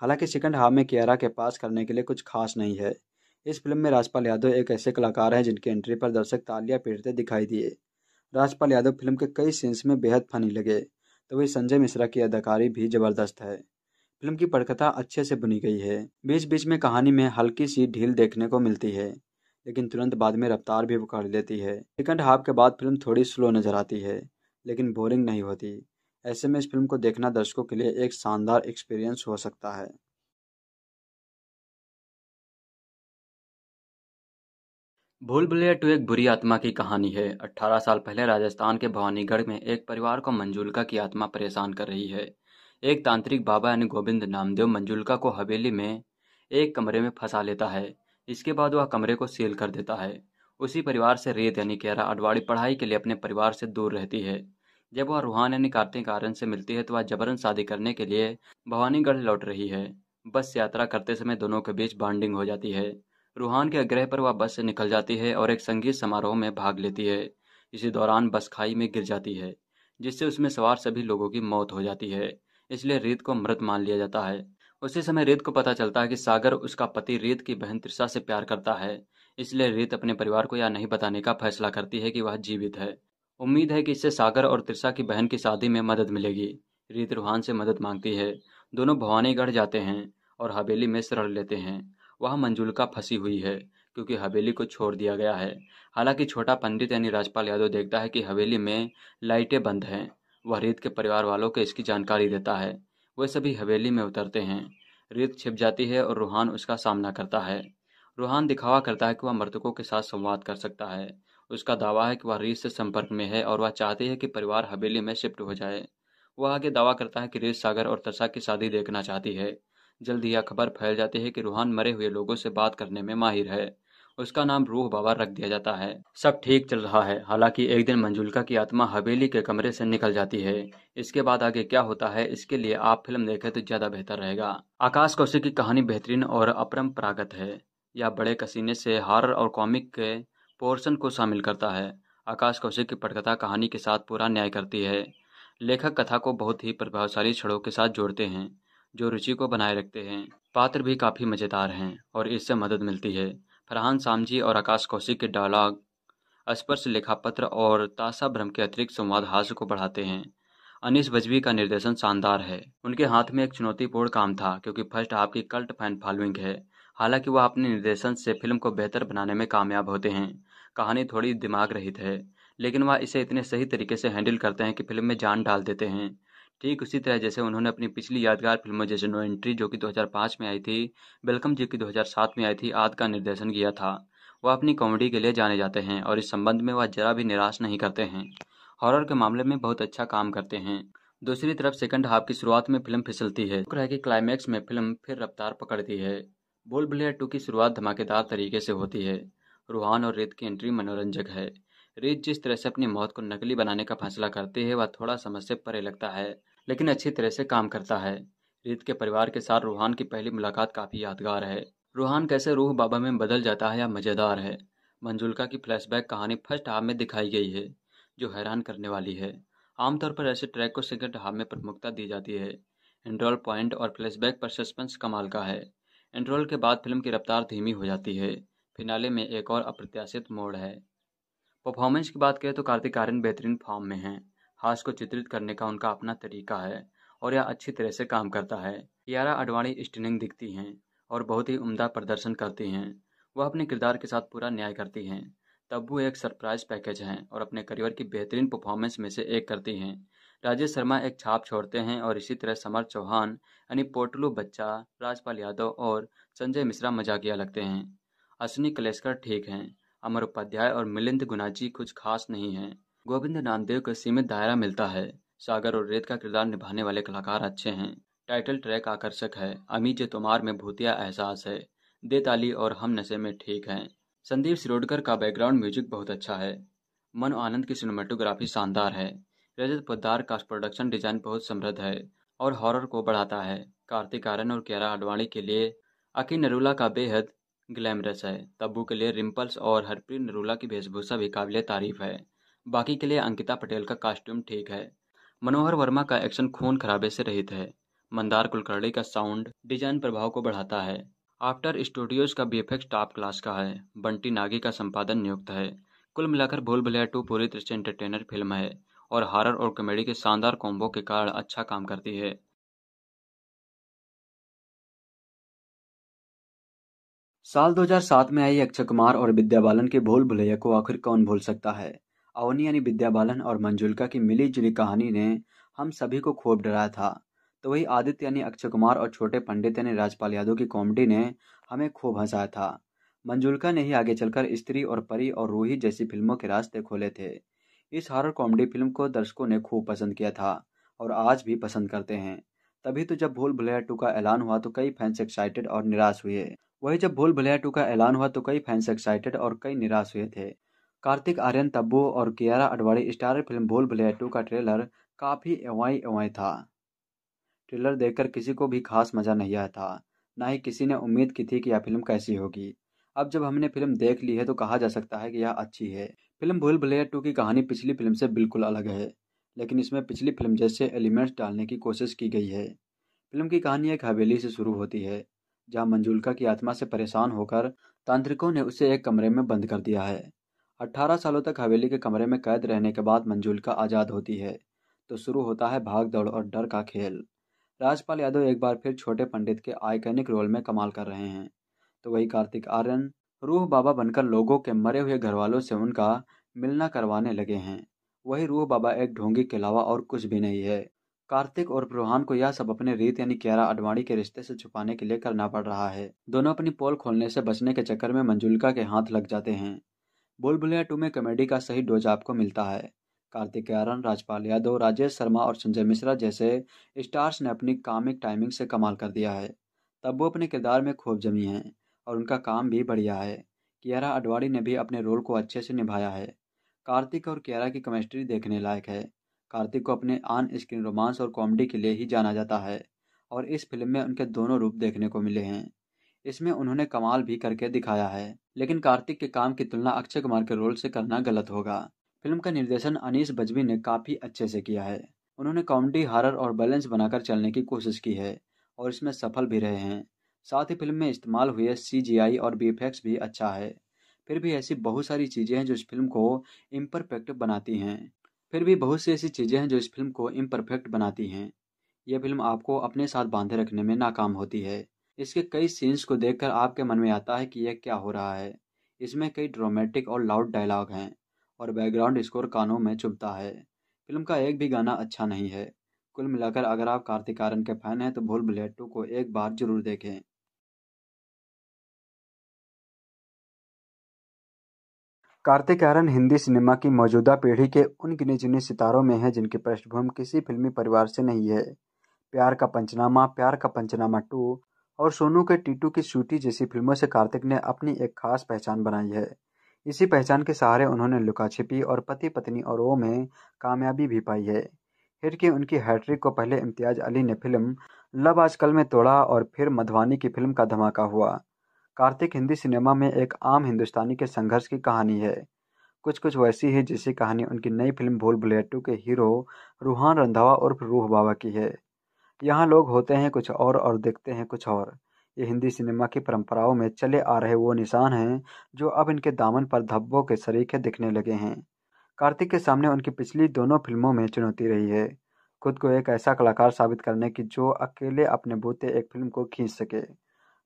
हालांकि सेकंड हाफ में कियारा के पास करने के लिए कुछ खास नहीं है इस फिल्म में राजपाल यादव एक ऐसे कलाकार हैं जिनकी एंट्री पर दर्शक तालियां पीटते दिखाई दिए राजपाल यादव फिल्म के कई सीन्स में बेहद फनी लगे तो वही संजय मिश्रा की अदाकारी भी जबरदस्त है फिल्म की पटकथा अच्छे से बुनी गई है बीच बीच में कहानी में हल्की सी ढील देखने को मिलती है लेकिन तुरंत बाद में रफ्तार भी पकड़ लेती है सेकंड हाफ के बाद फिल्म थोड़ी स्लो नजर आती है लेकिन बोरिंग नहीं होती ऐसे में इस फिल्म को देखना दर्शकों के लिए एक शानदार एक्सपीरियंस हो सकता है भूल भुलैया टू एक बुरी आत्मा की कहानी है 18 साल पहले राजस्थान के भवानीगढ़ में एक परिवार को मंजुलका की आत्मा परेशान कर रही है एक तांत्रिक बाबा यानी गोविंद नामदेव मंजुलका को हवेली में एक कमरे में फंसा लेता है इसके बाद वह कमरे को सील कर देता है उसी परिवार से रेत यानी कहरा अडवाड़ी पढ़ाई के लिए अपने परिवार से दूर रहती है जब वह रूहान यानी कार्तिक कारण से मिलती है तो वह जबरन शादी करने के लिए भवानीगढ़ लौट रही है बस यात्रा करते समय दोनों के बीच बॉन्डिंग हो जाती है रूहान के आग्रह पर वह बस से निकल जाती है और एक संगीत समारोह में भाग लेती है इसी दौरान बस खाई में गिर जाती है जिससे उसमें सवार सभी लोगों की मौत हो जाती है इसलिए रीत को मृत मान लिया जाता है उसी समय रीत को पता चलता है कि सागर उसका पति रीत की बहन त्रिषा से प्यार करता है इसलिए रीत अपने परिवार को यह नहीं बताने का फैसला करती है कि वह जीवित है उम्मीद है कि इससे सागर और त्रिषा की बहन की शादी में मदद मिलेगी रीत रूहान से मदद मांगती है दोनों भवानीगढ़ जाते हैं और हवेली में शरण लेते हैं वहाँ मंजुलका फंसी हुई है क्योंकि हवेली को छोड़ दिया गया है हालांकि छोटा पंडित यानी राजपाल यादव देखता है कि हवेली में लाइटें बंद हैं वह रीत के परिवार वालों को इसकी जानकारी देता है वे सभी हवेली में उतरते हैं रीत छिप जाती है और रूहान उसका सामना करता है रूहान दिखावा करता है कि वह मृतकों के साथ संवाद कर सकता है उसका दावा है कि वह रीस से संपर्क में है और वह चाहती है कि परिवार हवेली में शिफ्ट हो जाए वह आगे दावा करता है कि रीस सागर और तसा की शादी देखना चाहती है जल्द ही यह खबर फैल जाती है कि रूहान मरे हुए लोगों से बात करने में माहिर है उसका नाम रूह बाबा रख दिया जाता है सब ठीक चल रहा है हालांकि एक दिन मंजुलका की आत्मा हवेली के कमरे से निकल जाती है इसके बाद आगे क्या होता है इसके लिए आप फिल्म देखें तो ज़्यादा बेहतर रहेगा आकाश कौशिक की कहानी बेहतरीन और अपरम्परागत है यह बड़े कसीने से हारर और कॉमिक के पोर्सन को शामिल करता है आकाश कौशिक की पटकथा कहानी के साथ पूरा न्याय करती है लेखक कथा को बहुत ही प्रभावशाली क्षणों के साथ जोड़ते हैं जो रुचि को बनाए रखते हैं पात्र भी काफ़ी मज़ेदार हैं और इससे मदद मिलती है फरहान सामजी और आकाश कौशिक के डायलॉग स्पर्श लेखापत्र और ताशा भ्रम के अतिरिक्त संवाद हास्य को बढ़ाते हैं अनिस बजवी का निर्देशन शानदार है उनके हाथ में एक चुनौतीपूर्ण काम था क्योंकि फर्स्ट हाफ की कल्ट फैन फॉलोइंग है हालांकि वह अपने निर्देशन से फिल्म को बेहतर बनाने में कामयाब होते हैं कहानी थोड़ी दिमाग रहित है लेकिन वह इसे इतने सही तरीके से हैंडल करते हैं कि फिल्म में जान डाल देते हैं ठीक उसी तरह जैसे उन्होंने अपनी पिछली यादगार फिल्मों जैसे नो एंट्री जो कि 2005 में आई थी वेलकम जी की 2007 में आई थी आद का निर्देशन किया था वह अपनी कॉमेडी के लिए जाने जाते हैं और इस संबंध में वह जरा भी निराश नहीं करते हैं हॉरर के मामले में बहुत अच्छा काम करते हैं दूसरी तरफ सेकंड हाफ की शुरुआत में फिल्म फिसलती है रह कि क्लाइमैक्स में फिल्म फिर रफ्तार पकड़ती है बोल बुलेट टू की शुरुआत धमाकेदार तरीके से होती है रूहान और रेत की एंट्री मनोरंजक है रेत जिस तरह से अपनी मौत को नकली बनाने का फैसला करती है वह थोड़ा समझ से परे लगता है लेकिन अच्छी तरह से काम करता है रेत के परिवार के साथ रूहान की पहली मुलाकात काफ़ी यादगार है रूहान कैसे रूह बाबा में बदल जाता है या मज़ेदार है मंजुलका की फ्लैशबैक कहानी फर्स्ट हाफ में दिखाई गई है जो हैरान करने वाली है आमतौर पर ऐसे ट्रैक को सेकेंड हाफ में प्रमुखता दी जाती है एंड्रॉल पॉइंट और फ्लैशबैक पर सस्पेंस कमाल का है एंड्रॉल के बाद फिल्म की रफ्तार धीमी हो जाती है फिनाले में एक और अप्रत्याशित मोड़ है परफॉर्मेंस की बात करें तो कार्तिक आर्यन बेहतरीन फॉर्म में हैं हास को चित्रित करने का उनका अपना तरीका है और यह अच्छी तरह से काम करता है यारा अडवाणी स्टिनिंग दिखती हैं और बहुत ही उम्दा प्रदर्शन करती हैं वह अपने किरदार के साथ पूरा न्याय करती हैं तब्बू एक सरप्राइज पैकेज हैं और अपने करियर की बेहतरीन परफॉर्मेंस में से एक करती हैं राजेश शर्मा एक छाप छोड़ते हैं और इसी तरह समर चौहान यानी पोटलू बच्चा राजपाल यादव और संजय मिश्रा मजाकिया लगते हैं अश्विनी कलेशकर ठीक हैं अमर उपाध्याय और मिलिंद गुनाजी कुछ खास नहीं हैं गोविंद नामदेव को सीमित दायरा मिलता है सागर और रेत का किरदार निभाने वाले कलाकार अच्छे हैं टाइटल ट्रैक आकर्षक है अमीज तुमार में भूतिया एहसास है दे ताली और हम नशे में ठीक हैं संदीप सिरोडकर का बैकग्राउंड म्यूजिक बहुत अच्छा है मन आनंद की सिनेमाटोग्राफी शानदार है रजत पद्दार का प्रोडक्शन डिजाइन बहुत समृद्ध है और हॉरर को बढ़ाता है कार्तिक आर्यन और कियारा आडवाणी के लिए अकी नरूला का बेहद ग्लैमरस है तब्बू के लिए रिम्पल्स और हरप्रीत नरूला की वेशभूषा भी काबिल तारीफ है बाकी के लिए अंकिता पटेल का कॉस्ट्यूम ठीक है मनोहर वर्मा का एक्शन खून खराबे से रहित है मंदार कुलकर्णी का साउंड डिजाइन प्रभाव को बढ़ाता है आफ्टर स्टूडियोज का बीएफएक्स टॉप क्लास का है बंटी नागी का संपादन नियुक्त है कुल मिलाकर भूल भलिया टू पूरी तरह से एंटरटेनर फिल्म है और हॉरर और कॉमेडी के शानदार कॉम्बो के कारण अच्छा काम करती है साल 2007 में आई अक्षय कुमार और विद्या बालन के भूल भुलैया को आखिर कौन भूल सकता है अवनी यानी विद्या बालन और मंजुलका की मिली जुली कहानी ने हम सभी को खूब डराया था तो वही आदित्य यानी अक्षय कुमार और छोटे पंडित यानी राजपाल यादव की कॉमेडी ने हमें खूब हंसाया था मंजुलका ने ही आगे चलकर स्त्री और परी और रूही जैसी फिल्मों के रास्ते खोले थे इस हॉरर कॉमेडी फिल्म को दर्शकों ने खूब पसंद किया था और आज भी पसंद करते हैं तभी तो जब भूल भुलैया टू का ऐलान हुआ तो कई फैंस एक्साइटेड और निराश हुए वही जब भूल भुलैया टू का ऐलान हुआ तो कई फैंस एक्साइटेड और कई निराश हुए थे कार्तिक आर्यन तब्बू और Kiara Advani star film Bhool Bhulaiyaa to का ट्रेलर काफ़ी एवाई एवाई था ट्रेलर देखकर किसी को भी खास मज़ा नहीं आया था ना ही किसी ने उम्मीद की थी कि यह फिल्म कैसी होगी अब जब हमने फिल्म देख ली है तो कहा जा सकता है कि यह अच्छी है फिल्म भूल भुलैया टू की कहानी पिछली फिल्म से बिल्कुल अलग है लेकिन इसमें पिछली फिल्म जैसे एलिमेंट्स डालने की कोशिश की गई है फिल्म की कहानी एक हवेली से शुरू होती है जहां मंजुलका की आत्मा से परेशान होकर तांत्रिकों ने उसे एक कमरे में बंद कर दिया है 18 सालों तक हवेली के कमरे में कैद रहने के बाद मंजुलका आज़ाद होती है तो शुरू होता है भाग दौड़ और डर का खेल राजपाल यादव एक बार फिर छोटे पंडित के आइकनिक रोल में कमाल कर रहे हैं तो वही कार्तिक आर्यन रूह बाबा बनकर लोगों के मरे हुए घर वालों से उनका मिलना करवाने लगे हैं वही रूह बाबा एक ढोंगी के अलावा और कुछ भी नहीं है कार्तिक और ब्रुहान को यह सब अपने रीत यानी कियारा अडवाणी के रिश्ते से छुपाने के लिए करना पड़ रहा है दोनों अपनी पोल खोलने से बचने के चक्कर में मंजुलिका के हाथ लग जाते हैं बुलबुलिया टू में कॉमेडी का सही डोज आपको मिलता है कार्तिक कियारन राजपाल यादव राजेश शर्मा और संजय मिश्रा जैसे स्टार्स ने अपनी कामिक टाइमिंग से कमाल कर दिया है तब वो अपने किरदार में खूब जमी हैं और उनका काम भी बढ़िया है कियारा अडवाणी ने भी अपने रोल को अच्छे से निभाया है कार्तिक और कियारा की केमिस्ट्री देखने लायक है कार्तिक को अपने आन स्क्रीन रोमांस और कॉमेडी के लिए ही जाना जाता है और इस फिल्म में उनके दोनों रूप देखने को मिले हैं इसमें उन्होंने कमाल भी करके दिखाया है लेकिन कार्तिक के काम की तुलना अक्षय कुमार के रोल से करना गलत होगा फिल्म का निर्देशन अनीस बजवी ने काफ़ी अच्छे से किया है उन्होंने कॉमेडी हारर और बैलेंस बनाकर चलने की कोशिश की है और इसमें सफल भी रहे हैं साथ ही फिल्म में इस्तेमाल हुए सी और बी भी अच्छा है फिर भी ऐसी बहुत सारी चीज़ें हैं जो इस फिल्म को इम्परफेक्ट बनाती हैं फिर भी बहुत सी ऐसी चीज़ें हैं जो इस फिल्म को इम्परफेक्ट बनाती हैं यह फिल्म आपको अपने साथ बांधे रखने में नाकाम होती है इसके कई सीन्स को देखकर आपके मन में आता है कि यह क्या हो रहा है इसमें कई ड्रामेटिक और लाउड डायलॉग हैं और बैकग्राउंड स्कोर कानों में चुभता है फिल्म का एक भी गाना अच्छा नहीं है कुल मिलाकर अगर आप कार्तिक आर्यन के फैन हैं तो भूल भुलैया टू को एक बार जरूर देखें कार्तिक आर्यन हिंदी सिनेमा की मौजूदा पीढ़ी के उन गिने चुने सितारों में हैं जिनकी पृष्ठभूमि किसी फिल्मी परिवार से नहीं है प्यार का पंचनामा प्यार का पंचनामा टू और सोनू के टीटू की शूटी जैसी फिल्मों से कार्तिक ने अपनी एक खास पहचान बनाई है इसी पहचान के सहारे उन्होंने लुका छिपी और पति पत्नी और ओ में कामयाबी भी पाई है हिट की उनकी हैट्रिक को पहले इम्तियाज अली ने फिल्म लव आजकल में तोड़ा और फिर मधवानी की फिल्म का धमाका हुआ कार्तिक हिंदी सिनेमा में एक आम हिंदुस्तानी के संघर्ष की कहानी है कुछ कुछ वैसी ही जैसी कहानी उनकी नई फिल्म भूल भुलैया टू के हीरो रूहान रंधावा उर्फ रूह बाबा की है यहाँ लोग होते हैं कुछ और और देखते हैं कुछ और ये हिंदी सिनेमा की परंपराओं में चले आ रहे वो निशान हैं जो अब इनके दामन पर धब्बों के सरीखे दिखने लगे हैं कार्तिक के सामने उनकी पिछली दोनों फिल्मों में चुनौती रही है खुद को एक ऐसा कलाकार साबित करने की जो अकेले अपने बूते एक फिल्म को खींच सके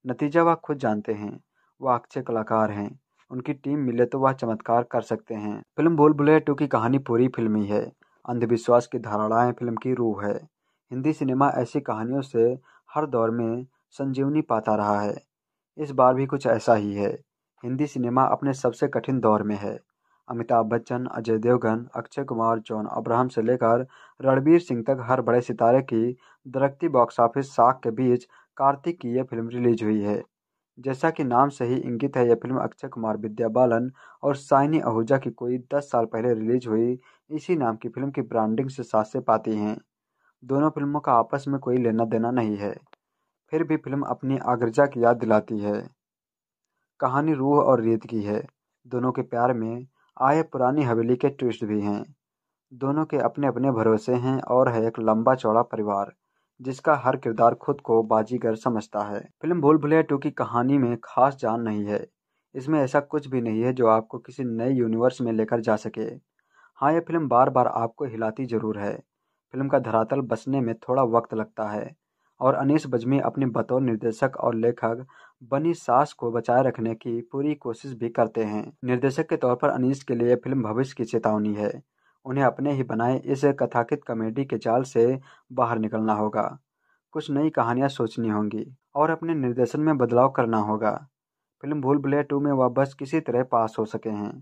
नतीजा वह खुद जानते हैं वह अच्छे कलाकार हैं उनकी टीम मिले तो वह चमत्कार कर सकते हैं फिल्म भूल भुले टू की कहानी पूरी फिल्मी है अंधविश्वास की धारणाएं फिल्म की रूह है हिंदी सिनेमा ऐसी कहानियों से हर दौर में संजीवनी पाता रहा है इस बार भी कुछ ऐसा ही है हिंदी सिनेमा अपने सबसे कठिन दौर में है अमिताभ बच्चन अजय देवगन अक्षय कुमार जॉन अब्राहम से लेकर रणबीर सिंह तक हर बड़े सितारे की दरकती बॉक्स ऑफिस साख के बीच कार्तिक की यह फिल्म रिलीज हुई है जैसा कि नाम से ही इंगित है यह फिल्म अक्षय कुमार विद्या बालन और साइनी आहूजा की कोई दस साल पहले रिलीज हुई इसी नाम की फिल्म की ब्रांडिंग से सासे पाती हैं दोनों फिल्मों का आपस में कोई लेना देना नहीं है फिर भी फिल्म अपनी आग्रजा की याद दिलाती है कहानी रूह और रीत की है दोनों के प्यार में आए पुरानी हवेली के ट्विस्ट भी हैं दोनों के अपने अपने भरोसे हैं और है एक लंबा चौड़ा परिवार जिसका हर किरदार खुद को बाजीगर समझता है फिल्म भूल भुलैया टू की कहानी में खास जान नहीं है इसमें ऐसा कुछ भी नहीं है जो आपको किसी नए यूनिवर्स में लेकर जा सके हाँ यह फिल्म बार बार आपको हिलाती जरूर है फिल्म का धरातल बसने में थोड़ा वक्त लगता है और अनीस बजमी अपने बतौर निर्देशक और लेखक बनी सास को बचाए रखने की पूरी कोशिश भी करते हैं निर्देशक के तौर पर अनीस के लिए फिल्म भविष्य की चेतावनी है उन्हें अपने ही बनाए इस कथाकित कॉमेडी के जाल से बाहर निकलना होगा कुछ नई कहानियाँ सोचनी होंगी और अपने निर्देशन में बदलाव करना होगा फिल्म भूल भुलैया टू में वह बस किसी तरह पास हो सके हैं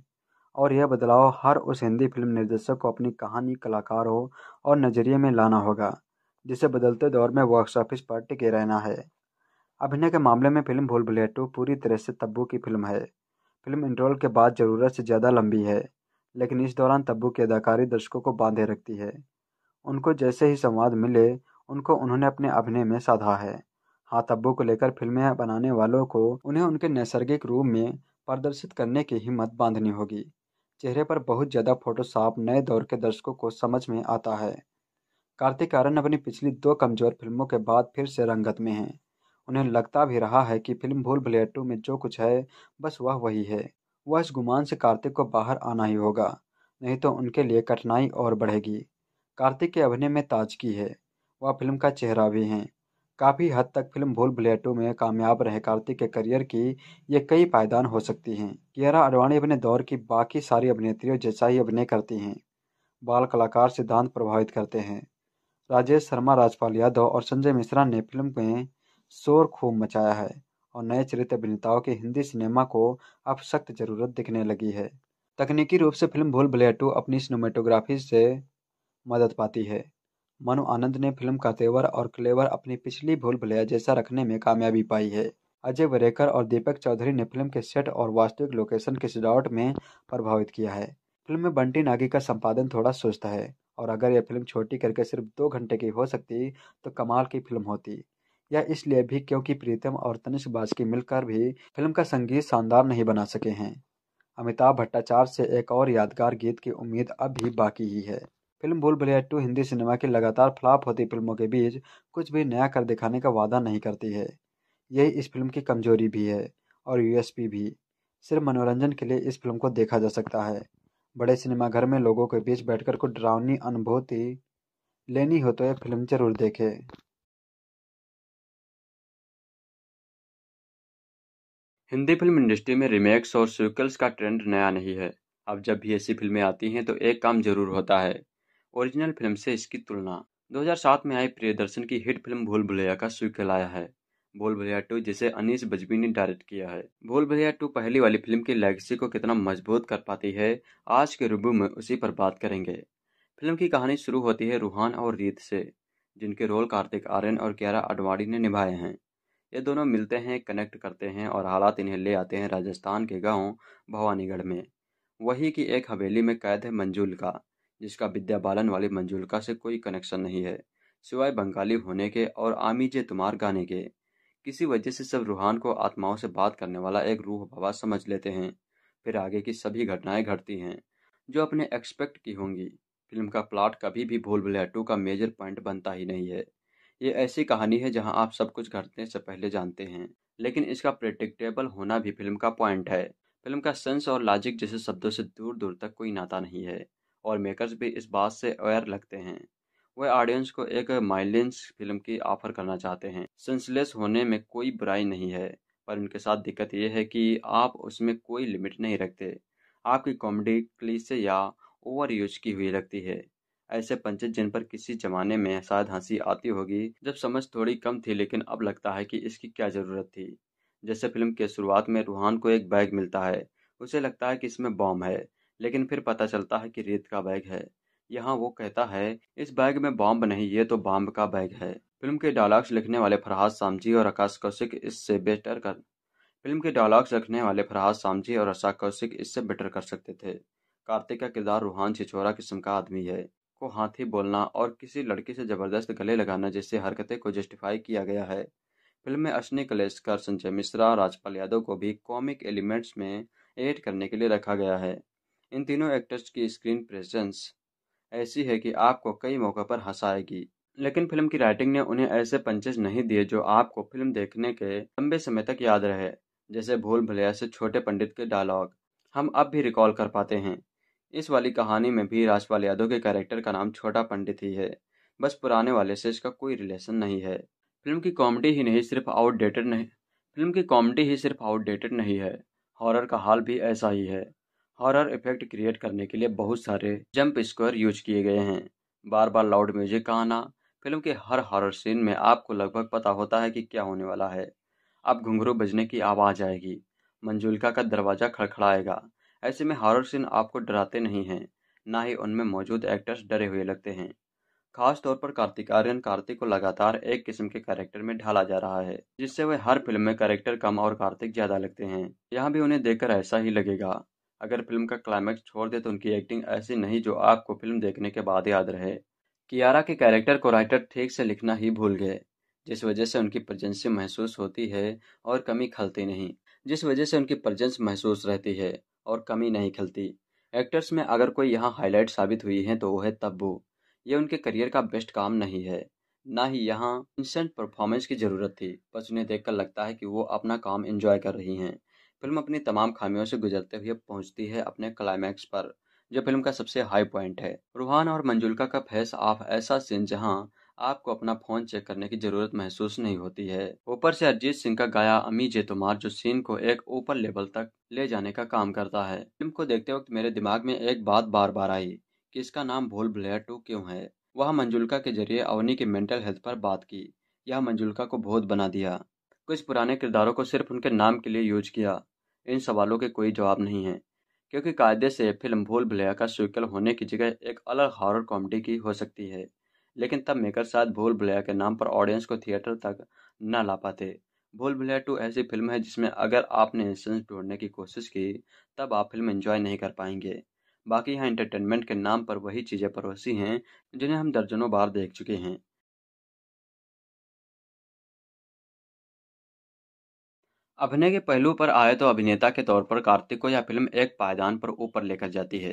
और यह बदलाव हर उस हिंदी फिल्म निर्देशक को अपनी कहानी कलाकार हो और नज़रिए में लाना होगा जिसे बदलते दौर में बॉक्स ऑफिस पर टिके रहना है अभिनय के मामले में फिल्म भूल भुलैया टू पूरी तरह से तब्बू की फिल्म है फिल्म इंटरवल के बाद ज़रूरत से ज़्यादा लंबी है लेकिन इस दौरान तब्बू की अदाकारी दर्शकों को बांधे रखती है उनको जैसे ही संवाद मिले उनको उन्होंने अपने अभिनय में साधा है हाँ तब्बू को लेकर फिल्में बनाने वालों को उन्हें उनके नैसर्गिक रूप में प्रदर्शित करने की हिम्मत बांधनी होगी चेहरे पर बहुत ज़्यादा फोटोशॉप नए दौर के दर्शकों को समझ में आता है कार्तिक आर्यन अपनी पिछली दो कमजोर फिल्मों के बाद फिर से रंगत में हैं उन्हें लगता भी रहा है कि फिल्म भूल भुलैया टू में जो कुछ है बस वह वही है वह इस गुमान से कार्तिक को बाहर आना ही होगा नहीं तो उनके लिए कठिनाई और बढ़ेगी कार्तिक के अभिनय में ताजगी है वह फिल्म का चेहरा भी हैं काफ़ी हद तक फिल्म भूल भुलेटू में कामयाब रहे कार्तिक के करियर की ये कई पायदान हो सकती हैं कियारा अडवाणी अपने दौर की बाकी सारी अभिनेत्रियों जैसा ही अभिनय करती हैं बाल कलाकार सिद्धांत प्रभावित करते हैं राजेश शर्मा राजपाल यादव और संजय मिश्रा ने फिल्म में शोर खूब मचाया है और नए चरित्र अभिनेताओं के हिंदी सिनेमा को अब सख्त ज़रूरत दिखने लगी है तकनीकी रूप से फिल्म भूल भुलैया टू अपनी सिनेमेटोग्राफी से मदद पाती है मनु आनंद ने फिल्म का तेवर और क्लेवर अपनी पिछली भूल भुलैया जैसा रखने में कामयाबी पाई है अजय वरेकर और दीपक चौधरी ने फिल्म के सेट और वास्तविक लोकेशन के सजावट में प्रभावित किया है फिल्म में बंटी नागी का संपादन थोड़ा सुस्त है और अगर यह फिल्म छोटी करके सिर्फ दो घंटे की हो सकती तो कमाल की फिल्म होती यह इसलिए भी क्योंकि प्रीतम और तनिष्क बाजकी मिलकर भी फिल्म का संगीत शानदार नहीं बना सके हैं अमिताभ भट्टाचार्य से एक और यादगार गीत की उम्मीद अब भी बाकी ही है फिल्म भूल भलिया टू हिंदी सिनेमा की लगातार फ्लॉप होती फिल्मों के बीच कुछ भी नया कर दिखाने का वादा नहीं करती है यही इस फिल्म की कमजोरी भी है और यूएसपी भी सिर्फ मनोरंजन के लिए इस फिल्म को देखा जा सकता है बड़े सिनेमाघर में लोगों के बीच बैठकर कुछ डरावनी अनुभूति लेनी हो तो यह फिल्म जरूर देखें हिंदी फिल्म इंडस्ट्री में रिमेक्स और सीक्वल्स का ट्रेंड नया नहीं है अब जब भी ऐसी फिल्में आती हैं तो एक काम जरूर होता है ओरिजिनल फिल्म से इसकी तुलना 2007 में आई प्रियदर्शन की हिट फिल्म भूल भुलैया का सीक्वल आया है भूल भुलैया टू जिसे अनिश बजबी ने डायरेक्ट किया है भूल भुलैया टू पहली वाली फिल्म की लेगेसी को कितना मजबूत कर पाती है आज के रूबू में उसी पर बात करेंगे फिल्म की कहानी शुरू होती है रूहान और रीत से जिनके रोल कार्तिक आर्यन और क्यारा अडवाणी ने निभाए हैं ये दोनों मिलते हैं कनेक्ट करते हैं और हालात इन्हें ले आते हैं राजस्थान के गांव भवानीगढ़ में वही की एक हवेली में कैद है मंजूल का जिसका विद्या बालन वाली का से कोई कनेक्शन नहीं है सिवाय बंगाली होने के और आमीजे तुम्हार गाने के किसी वजह से सब रूहान को आत्माओं से बात करने वाला एक रूह बाबा समझ लेते हैं फिर आगे की सभी घटनाएं घटती हैं जो अपने एक्सपेक्ट की होंगी फिल्म का प्लाट कभी भी भूल भुलैटू का मेजर पॉइंट बनता ही नहीं है ये ऐसी कहानी है जहां आप सब कुछ घटने से पहले जानते हैं लेकिन इसका प्रेडिक्टेबल होना भी फिल्म का पॉइंट है फिल्म का सेंस और लॉजिक जैसे शब्दों से दूर दूर तक कोई नाता नहीं है और मेकर्स भी इस बात से अवेयर लगते हैं वह ऑडियंस को एक माइलेंस फिल्म की ऑफर करना चाहते हैं सेंसलेस होने में कोई बुराई नहीं है पर उनके साथ दिक्कत यह है कि आप उसमें कोई लिमिट नहीं रखते आपकी कॉमेडी क्लीसे या ओवर यूज की हुई लगती है ऐसे पंचे जिन पर किसी जमाने में शायद हंसी आती होगी जब समझ थोड़ी कम थी लेकिन अब लगता है कि इसकी क्या ज़रूरत थी जैसे फिल्म के शुरुआत में रूहान को एक बैग मिलता है उसे लगता है कि इसमें बॉम्ब है लेकिन फिर पता चलता है कि रेत का बैग है यहाँ वो कहता है इस बैग में बॉम्ब नहीं ये तो बॉम्ब का बैग है फिल्म के डायलॉग्स लिखने वाले फरहाद सामजी और आकाश कौशिक इससे बेटर कर फिल्म के डायलॉग्स लिखने वाले फरहाद सामजी और आशा कौशिक इससे बेटर कर सकते थे कार्तिक का किरदार रूहान छिछोरा किस्म का आदमी है को हाथी बोलना और किसी लड़की से जबरदस्त गले लगाना जैसे हरकतें को जस्टिफाई किया गया है फिल्म में अश्नि कलेशकर संजय मिश्रा राजपाल यादव को भी कॉमिक एलिमेंट्स में एड करने के लिए रखा गया है इन तीनों एक्टर्स की स्क्रीन प्रेजेंस ऐसी है कि आपको कई मौक़ों पर हंसाएगी लेकिन फिल्म की राइटिंग ने उन्हें ऐसे पंचेज नहीं दिए जो आपको फिल्म देखने के लंबे समय तक याद रहे जैसे भूल भुलैया से छोटे पंडित के डायलॉग हम अब भी रिकॉल कर पाते हैं इस वाली कहानी में भी राजपाल यादव के कैरेक्टर का नाम छोटा पंडित ही है बस पुराने वाले से इसका कोई रिलेशन नहीं है फिल्म की कॉमेडी ही नहीं सिर्फ आउटडेटेड नहीं फिल्म की कॉमेडी ही सिर्फ आउटडेटेड नहीं है हॉरर का हाल भी ऐसा ही है हॉरर इफेक्ट क्रिएट करने के लिए बहुत सारे जंप स्क्वायर यूज किए गए हैं बार बार लाउड म्यूजिक का आना फिल्म के हर हॉरर सीन में आपको लगभग पता होता है कि क्या होने वाला है अब घुंघरू बजने की आवाज़ आएगी मंजुलका का दरवाज़ा खड़खड़ाएगा ऐसे में हॉरर सीन आपको डराते नहीं हैं ना ही उनमें मौजूद एक्टर्स डरे हुए लगते हैं खास तौर पर कार्तिक आर्यन कार्तिक को लगातार एक किस्म के कैरेक्टर में ढाला जा रहा है जिससे वह हर फिल्म में कैरेक्टर कम और कार्तिक ज्यादा लगते हैं यहाँ भी उन्हें देखकर ऐसा ही लगेगा अगर फिल्म का क्लाइमैक्स छोड़ दे तो उनकी एक्टिंग ऐसी नहीं जो आपको फिल्म देखने के बाद याद रहे कियारा के कैरेक्टर को राइटर ठीक से लिखना ही भूल गए जिस वजह से उनकी प्रजेंसी महसूस होती है और कमी खलती नहीं जिस वजह से उनकी प्रजेंस महसूस रहती है और कमी नहीं खलती एक्टर्स में अगर कोई यहाँ हाईलाइट साबित हुई है तो वो है तब्बू ये उनके करियर का बेस्ट काम नहीं है ना ही यहाँ इंस्टेंट परफॉर्मेंस की ज़रूरत थी बस उन्हें देख लगता है कि वो अपना काम इन्जॉय कर रही हैं फिल्म अपनी तमाम खामियों से गुजरते हुए पहुँचती है अपने क्लाइमैक्स पर जो फिल्म का सबसे हाई पॉइंट है रूहान और मंजुलका का फेस ऑफ ऐसा सीन जहाँ आपको अपना फोन चेक करने की जरूरत महसूस नहीं होती है ऊपर से अरिजीत सिंह का गाया अमी जे तुमार जो सीन को एक ऊपर लेवल तक ले जाने का काम करता है फिल्म को देखते वक्त मेरे दिमाग में एक बात बार बार आई कि इसका नाम भूल भुलैया टू क्यों है वह मंजुलका के जरिए अवनी की मेंटल हेल्थ पर बात की यह मंजुलका को बहुत बना दिया कुछ पुराने किरदारों को सिर्फ उनके नाम के लिए यूज किया इन सवालों के कोई जवाब नहीं है क्योंकि कायदे से फिल्म भूल भुलैया का स्वीकल होने की जगह एक अलग हॉरर कॉमेडी की हो सकती है लेकिन तब मेकर साथ भूल भुलैया के नाम पर ऑडियंस को थिएटर तक न ला पाते भूल भुलैया टू ऐसी फिल्म है जिसमें अगर आपने इंसेंस ढूंढने की कोशिश की तब आप फिल्म एंजॉय नहीं कर पाएंगे बाकी यहाँ इंटरटेनमेंट के नाम पर वही चीज़ें परोसी हैं जिन्हें हम दर्जनों बार देख चुके हैं अभिनय के पहलू पर आए तो अभिनेता के तौर पर कार्तिक को यह फिल्म एक पायदान पर ऊपर लेकर जाती है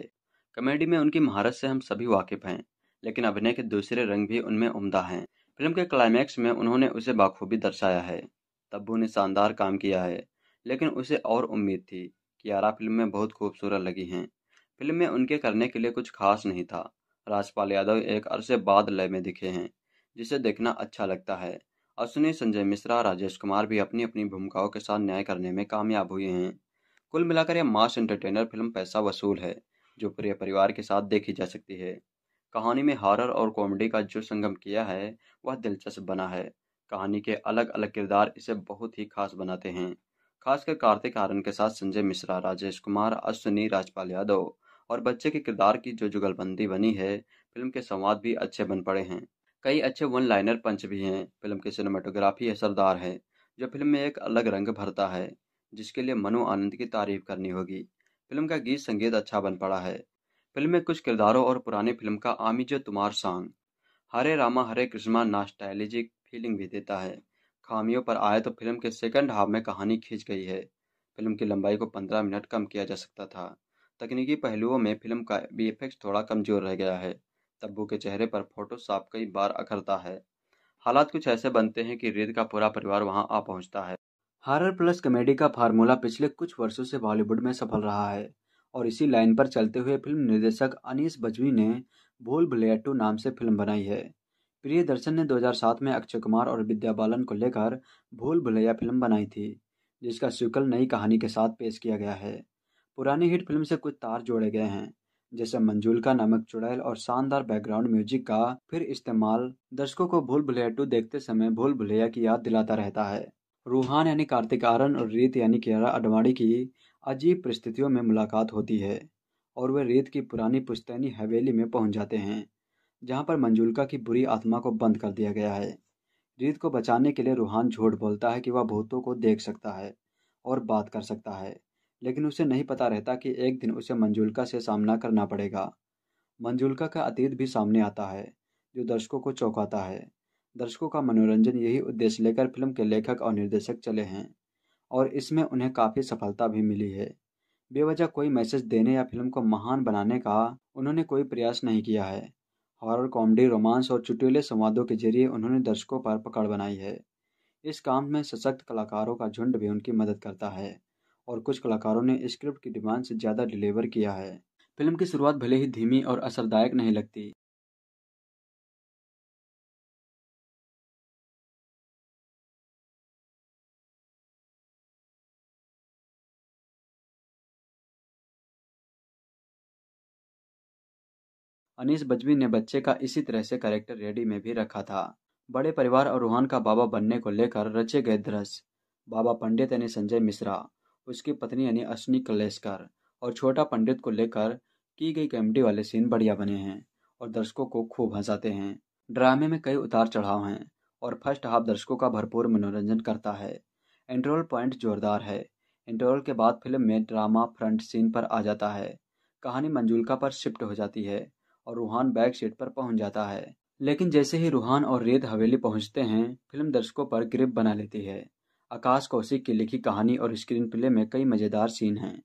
कॉमेडी में उनकी महारत से हम सभी वाकिफ हैं लेकिन अभिनय के दूसरे रंग भी उनमें उमदा हैं फिल्म के क्लाइमैक्स में उन्होंने उसे बाखूबी दर्शाया है तब्बू ने शानदार काम किया है लेकिन उसे और उम्मीद थी कि यारा फिल्म में बहुत खूबसूरत लगी हैं फिल्म में उनके करने के लिए कुछ खास नहीं था राजपाल यादव एक अरसे बाद लय में दिखे हैं जिसे देखना अच्छा लगता है अश्विनी संजय मिश्रा राजेश कुमार भी अपनी अपनी भूमिकाओं के साथ न्याय करने में कामयाब हुए हैं कुल मिलाकर यह मास एंटरटेनर फिल्म पैसा वसूल है जो पूरे परिवार के साथ देखी जा सकती है कहानी में हॉरर और कॉमेडी का जो संगम किया है वह दिलचस्प बना है कहानी के अलग अलग किरदार इसे बहुत ही खास बनाते हैं खासकर कार्तिक आर्यन के साथ संजय मिश्रा राजेश कुमार अश्विनी राजपाल यादव और बच्चे के किरदार की जो जुगलबंदी बनी है फिल्म के संवाद भी अच्छे बन पड़े हैं कई अच्छे वन लाइनर पंच भी हैं फिल्म की सिनेमाटोग्राफी असरदार है जो फिल्म में एक अलग रंग भरता है जिसके लिए मनु आनंद की तारीफ करनी होगी फिल्म का गीत संगीत अच्छा बन पड़ा है फिल्म में कुछ किरदारों और पुरानी फिल्म का Ami Je Tomar song Hare Rama Hare Krishna nostalgic feeling भी देता है खामियों पर आए तो फिल्म के सेकंड हाफ में कहानी खींच गई है फिल्म की लंबाई को पंद्रह मिनट कम किया जा सकता था तकनीकी पहलुओं में फिल्म का बी इफेक्ट थोड़ा कमजोर रह गया है तब्बू के चेहरे पर फोटो साफ कई बार अखरता है हालात कुछ ऐसे बनते हैं कि रेत का पूरा परिवार वहां आ पहुंचता है हॉरर प्लस कॉमेडी का फार्मूला पिछले कुछ वर्षों से बॉलीवुड में सफल रहा है और इसी लाइन पर चलते हुए फिल्म निर्देशक अनीस बजवी ने भूल भुलैया टू नाम से फिल्म बनाई है प्रिय दर्शन ने 2007 में अक्षय कुमार और विद्या बालन को लेकर भूल भुलैया फिल्म बनाई थी जिसका सिक्वल नई कहानी के साथ पेश किया गया है पुरानी हिट फिल्म से कुछ तार जोड़े गए हैं जैसे मंजुलका नामक चुड़ैल और शानदार बैकग्राउंड म्यूजिक का फिर इस्तेमाल दर्शकों को भूल भुलैया टू देखते समय भूल भुलैया की याद दिलाता रहता है रूहान यानी कार्तिक आरन और रीत यानी कियारा अडवाणी की अजीब परिस्थितियों में मुलाकात होती है और वे रेत की पुरानी पुश्तैनी हवेली में पहुंच जाते हैं जहां पर मंजुलका की बुरी आत्मा को बंद कर दिया गया है रीत को बचाने के लिए रूहान झूठ बोलता है कि वह भूतों को देख सकता है और बात कर सकता है लेकिन उसे नहीं पता रहता कि एक दिन उसे मंजुलका से सामना करना पड़ेगा मंजुलका का अतीत भी सामने आता है जो दर्शकों को चौंकाता है दर्शकों का मनोरंजन यही उद्देश्य लेकर फिल्म के लेखक और निर्देशक चले हैं और इसमें उन्हें काफ़ी सफलता भी मिली है बेवजह कोई मैसेज देने या फिल्म को महान बनाने का उन्होंने कोई प्रयास नहीं किया है हॉरर कॉमेडी रोमांस और चुटिले संवादों के जरिए उन्होंने दर्शकों पर पकड़ बनाई है इस काम में सशक्त कलाकारों का झुंड भी उनकी मदद करता है और कुछ कलाकारों ने स्क्रिप्ट की डिमांड से ज़्यादा डिलीवर किया है फिल्म की शुरुआत भले ही धीमी और असरदायक नहीं लगती अनीस बजवी ने बच्चे का इसी तरह से कैरेक्टर रेडी में भी रखा था बड़े परिवार और रूहान का बाबा बनने को लेकर रचे गए दृश्य बाबा पंडित यानी संजय मिश्रा उसकी पत्नी यानी अश्विनी कलेशकर और छोटा पंडित को लेकर की गई कैमडी वाले सीन बढ़िया बने हैं और दर्शकों को खूब हंसाते हैं ड्रामे में कई उतार चढ़ाव हैं और फर्स्ट हाफ दर्शकों का भरपूर मनोरंजन करता है इंटरवल पॉइंट जोरदार है इंटरवल के बाद फिल्म में ड्रामा फ्रंट सीन पर आ जाता है कहानी मंजुलका पर शिफ्ट हो जाती है और रूहान बैग सीट पर पहुंच जाता है लेकिन जैसे ही रूहान और रेत हवेली पहुंचते हैं फिल्म दर्शकों पर ग्रिप बना लेती है आकाश कौशिक की लिखी कहानी और स्क्रीन प्ले में कई मज़ेदार सीन हैं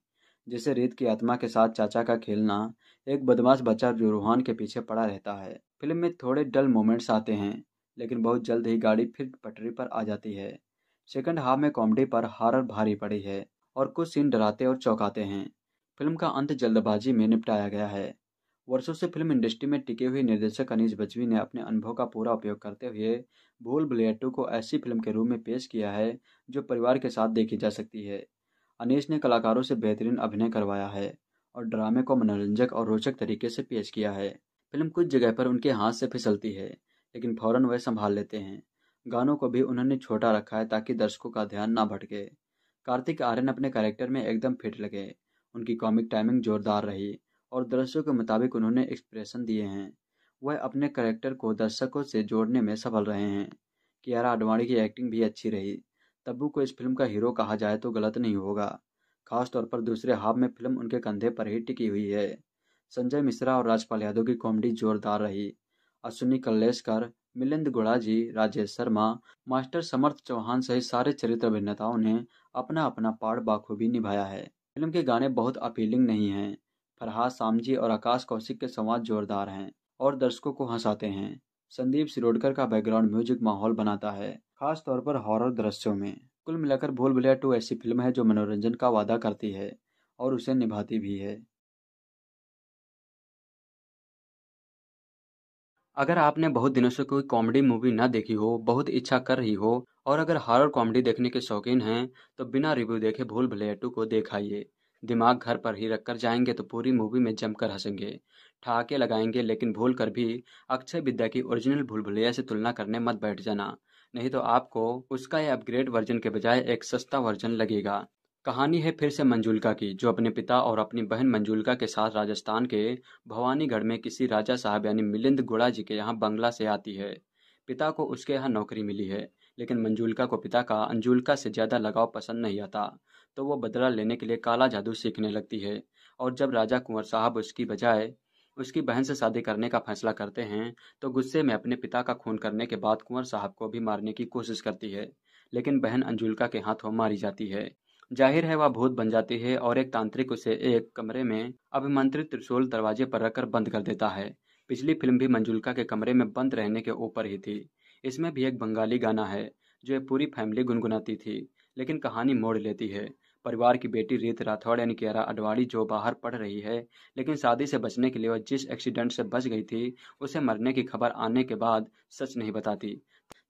जैसे रेत की आत्मा के साथ चाचा का खेलना एक बदमाश बच्चा जो रूहान के पीछे पड़ा रहता है फिल्म में थोड़े डल मोमेंट्स आते हैं लेकिन बहुत जल्द ही गाड़ी फिर पटरी पर आ जाती है सेकंड हाफ में कॉमेडी पर हारर भारी पड़ी है और कुछ सीन डराते और चौंकाते हैं फिल्म का अंत जल्दबाजी में निपटाया गया है वर्षों से फिल्म इंडस्ट्री में टिके हुए निर्देशक अनिश बजवी ने अपने अनुभव का पूरा उपयोग करते हुए भूल भुलैया टू को ऐसी फिल्म के रूप में पेश किया है जो परिवार के साथ देखी जा सकती है अनिश ने कलाकारों से बेहतरीन अभिनय करवाया है और ड्रामे को मनोरंजक और रोचक तरीके से पेश किया है फिल्म कुछ जगह पर उनके हाथ से फिसलती है लेकिन फौरन वह संभाल लेते हैं गानों को भी उन्होंने छोटा रखा है ताकि दर्शकों का ध्यान ना भटके कार्तिक आर्यन अपने कैरेक्टर में एकदम फिट लगे उनकी कॉमिक टाइमिंग जोरदार रही और दृश्यों के मुताबिक उन्होंने एक्सप्रेशन दिए हैं वह अपने करेक्टर को दर्शकों से जोड़ने में सफल रहे हैं कियारा आडवाणी की एक्टिंग भी अच्छी रही तब्बू को इस फिल्म का हीरो कहा जाए तो गलत नहीं होगा खासतौर पर दूसरे हाफ में फिल्म उनके कंधे पर ही टिकी हुई है संजय मिश्रा और राजपाल यादव की कॉमेडी जोरदार रही अश्विनी कल्लेशकर मिलिंद गुड़ाजी राजेश शर्मा मास्टर समर्थ चौहान सहित सारे चरित्र अभिनेताओं ने अपना अपना पार्ट बाखूबी निभाया है फिल्म के गाने बहुत अपीलिंग नहीं हैं फरहाद सामजी और आकाश कौशिक के संवाद जोरदार हैं और दर्शकों को हंसाते हैं संदीप सिरोडकर का बैकग्राउंड म्यूजिक माहौल बनाता है खास तौर पर हॉरर दृश्यों में कुल मिलाकर भूल भुलैया टू ऐसी फिल्म है जो मनोरंजन का वादा करती है और उसे निभाती भी है अगर आपने बहुत दिनों से कोई कॉमेडी मूवी ना देखी हो बहुत इच्छा कर रही हो और अगर हॉरर कॉमेडी देखने के शौकीन हैं तो बिना रिव्यू देखे भूल भुलैया टू को देखाइए दिमाग घर पर ही रखकर जाएंगे तो पूरी मूवी में जमकर हंसेंगे ठहाके लगाएंगे लेकिन भूल कर भी अक्षय विद्या की ओरिजिनल भूल भुलैया से तुलना करने मत बैठ जाना नहीं तो आपको उसका यह अपग्रेड वर्जन के बजाय एक सस्ता वर्जन लगेगा कहानी है फिर से मंजुलका की जो अपने पिता और अपनी बहन मंजुलका के साथ राजस्थान के भवानीगढ़ में किसी राजा साहब यानी मिलिंद गुड़ा जी के यहाँ बंगला से आती है पिता को उसके यहाँ नौकरी मिली है लेकिन मंजुलका को पिता का अंजुलका से ज़्यादा लगाव पसंद नहीं आता तो वो बदला लेने के लिए काला जादू सीखने लगती है और जब राजा कुंवर साहब उसकी बजाय उसकी बहन से शादी करने का फैसला करते हैं तो गुस्से में अपने पिता का खून करने के बाद कुंवर साहब को भी मारने की कोशिश करती है लेकिन बहन अंजुलका के हाथों मारी जाती है जाहिर है वह भूत बन जाती है और एक तांत्रिक उसे एक कमरे में अभिमंत्रित त्रिशूल दरवाजे पर रखकर बंद कर देता है पिछली फिल्म भी मंजुलका के कमरे में बंद रहने के ऊपर ही थी इसमें भी एक बंगाली गाना है जो पूरी फैमिली गुनगुनाती थी लेकिन कहानी मोड़ लेती है परिवार की बेटी रीत राठौड़ यानी कियारा अडवाणी जो बाहर पढ़ रही है लेकिन शादी से बचने के लिए वह जिस एक्सीडेंट से बच गई थी उसे मरने की खबर आने के बाद सच नहीं बताती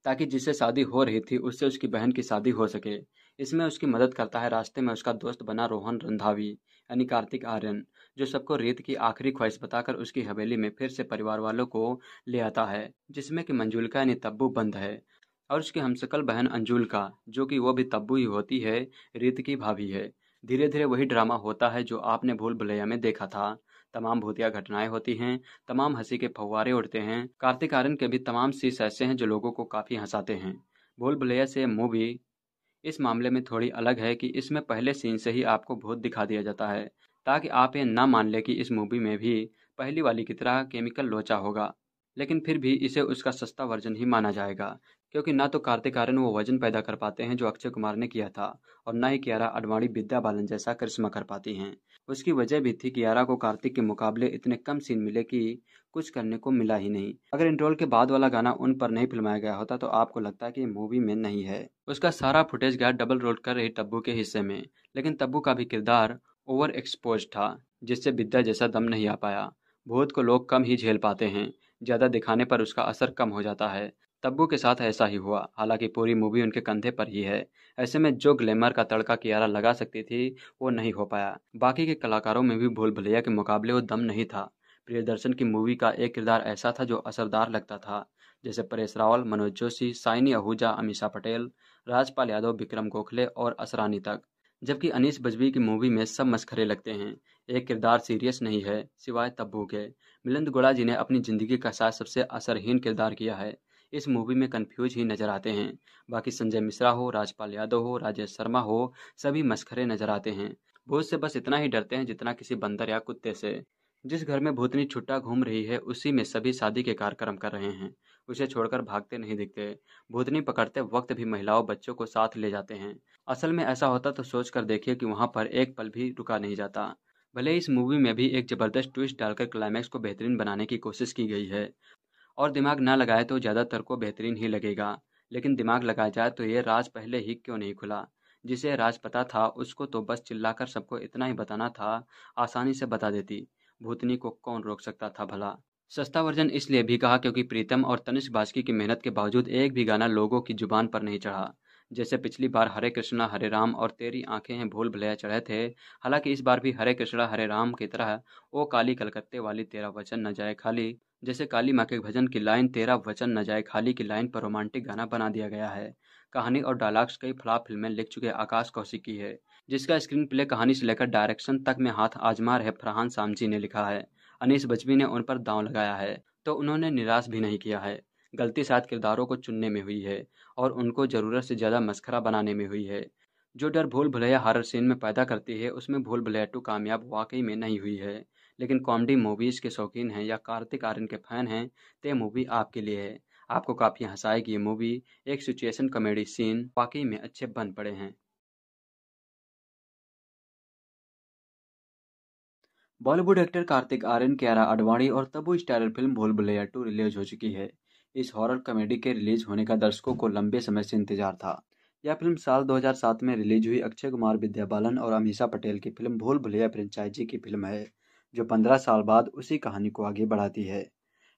ताकि जिससे शादी हो रही थी उससे उसकी बहन की शादी हो सके इसमें उसकी मदद करता है रास्ते में उसका दोस्त बना रोहन रंधावी यानी कार्तिक आर्यन जो सबको रीत की आखिरी ख्वाहिश बताकर उसकी हवेली में फिर से परिवार वालों को ले आता है जिसमें कि मंजुलका यानी तब्बू बंद है और उसकी हमसकल बहन अंजुल का जो कि वो भी तब्बू ही होती है रीत की भाभी है धीरे धीरे वही ड्रामा होता है जो आपने भूल भुलैया में देखा था तमाम भूतिया घटनाएं होती हैं तमाम हंसी के फव्वारे उड़ते हैं कार्तिक आर्यन के भी तमाम सीस ऐसे हैं जो लोगों को काफ़ी हंसाते हैं भूल भुलैया से मूवी इस मामले में थोड़ी अलग है कि इसमें पहले सीन से ही आपको भूत दिखा दिया जाता है ताकि आप ये ना मान लें कि इस मूवी में भी पहली वाली की तरह केमिकल लोचा होगा लेकिन फिर भी इसे उसका सस्ता वर्जन ही माना जाएगा क्योंकि ना तो कार्तिक आर्यन वो वजन पैदा कर पाते हैं जो अक्षय कुमार ने किया था और न ही कियारा अडवाणी विद्या बालन जैसा करिश्मा कर पाती हैं उसकी वजह भी थी कियारा को कार्तिक के मुकाबले इतने कम सीन मिले कि कुछ करने को मिला ही नहीं अगर इंट्रोल के बाद वाला गाना उन पर नहीं फिल्माया गया होता तो आपको लगता कि मूवी में नहीं है उसका सारा फुटेज गया डबल रोल कर रही तब्बू के हिस्से में लेकिन तब्बू का भी किरदार ओवर एक्सपोज था जिससे विद्या जैसा दम नहीं आ पाया भूत को लोग कम ही झेल पाते हैं ज़्यादा दिखाने पर उसका असर कम हो जाता है तब्बू के साथ ऐसा ही हुआ हालांकि पूरी मूवी उनके कंधे पर ही है ऐसे में जो ग्लैमर का तड़का कियारा लगा सकती थी वो नहीं हो पाया बाकी के कलाकारों में भी भूल भलैया के मुकाबले वो दम नहीं था प्रियदर्शन की मूवी का एक किरदार ऐसा था जो असरदार लगता था जैसे परेश रावल मनोज जोशी साइनी आहूजा अमीषा पटेल राजपाल यादव विक्रम गोखले और असरानी तक जबकि अनीस बजवी की मूवी में सब मस्खरे लगते हैं एक किरदार सीरियस नहीं है सिवाय तब्बू के मिलिंद गोड़ा जी ने अपनी जिंदगी का साथ सबसे असरहीन किरदार किया है इस मूवी में कन्फ्यूज ही नज़र आते हैं बाकी संजय मिश्रा हो राजपाल यादव हो राजेश शर्मा हो सभी मस्खरे नज़र आते हैं भूत से बस इतना ही डरते हैं जितना किसी बंदर या कुत्ते से जिस घर में भूतनी छुट्टा घूम रही है उसी में सभी शादी के कार्यक्रम कर रहे हैं उसे छोड़कर भागते नहीं दिखते भूतनी पकड़ते वक्त भी महिलाओं बच्चों को साथ ले जाते हैं असल में ऐसा होता तो सोच कर देखिए कि वहाँ पर एक पल भी रुका नहीं जाता भले इस मूवी में भी एक जबरदस्त ट्विस्ट डालकर क्लाइमैक्स को बेहतरीन बनाने की कोशिश की गई है और दिमाग ना लगाए तो ज़्यादातर को बेहतरीन ही लगेगा लेकिन दिमाग लगाया जाए तो ये राज पहले ही क्यों नहीं खुला जिसे राज पता था उसको तो बस चिल्लाकर सबको इतना ही बताना था आसानी से बता देती भूतनी को कौन रोक सकता था भला सस्ता वर्जन इसलिए भी कहा क्योंकि प्रीतम और तनिष्क बास्की की मेहनत के बावजूद एक भी गाना लोगों की जुबान पर नहीं चढ़ा जैसे पिछली बार हरे कृष्णा हरे राम और तेरी आंखें हैं भूल भुलैया चढ़े थे हालांकि इस बार भी हरे कृष्णा हरे राम की तरह ओ काली कलकत्ते वाली तेरा वचन न जाए खाली जैसे काली माँ के भजन की लाइन तेरा वचन न जाए खाली की लाइन पर रोमांटिक गाना बना दिया गया है कहानी और डायलॉग्स कई फ्लाप फिल्में लिख चुके आकाश कौशिक की है जिसका स्क्रीन प्ले कहानी से लेकर डायरेक्शन तक में हाथ आजमा रहे फरहान सामजी ने लिखा है अनिश बजवी ने उन पर दांव लगाया है तो उन्होंने निराश भी नहीं किया है गलती साथ किरदारों को चुनने में हुई है और उनको ज़रूरत से ज़्यादा मस्खरा बनाने में हुई है जो डर भूल भुलैया हॉरर सीन में पैदा करती है उसमें भूल भुलैया टू कामयाब वाकई में नहीं हुई है लेकिन कॉमेडी मूवीज़ के शौकीन हैं या कार्तिक आर्यन के फ़ैन हैं तो ये मूवी आपके लिए है आपको काफ़ी हंसाएगी ये मूवी एक सिचुएशन कॉमेडी सीन वाकई में अच्छे बन पड़े हैं बॉलीवुड एक्टर कार्तिक आर्यन कियारा आडवाणी और Tabu starrer film Bhool Bhulaiyaa to release हो चुकी है इस हॉरर कॉमेडी के रिलीज होने का दर्शकों को लंबे समय से इंतजार था यह फिल्म साल 2007 में रिलीज हुई अक्षय कुमार विद्या बालन और अमीषा पटेल की फिल्म भूल भुलैया फ्रेंचाइजी की फिल्म है जो 15 साल बाद उसी कहानी को आगे बढ़ाती है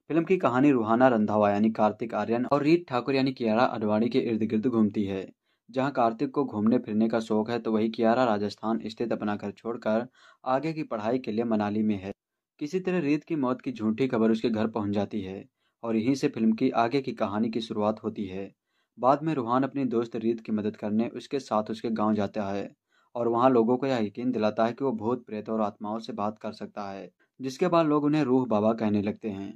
फिल्म की कहानी रूहाना रंधावा यानी कार्तिक आर्यन और रीत ठाकुर यानी कियारा अडवाणी के इर्द गिर्द घूमती है जहां कार्तिक को घूमने फिरने का शौक है तो वही कियारा राजस्थान स्थित अपना घर छोड़कर आगे की पढ़ाई के लिए मनाली में है किसी तरह रीत की मौत की झूठी खबर उसके घर पहुंच जाती है और यहीं से फिल्म की आगे की कहानी की शुरुआत होती है बाद में रूहान अपनी दोस्त रीत की मदद करने उसके साथ उसके गांव जाता है और वहां लोगों को यह यकीन दिलाता है कि वो भूत प्रेत और आत्माओं से बात कर सकता है जिसके बाद लोग उन्हें रूह बाबा कहने लगते हैं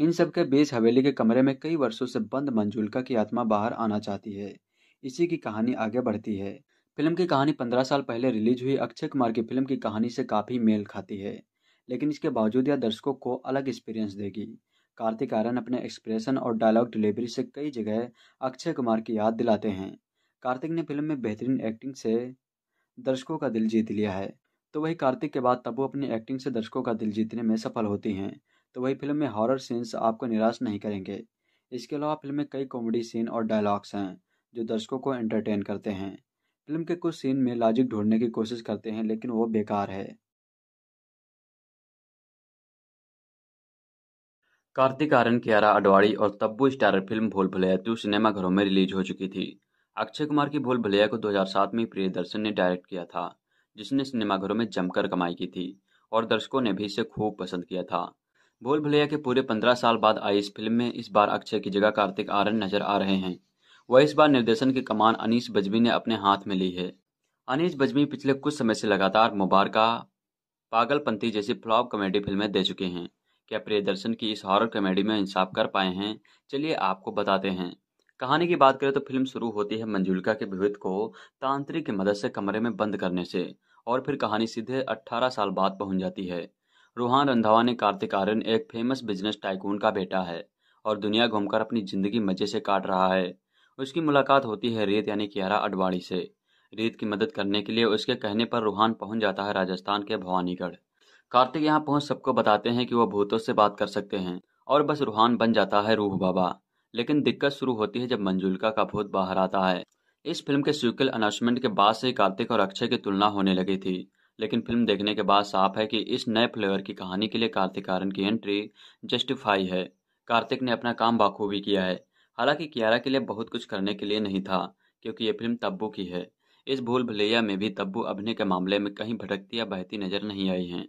इन सब के बीच हवेली के कमरे में कई वर्षों से बंद मंजुलका की आत्मा बाहर आना चाहती है इसी की कहानी आगे बढ़ती है फिल्म की कहानी पंद्रह साल पहले रिलीज हुई अक्षय कुमार की फिल्म की कहानी से काफ़ी मेल खाती है लेकिन इसके बावजूद यह दर्शकों को अलग एक्सपीरियंस देगी कार्तिक आर्यन अपने एक्सप्रेशन और डायलॉग डिलीवरी से कई जगह अक्षय कुमार की याद दिलाते हैं कार्तिक ने फिल्म में बेहतरीन एक्टिंग से दर्शकों का दिल जीत लिया है तो वही कार्तिक के बाद तब्बू अपनी एक्टिंग से दर्शकों का दिल जीतने में सफल होती हैं तो वही फिल्म में हॉरर सीन्स आपको निराश नहीं करेंगे इसके अलावा फिल्म में कई कॉमेडी सीन और डायलॉग्स हैं जो दर्शकों को एंटरटेन करते हैं फिल्म के कुछ सीन में लॉजिक ढूंढने की कोशिश करते हैं लेकिन वो बेकार है कार्तिक आर्यन कियारा अडवाणी और तब्बू स्टारर फिल्म भोल भुलैया टू सिनेमाघरों में रिलीज हो चुकी थी अक्षय कुमार की भोल भलेया को 2007 में दर्शन ने डायरेक्ट किया था जिसने सिनेमाघरों में जमकर कमाई की थी और दर्शकों ने भी इसे खूब पसंद किया था भोल भलेया के पूरे पंद्रह साल बाद आई इस फिल्म में इस बार अक्षय की जगह कार्तिक आर्यन नजर आ रहे हैं वह इस बार निर्देशन की कमान अनीस बजमी ने अपने हाथ में ली है अनीस बजमी पिछले कुछ समय से लगातार मुबारका पागलपंथी जैसी फ्लॉप कॉमेडी फिल्में दे चुके हैं क्या प्रियदर्शन की इस हॉरर कॉमेडी में इंसाफ कर पाए हैं चलिए आपको बताते हैं कहानी की बात करें तो फिल्म शुरू होती है मंजुलिका के विवेद को तांत्रिक की मदद से कमरे में बंद करने से और फिर कहानी सीधे 18 साल बाद पहुंच जाती है रूहान रंधावा ने कार्तिक आर्यन एक फेमस बिजनेस टाइकून का बेटा है और दुनिया घूमकर अपनी जिंदगी मजे से काट रहा है उसकी मुलाकात होती है रेत यानी कियारा अडवाणी से रेत की मदद करने के लिए उसके कहने पर रूहान पहुंच जाता है राजस्थान के भवानीगढ़ कार्तिक यहाँ पहुंच सबको बताते हैं कि वो भूतों से बात कर सकते हैं और बस रूहान बन जाता है रूह बाबा लेकिन दिक्कत शुरू होती है जब मंजुलका का भूत बाहर आता है इस फिल्म के सीक्वल अनाउंसमेंट के बाद से कार्तिक और अक्षय की तुलना होने लगी थी लेकिन फिल्म देखने के बाद साफ है कि इस नए फ्लेवर की कहानी के लिए कार्तिक आर्यन की एंट्री जस्टिफाई है कार्तिक ने अपना काम बाखूबी किया है हालांकि कियारा के लिए बहुत कुछ करने के लिए नहीं था क्योंकि ये फिल्म तब्बू की है इस भूल भुलैया में भी तब्बू अभिनय के मामले में कहीं भटकती या बहती नजर नहीं आई हैं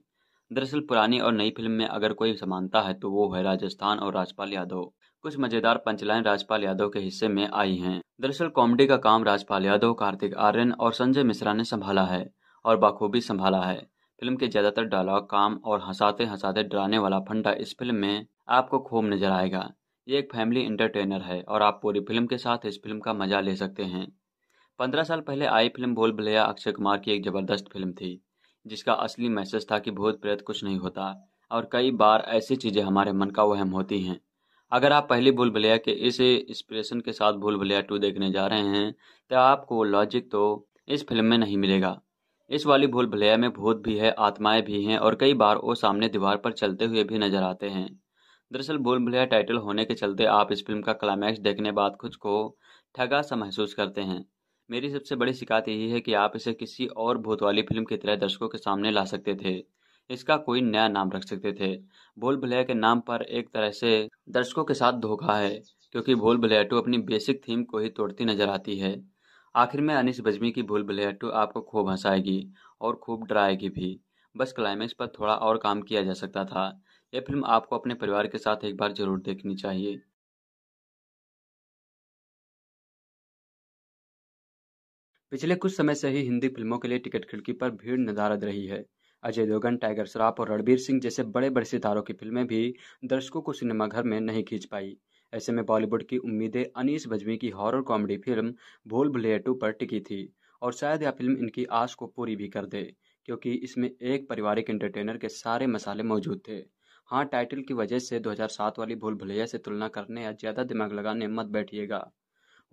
दरअसल पुरानी और नई फिल्म में अगर कोई समानता है तो वो है राजस्थान और राजपाल यादव कुछ मजेदार पंचलाइन राजपाल यादव के हिस्से में आई हैं दरअसल कॉमेडी का काम राजपाल यादव कार्तिक आर्यन और संजय मिश्रा ने संभाला है और बाखूबी संभाला है फिल्म के ज्यादातर डायलॉग काम और हंसाते हंसाते डराने वाला फंडा इस फिल्म में आपको खूब नजर आएगा ये एक फैमिली इंटरटेनर है और आप पूरी फिल्म के साथ इस फिल्म का मजा ले सकते हैं पंद्रह साल पहले आई फिल्म बोल भलेया अक्षय कुमार की एक जबरदस्त फिल्म थी जिसका असली मैसेज था कि भूत प्रेत कुछ नहीं होता और कई बार ऐसी चीज़ें हमारे मन का वहम होती हैं अगर आप पहली भूल भलिया के इस इंस्पिरेशन के साथ भूल भलिया टू देखने जा रहे हैं तो आपको लॉजिक तो इस फिल्म में नहीं मिलेगा इस वाली भूल भलिया में भूत भी है आत्माएं भी हैं और कई बार वो सामने दीवार पर चलते हुए भी नजर आते हैं दरअसल भूल भलिया टाइटल होने के चलते आप इस फिल्म का क्लाइमैक्स देखने बाद खुद को ठगा सा महसूस करते हैं मेरी सबसे बड़ी शिकायत यही है कि आप इसे किसी और भूत वाली फिल्म की तरह दर्शकों के सामने ला सकते थे इसका कोई नया नाम रख सकते थे भूल भुलैया के नाम पर एक तरह से दर्शकों के साथ धोखा है क्योंकि भूल भुलैया टू अपनी बेसिक थीम को ही तोड़ती नजर आती है आखिर में अनिश बजमी की भूल भुलैया टू आपको खूब हंसाएगी और खूब डराएगी भी बस क्लाइमैक्स पर थोड़ा और काम किया जा सकता था यह फिल्म आपको अपने परिवार के साथ एक बार जरूर देखनी चाहिए पिछले कुछ समय से ही हिंदी फिल्मों के लिए टिकट खिड़की पर भीड़ नजारद रही है अजय देवगन टाइगर श्राफ और रणबीर सिंह जैसे बड़े बड़े सितारों की फिल्में भी दर्शकों को सिनेमाघर में नहीं खींच पाई ऐसे में बॉलीवुड की उम्मीदें अनीस बजमी की horror comedy film Bhool Bhulaiyaa to पर टिकी थी और शायद यह फिल्म इनकी आस को पूरी भी कर दे क्योंकि इसमें एक पारिवारिक एंटरटेनर के सारे मसाले मौजूद थे हाँ टाइटल की वजह से 2007 वाली भूल भुलैया से तुलना करने या ज़्यादा दिमाग लगाने मत बैठिएगा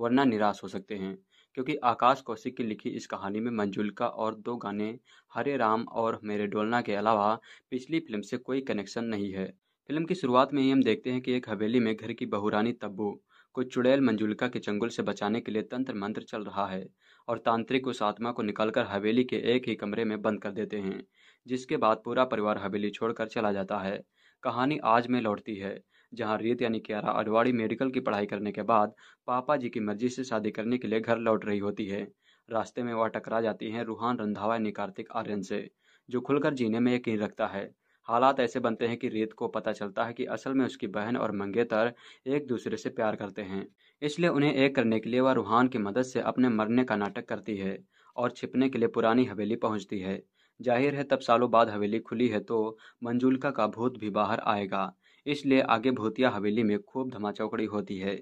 वरना निराश हो सकते हैं क्योंकि आकाश कौशिक की लिखी इस कहानी में मंजुलका और दो गाने हरे राम और मेरे डोलना के अलावा पिछली फिल्म से कोई कनेक्शन नहीं है फिल्म की शुरुआत में ही हम देखते हैं कि एक हवेली में घर की बहुरानी तब्बू को चुड़ैल मंजुलका के चंगुल से बचाने के लिए तंत्र मंत्र चल रहा है और तांत्रिक उस आत्मा को निकालकर हवेली के एक ही कमरे में बंद कर देते हैं जिसके बाद पूरा परिवार हवेली छोड़कर चला जाता है कहानी आज में लौटती है जहां रेत यानी क्यारा अडवाड़ी मेडिकल की पढ़ाई करने के बाद पापा जी की मर्जी से शादी करने के लिए घर लौट रही होती है रास्ते में वह टकरा जाती हैं रूहान रंधावा यानी कार्तिक आर्यन से जो खुलकर जीने में यकीन रखता है हालात ऐसे बनते हैं कि रेत को पता चलता है कि असल में उसकी बहन और मंगेतर एक दूसरे से प्यार करते हैं इसलिए उन्हें एक करने के लिए वह रूहान की मदद से अपने मरने का नाटक करती है और छिपने के लिए पुरानी हवेली पहुंचती है जाहिर है तब सालों बाद हवेली खुली है तो मंजुलका का भूत भी बाहर आएगा इसलिए आगे भूतिया हवेली में खूब धमाचौकड़ी होती है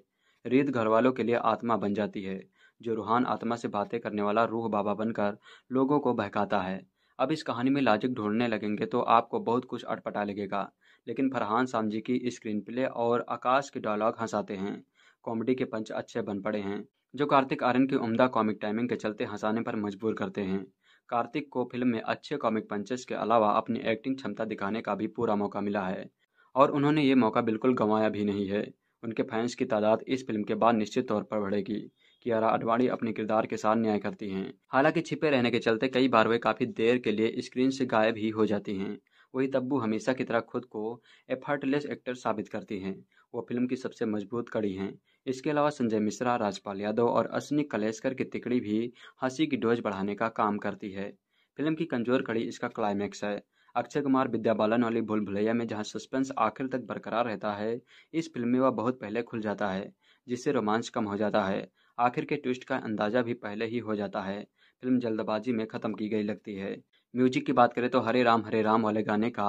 रीत घर वालों के लिए आत्मा बन जाती है जो रूहान आत्मा से बातें करने वाला रूह बाबा बनकर लोगों को बहकाता है अब इस कहानी में लाजिक ढूंढने लगेंगे तो आपको बहुत कुछ अटपटा लगेगा लेकिन फरहान सामजी की स्क्रीन प्ले और आकाश के डायलॉग हंसाते हैं कॉमेडी के पंच अच्छे बन पड़े हैं जो कार्तिक आर्यन की उम्दा कॉमिक टाइमिंग के चलते हंसाने पर मजबूर करते हैं कार्तिक को फिल्म में अच्छे कॉमिक पंचेस के अलावा अपनी एक्टिंग क्षमता दिखाने का भी पूरा मौका मिला है और उन्होंने ये मौका बिल्कुल गंवाया भी नहीं है उनके फैंस की तादाद इस फिल्म के बाद निश्चित तौर पर बढ़ेगी कियारा आडवाणी अपने किरदार के साथ न्याय करती हैं हालांकि छिपे रहने के चलते कई बार वे काफ़ी देर के लिए स्क्रीन से गायब ही हो जाती हैं वही तब्बू हमेशा की तरह खुद को एफर्टलेस एक्टर साबित करती हैं वो फिल्म की सबसे मजबूत कड़ी हैं इसके अलावा संजय मिश्रा राजपाल यादव और अश्विनी कलेसकर की तिकड़ी भी हंसी की डोज बढ़ाने का काम करती है फिल्म की कमजोर कड़ी इसका क्लाइमैक्स है अक्षय कुमार विद्या बालन वाली भूल भुलैया में जहाँ सस्पेंस आखिर तक बरकरार रहता है इस फिल्म में वह बहुत पहले खुल जाता है जिससे रोमांच कम हो जाता है आखिर के ट्विस्ट का अंदाजा भी पहले ही हो जाता है फिल्म जल्दबाजी में ख़त्म की गई लगती है म्यूजिक की बात करें तो हरे राम हरे राम वाले गाने का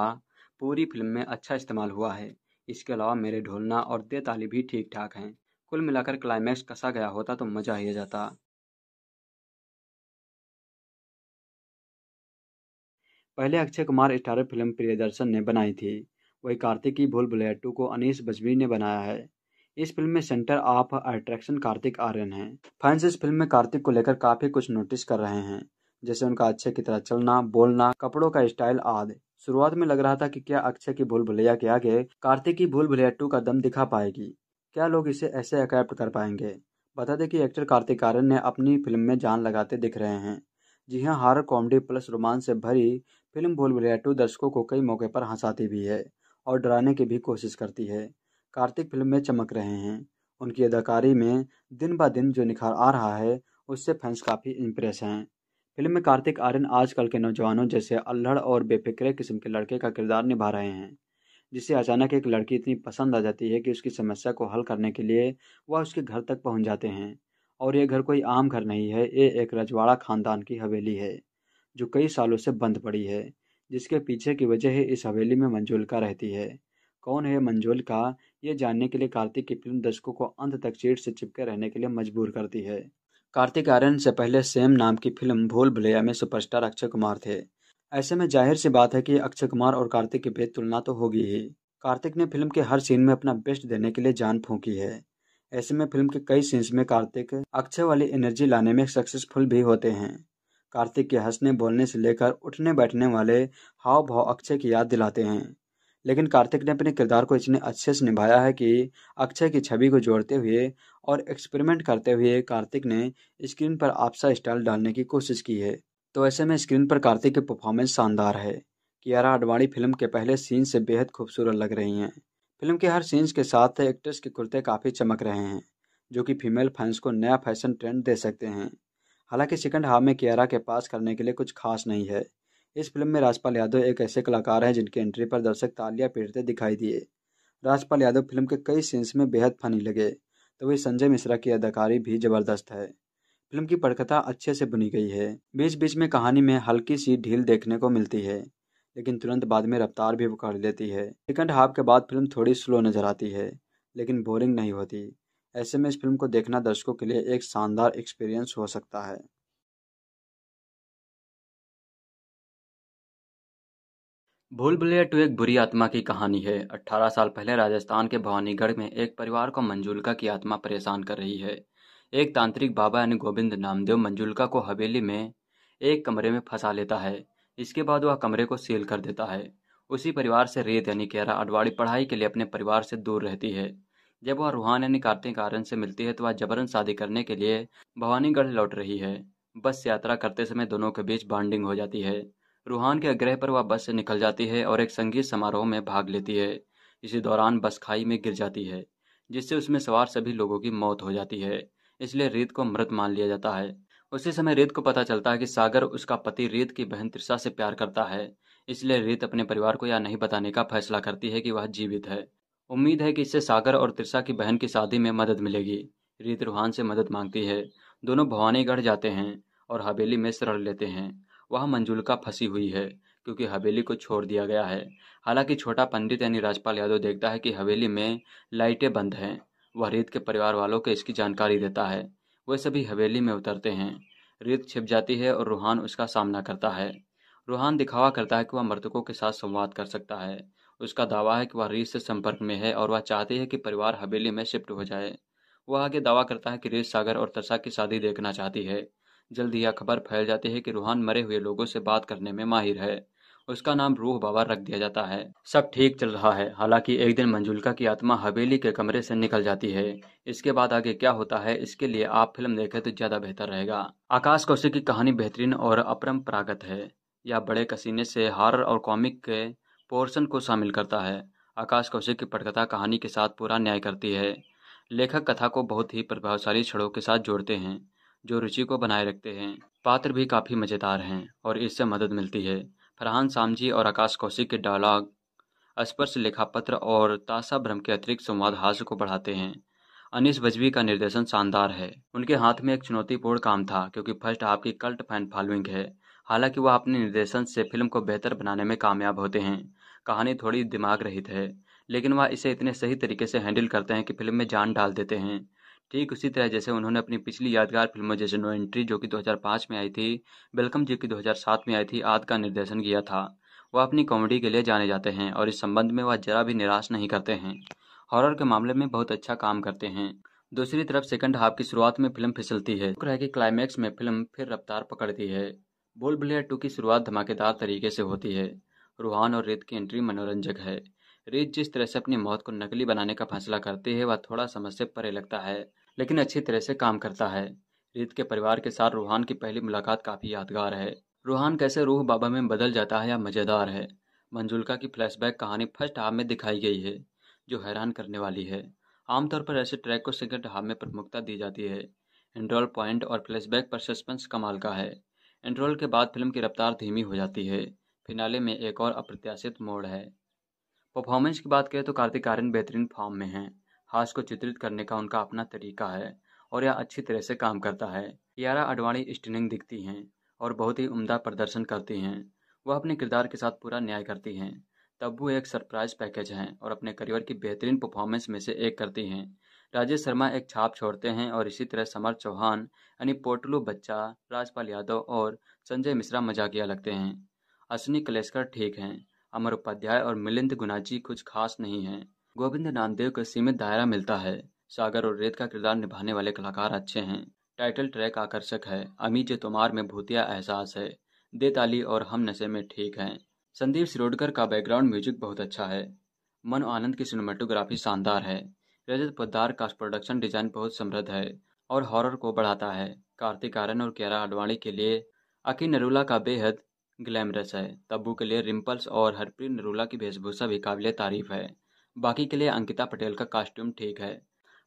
पूरी फिल्म में अच्छा इस्तेमाल हुआ है इसके अलावा मेरे ढोलना और दे ताली भी ठीक ठाक हैं कुल मिलाकर क्लाइमैक्स कसा गया होता तो मज़ा ही आ जाता पहले अक्षय कुमार स्टारर फिल्म प्रियदर्शन ने बनाई थी वही कार्तिक की भूल भुलैया टू को अनिश बजवी ने बनाया है इस फिल्म में centre of attraction Kartik Aaryan है फैंस इस फिल्म में कार्तिक को लेकर काफी कुछ नोटिस कर रहे हैं जैसे उनका अच्छे की तरह चलना बोलना कपड़ों का स्टाइल आदि शुरुआत में लग रहा था कि क्या अक्षय की भूल भुलैया के आगे कार्तिक की भूल भुलैया टू का दम दिखा पाएगी क्या लोग इसे ऐसे एक्सेप्ट कर पाएंगे बता दें कि एक्टर कार्तिक आर्यन ने अपनी फिल्म में जान लगाते दिख रहे हैं जी हाँ हार कॉमेडी प्लस रोमांस से भरी फिल्म भूल भुलैया टू दर्शकों को कई मौके पर हंसाती भी है और डराने की भी कोशिश करती है कार्तिक फिल्म में चमक रहे हैं उनकी अदाकारी में दिन ब दिन जो निखार आ रहा है उससे फैंस काफ़ी इम्प्रेस हैं फिल्म में कार्तिक आर्यन आजकल के नौजवानों जैसे अल्हड़ और बेफिक्रे किस्म के लड़के का किरदार निभा रहे हैं जिसे अचानक एक लड़की इतनी पसंद आ जाती है कि उसकी समस्या को हल करने के लिए वह उसके घर तक पहुंच जाते हैं और ये घर कोई आम घर नहीं है ये एक रजवाड़ा खानदान की हवेली है जो कई सालों से बंद पड़ी है जिसके पीछे की वजह इस हवेली में मंजुलका रहती है कौन है मंजुलका ये जानने के लिए कार्तिक की फिल्म दर्शकों को अंत तक चीट से चिपके रहने के लिए मजबूर करती है कार्तिक आर्यन से पहले सेम नाम की फिल्म भूल भुलैया में सुपरस्टार अक्षय कुमार थे ऐसे में जाहिर सी बात है कि अक्षय कुमार और कार्तिक के भेद तुलना तो होगी ही कार्तिक ने फिल्म के हर सीन में अपना बेस्ट देने के लिए जान फूकी है ऐसे में फिल्म के कई सीन्स में कार्तिक अक्षय वाली एनर्जी लाने में सक्सेसफुल भी होते हैं कार्तिक के हंसने बोलने से लेकर उठने बैठने वाले हाव भाव अक्षय की याद दिलाते हैं लेकिन कार्तिक ने अपने किरदार को इतने अच्छे से निभाया है कि अक्षय की छवि को जोड़ते हुए और एक्सपेरिमेंट करते हुए कार्तिक ने स्क्रीन पर आपसा स्टाइल डालने की कोशिश की है तो ऐसे में स्क्रीन पर कार्तिक की परफॉर्मेंस शानदार है कियारा आडवाणी फिल्म के पहले सीन से बेहद खूबसूरत लग रही हैं फिल्म के हर सीन्स के साथ एक्ट्रेस के कुर्ते काफ़ी चमक रहे हैं जो कि फीमेल फैंस को नया फैशन ट्रेंड दे सकते हैं हालांकि सेकंड हाफ में कियारा के पास करने के लिए कुछ खास नहीं है इस फिल्म में राजपाल यादव एक ऐसे कलाकार हैं जिनकी एंट्री पर दर्शक तालियां पीटते दिखाई दिए राजपाल यादव फिल्म के कई सीन्स में बेहद फनी लगे तो वही संजय मिश्रा की अदाकारी भी जबरदस्त है फिल्म की पटकथा अच्छे से बुनी गई है बीच बीच में कहानी में हल्की सी ढील देखने को मिलती है लेकिन तुरंत बाद में रफ्तार भी पकड़ लेती है सेकंड हाफ के बाद फिल्म थोड़ी स्लो नजर आती है लेकिन बोरिंग नहीं होती ऐसे में इस फिल्म को देखना दर्शकों के लिए एक शानदार एक्सपीरियंस हो सकता है भूल भुलैया टू एक बुरी आत्मा की कहानी है 18 साल पहले राजस्थान के भवानीगढ़ में एक परिवार को मंजुलका की आत्मा परेशान कर रही है एक तांत्रिक बाबा यानी गोविंद नामदेव मंजुलका को हवेली में एक कमरे में फंसा लेता है इसके बाद वह कमरे को सील कर देता है उसी परिवार से रेत यानी कहरा अडवाड़ी पढ़ाई के लिए अपने परिवार से दूर रहती है जब वह रूहान यानी कार्तिक कारण से मिलती है तो वह जबरन शादी करने के लिए भवानीगढ़ लौट रही है बस यात्रा करते समय दोनों के बीच बॉन्डिंग हो जाती है रूहान के आग्रह पर वह बस से निकल जाती है और एक संगीत समारोह में भाग लेती है इसी दौरान बस खाई में गिर जाती है जिससे उसमें सवार सभी लोगों की मौत हो जाती है इसलिए रीत को मृत मान लिया जाता है उसी समय रीत को पता चलता है कि सागर उसका पति रीत की बहन त्रिषा से प्यार करता है इसलिए रीत अपने परिवार को यह नहीं बताने का फैसला करती है कि वह जीवित है उम्मीद है कि इससे सागर और त्रिषा की बहन की शादी में मदद मिलेगी रीत रूहान से मदद मांगती है दोनों भवानीगढ़ जाते हैं और हवेली में शरण लेते हैं वहाँ मंजुलका फंसी हुई है क्योंकि हवेली को छोड़ दिया गया है हालांकि छोटा पंडित यानी राजपाल यादव देखता है कि हवेली में लाइटें बंद हैं वह रीत के परिवार वालों को इसकी जानकारी देता है वे सभी हवेली में उतरते हैं रीत छिप जाती है और रूहान उसका सामना करता है रूहान दिखावा करता है कि वह मृतकों के साथ संवाद कर सकता है उसका दावा है कि वह रीस से संपर्क में है और वह चाहती है कि परिवार हवेली में शिफ्ट हो जाए वह आगे दावा करता है कि रीस सागर और तरसा की शादी देखना चाहती है जल्द ही यह खबर फैल जाती है कि रूहान मरे हुए लोगों से बात करने में माहिर है उसका नाम रूह बाबा रख दिया जाता है सब ठीक चल रहा है हालांकि एक दिन मंजुलका की आत्मा हवेली के कमरे से निकल जाती है इसके बाद आगे क्या होता है इसके लिए आप फिल्म देखें तो ज्यादा बेहतर रहेगा आकाश कौशिक की कहानी बेहतरीन और अपरम्परागत है यह बड़े कसीने से हॉरर और कॉमिक के पोर्सन को शामिल करता है आकाश कौशिक की पटकथा कहानी के साथ पूरा न्याय करती है लेखक कथा को बहुत ही प्रभावशाली क्षणों के साथ जोड़ते हैं जो रुचि को बनाए रखते हैं पात्र भी काफ़ी मज़ेदार हैं और इससे मदद मिलती है फरहान सामजी और आकाश कौशिक के डायलॉग स्पर्श लेखापत्र और ताशा भ्रम के अतिरिक्त संवाद हास्य को बढ़ाते हैं अनिश बजवी का निर्देशन शानदार है उनके हाथ में एक चुनौतीपूर्ण काम था क्योंकि फर्स्ट हाफ की कल्ट फैन फॉलोइंग है हालांकि वह अपने निर्देशन से फिल्म को बेहतर बनाने में कामयाब होते हैं कहानी थोड़ी दिमाग रहित है लेकिन वह इसे इतने सही तरीके से हैंडल करते हैं कि फिल्म में जान डाल देते हैं ठीक उसी तरह जैसे उन्होंने अपनी पिछली यादगार फिल्मों जैसे नो एंट्री जो कि 2005 में आई थी वेलकम जो कि 2007 में आई थी आदि का निर्देशन किया था वह अपनी कॉमेडी के लिए जाने जाते हैं और इस संबंध में वह जरा भी निराश नहीं करते हैं हॉरर के मामले में बहुत अच्छा काम करते हैं दूसरी तरफ सेकंड हाफ की शुरुआत में फिल्म फिसलती है रह कि क्लाइमैक्स में फिल्म फिर रफ्तार पकड़ती है बोल बुलेट टू की शुरुआत धमाकेदार तरीके से होती है रूहान और रेत की एंट्री मनोरंजक है रेत जिस तरह से अपनी मौत को नकली बनाने का फैसला करती है वह थोड़ा समस्या परे लगता है लेकिन अच्छी तरह से काम करता है रेत के परिवार के साथ रूहान की पहली मुलाकात काफ़ी यादगार है रूहान कैसे रूह बाबा में बदल जाता है या मज़ेदार है मंजुलका की फ्लैशबैक कहानी फर्स्ट हाफ में दिखाई गई है जो हैरान करने वाली है आमतौर पर ऐसे ट्रैक को सेकेंड हाफ में प्रमुखता दी जाती है एंड्रॉल पॉइंट और फ्लैशबैक पर सस्पेंस कमाल का है एंड्रॉल के बाद फिल्म की रफ्तार धीमी हो जाती है फिनाले में एक और अप्रत्याशित मोड़ है परफॉर्मेंस की बात करें तो कार्तिक आर्यन बेहतरीन फॉर्म में हैं हास को चित्रित करने का उनका अपना तरीका है और यह अच्छी तरह से काम करता है यारा अडवाणी स्टिनिंग दिखती हैं और बहुत ही उम्दा प्रदर्शन करती हैं वह अपने किरदार के साथ पूरा न्याय करती हैं तब्बू एक सरप्राइज पैकेज हैं और अपने करियर की बेहतरीन परफॉर्मेंस में से एक करती हैं राजेश शर्मा एक छाप छोड़ते हैं और इसी तरह समर चौहान यानी पोटलू बच्चा राजपाल यादव और संजय मिश्रा मजाकिया लगते हैं अश्विनी कलेशकर ठीक हैं अमर उपाध्याय और मिलिंद गुनाजी कुछ खास नहीं हैं गोविंद नामदेव को सीमित दायरा मिलता है सागर और रेत का किरदार निभाने वाले कलाकार अच्छे हैं टाइटल ट्रैक आकर्षक है अमी जे तुमार में भूतिया एहसास है दे ताली और हम नशे में ठीक हैं संदीप सिरोडकर का बैकग्राउंड म्यूजिक बहुत अच्छा है मन आनंद की सिनेमाटोग्राफी शानदार है रजत पद्दार का प्रोडक्शन डिजाइन बहुत समृद्ध है और हॉरर को बढ़ाता है कार्तिक आर्यन और कियारा आडवाणी के लिए अकी नरूला का बेहद ग्लैमरस है तब्बू के लिए रिम्पल्स और हरप्रीत नरूला की वेशभूषा भी काबिल तारीफ है बाकी के लिए अंकिता पटेल का कॉस्ट्यूम ठीक है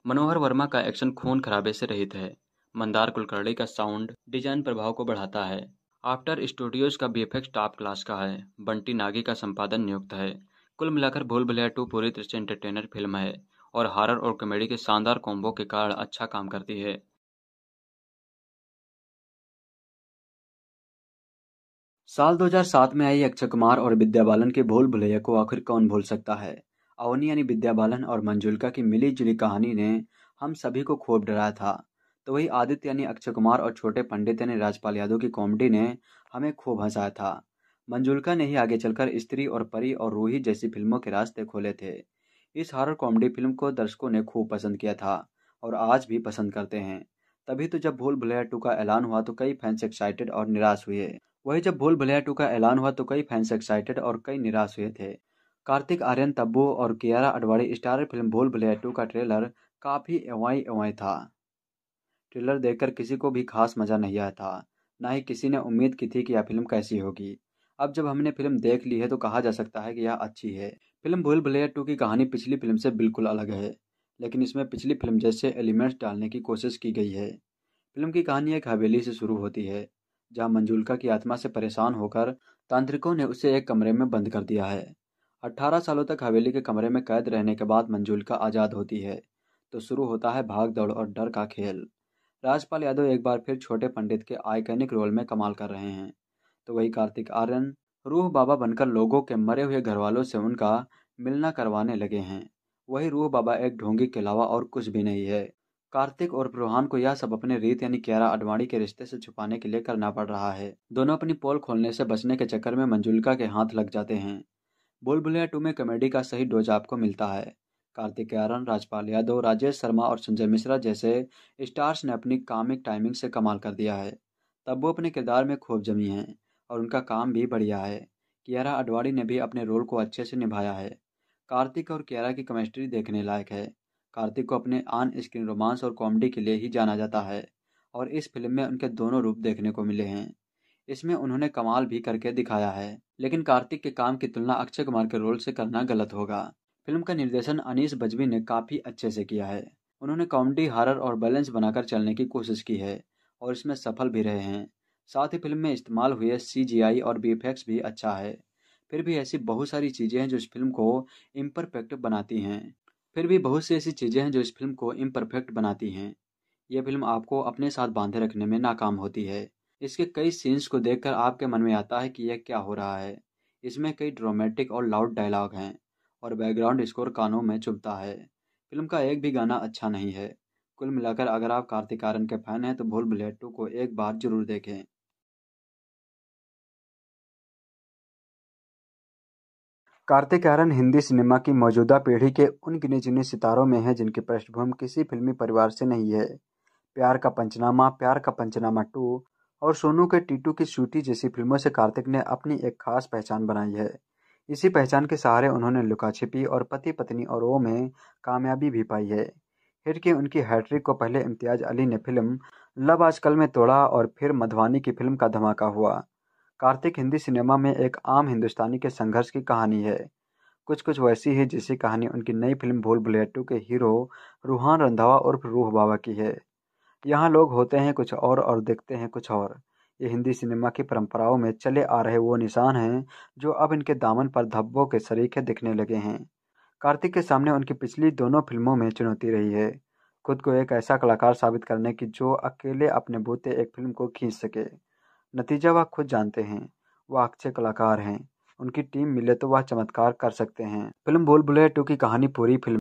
मनोहर वर्मा का एक्शन खून खराबे से रहित है मंदार कुलकर्णी का साउंड डिजाइन प्रभाव को बढ़ाता है आफ्टर स्टूडियोज का बीएफएक्स टॉप क्लास का है बंटी नागी का संपादन नियुक्त है कुल मिलाकर भूल भुलैया टू पूरी तरह से एंटरटेनर फिल्म है और हॉरर और कॉमेडी के शानदार कॉम्बो के कारण अच्छा काम करती है साल 2007 में आई अक्षय कुमार और विद्या बालन के भूल भुलैया को आखिर कौन भूल सकता है अवनी यानी विद्या बालन और मंजुलका की मिली जुली कहानी ने हम सभी को खूब डराया था तो वही आदित्य यानी अक्षय कुमार और छोटे पंडित यानी राजपाल यादव की कॉमेडी ने हमें खूब हंसाया था मंजुलका ने ही आगे चलकर स्त्री और परी और रूही जैसी फिल्मों के रास्ते खोले थे इस हॉरर कॉमेडी फिल्म को दर्शकों ने खूब पसंद किया था और आज भी पसंद करते हैं तभी तो जब भूल भुलैया टू का ऐलान हुआ तो कई फैंस एक्साइटेड और निराश हुए वहीं जब भूल भुलैया टू का ऐलान हुआ तो कई फैंस एक्साइटेड और कई निराश हुए थे कार्तिक आर्यन तब्बू और Kiara Advani star film Bhool Bhulaiyaa to का ट्रेलर काफ़ी एवाई एवाई था ट्रेलर देखकर किसी को भी खास मज़ा नहीं आया था ना ही किसी ने उम्मीद की थी कि यह फिल्म कैसी होगी अब जब हमने फिल्म देख ली है तो कहा जा सकता है कि यह अच्छी है फिल्म भूल भुलैया टू की कहानी पिछली फिल्म से बिल्कुल अलग है लेकिन इसमें पिछली फिल्म जैसे एलिमेंट्स डालने की कोशिश की गई है फिल्म की कहानी एक हवेली से शुरू होती है जहां मंजुलका की आत्मा से परेशान होकर तांत्रिकों ने उसे एक कमरे में बंद कर दिया है अट्ठारह सालों तक हवेली के कमरे में कैद रहने के बाद मंजुलका आज़ाद होती है तो शुरू होता है भाग दौड़ और डर का खेल राजपाल यादव एक बार फिर छोटे पंडित के आइकनिक रोल में कमाल कर रहे हैं तो वही कार्तिक आर्यन रूह बाबा बनकर लोगों के मरे हुए घर वालों से उनका मिलना करवाने लगे हैं वही रूह बाबा एक ढोंगी के अलावा और कुछ भी नहीं है कार्तिक और ब्रूहान को यह सब अपने रीत यानी कियारा अडवाणी के रिश्ते से छुपाने के लिए करना पड़ रहा है दोनों अपनी पोल खोलने से बचने के चक्कर में मंजुलिका के हाथ लग जाते हैं बुलबुलिया टू में कॉमेडी का सही डोज आपको मिलता है कार्तिक कियारन राजपाल यादव राजेश शर्मा और संजय मिश्रा जैसे स्टार्स ने अपनी कामिक टाइमिंग से कमाल कर दिया है तब वो अपने किरदार में खूब जमी हैं और उनका काम भी बढ़िया है कियारा अडवाणी ने भी अपने रोल को अच्छे से निभाया है कार्तिक और कियारा की केमिस्ट्री देखने लायक है कार्तिक को अपने आन स्क्रीन रोमांस और कॉमेडी के लिए ही जाना जाता है और इस फिल्म में उनके दोनों रूप देखने को मिले हैं इसमें उन्होंने कमाल भी करके दिखाया है लेकिन कार्तिक के काम की तुलना अक्षय कुमार के रोल से करना गलत होगा फिल्म का निर्देशन अनीस बजवी ने काफ़ी अच्छे से किया है उन्होंने कॉमेडी हारर और बैलेंस बनाकर चलने की कोशिश की है और इसमें सफल भी रहे हैं साथ ही फिल्म में इस्तेमाल हुए सी और बी भी अच्छा है फिर भी ऐसी बहुत सारी चीज़ें हैं जो इस फिल्म को इम्परफेक्ट बनाती हैं फिर भी बहुत सी ऐसी चीज़ें हैं जो इस फिल्म को इम्परफेक्ट बनाती हैं यह फिल्म आपको अपने साथ बांधे रखने में नाकाम होती है इसके कई सीन्स को देखकर आपके मन में आता है कि यह क्या हो रहा है इसमें कई ड्रामेटिक और लाउड डायलॉग हैं और बैकग्राउंड स्कोर कानों में चुभता है फिल्म का एक भी गाना अच्छा नहीं है कुल मिलाकर अगर आप कार्तिक आर्यन के फैन हैं तो भूल भुलैया टू को एक बार जरूर देखें कार्तिक आर्यन हिंदी सिनेमा की मौजूदा पीढ़ी के उन गिने चुने सितारों में हैं जिनकी पृष्ठभूमि किसी फिल्मी परिवार से नहीं है प्यार का पंचनामा प्यार का पंचनामा टू और सोनू के टीटू की शूटी जैसी फिल्मों से कार्तिक ने अपनी एक खास पहचान बनाई है इसी पहचान के सहारे उन्होंने लुका छिपी और पति पत्नी और ओ में कामयाबी भी पाई है हिट की उनकी हैट्रिक को पहले इम्तियाज अली ने फिल्म लव आजकल में तोड़ा और फिर मधवानी की फिल्म का धमाका हुआ कार्तिक हिंदी सिनेमा में एक आम हिंदुस्तानी के संघर्ष की कहानी है कुछ कुछ वैसी ही जैसी कहानी उनकी नई फिल्म भूल भुलैया टू के हीरो रूहान रंधावा उर्फ रूह बाबा की है यहाँ लोग होते हैं कुछ और और देखते हैं कुछ और ये हिंदी सिनेमा की परंपराओं में चले आ रहे वो निशान हैं जो अब इनके दामन पर धब्बों के सरीखे दिखने लगे हैं कार्तिक के सामने उनकी पिछली दोनों फिल्मों में चुनौती रही है खुद को एक ऐसा कलाकार साबित करने की जो अकेले अपने बूते एक फिल्म को खींच सके नतीजा वह खुद जानते हैं वह अच्छे कलाकार हैं उनकी टीम मिले तो वह चमत्कार कर सकते हैं फिल्म भूल भुलैया टू की कहानी पूरी फिल्म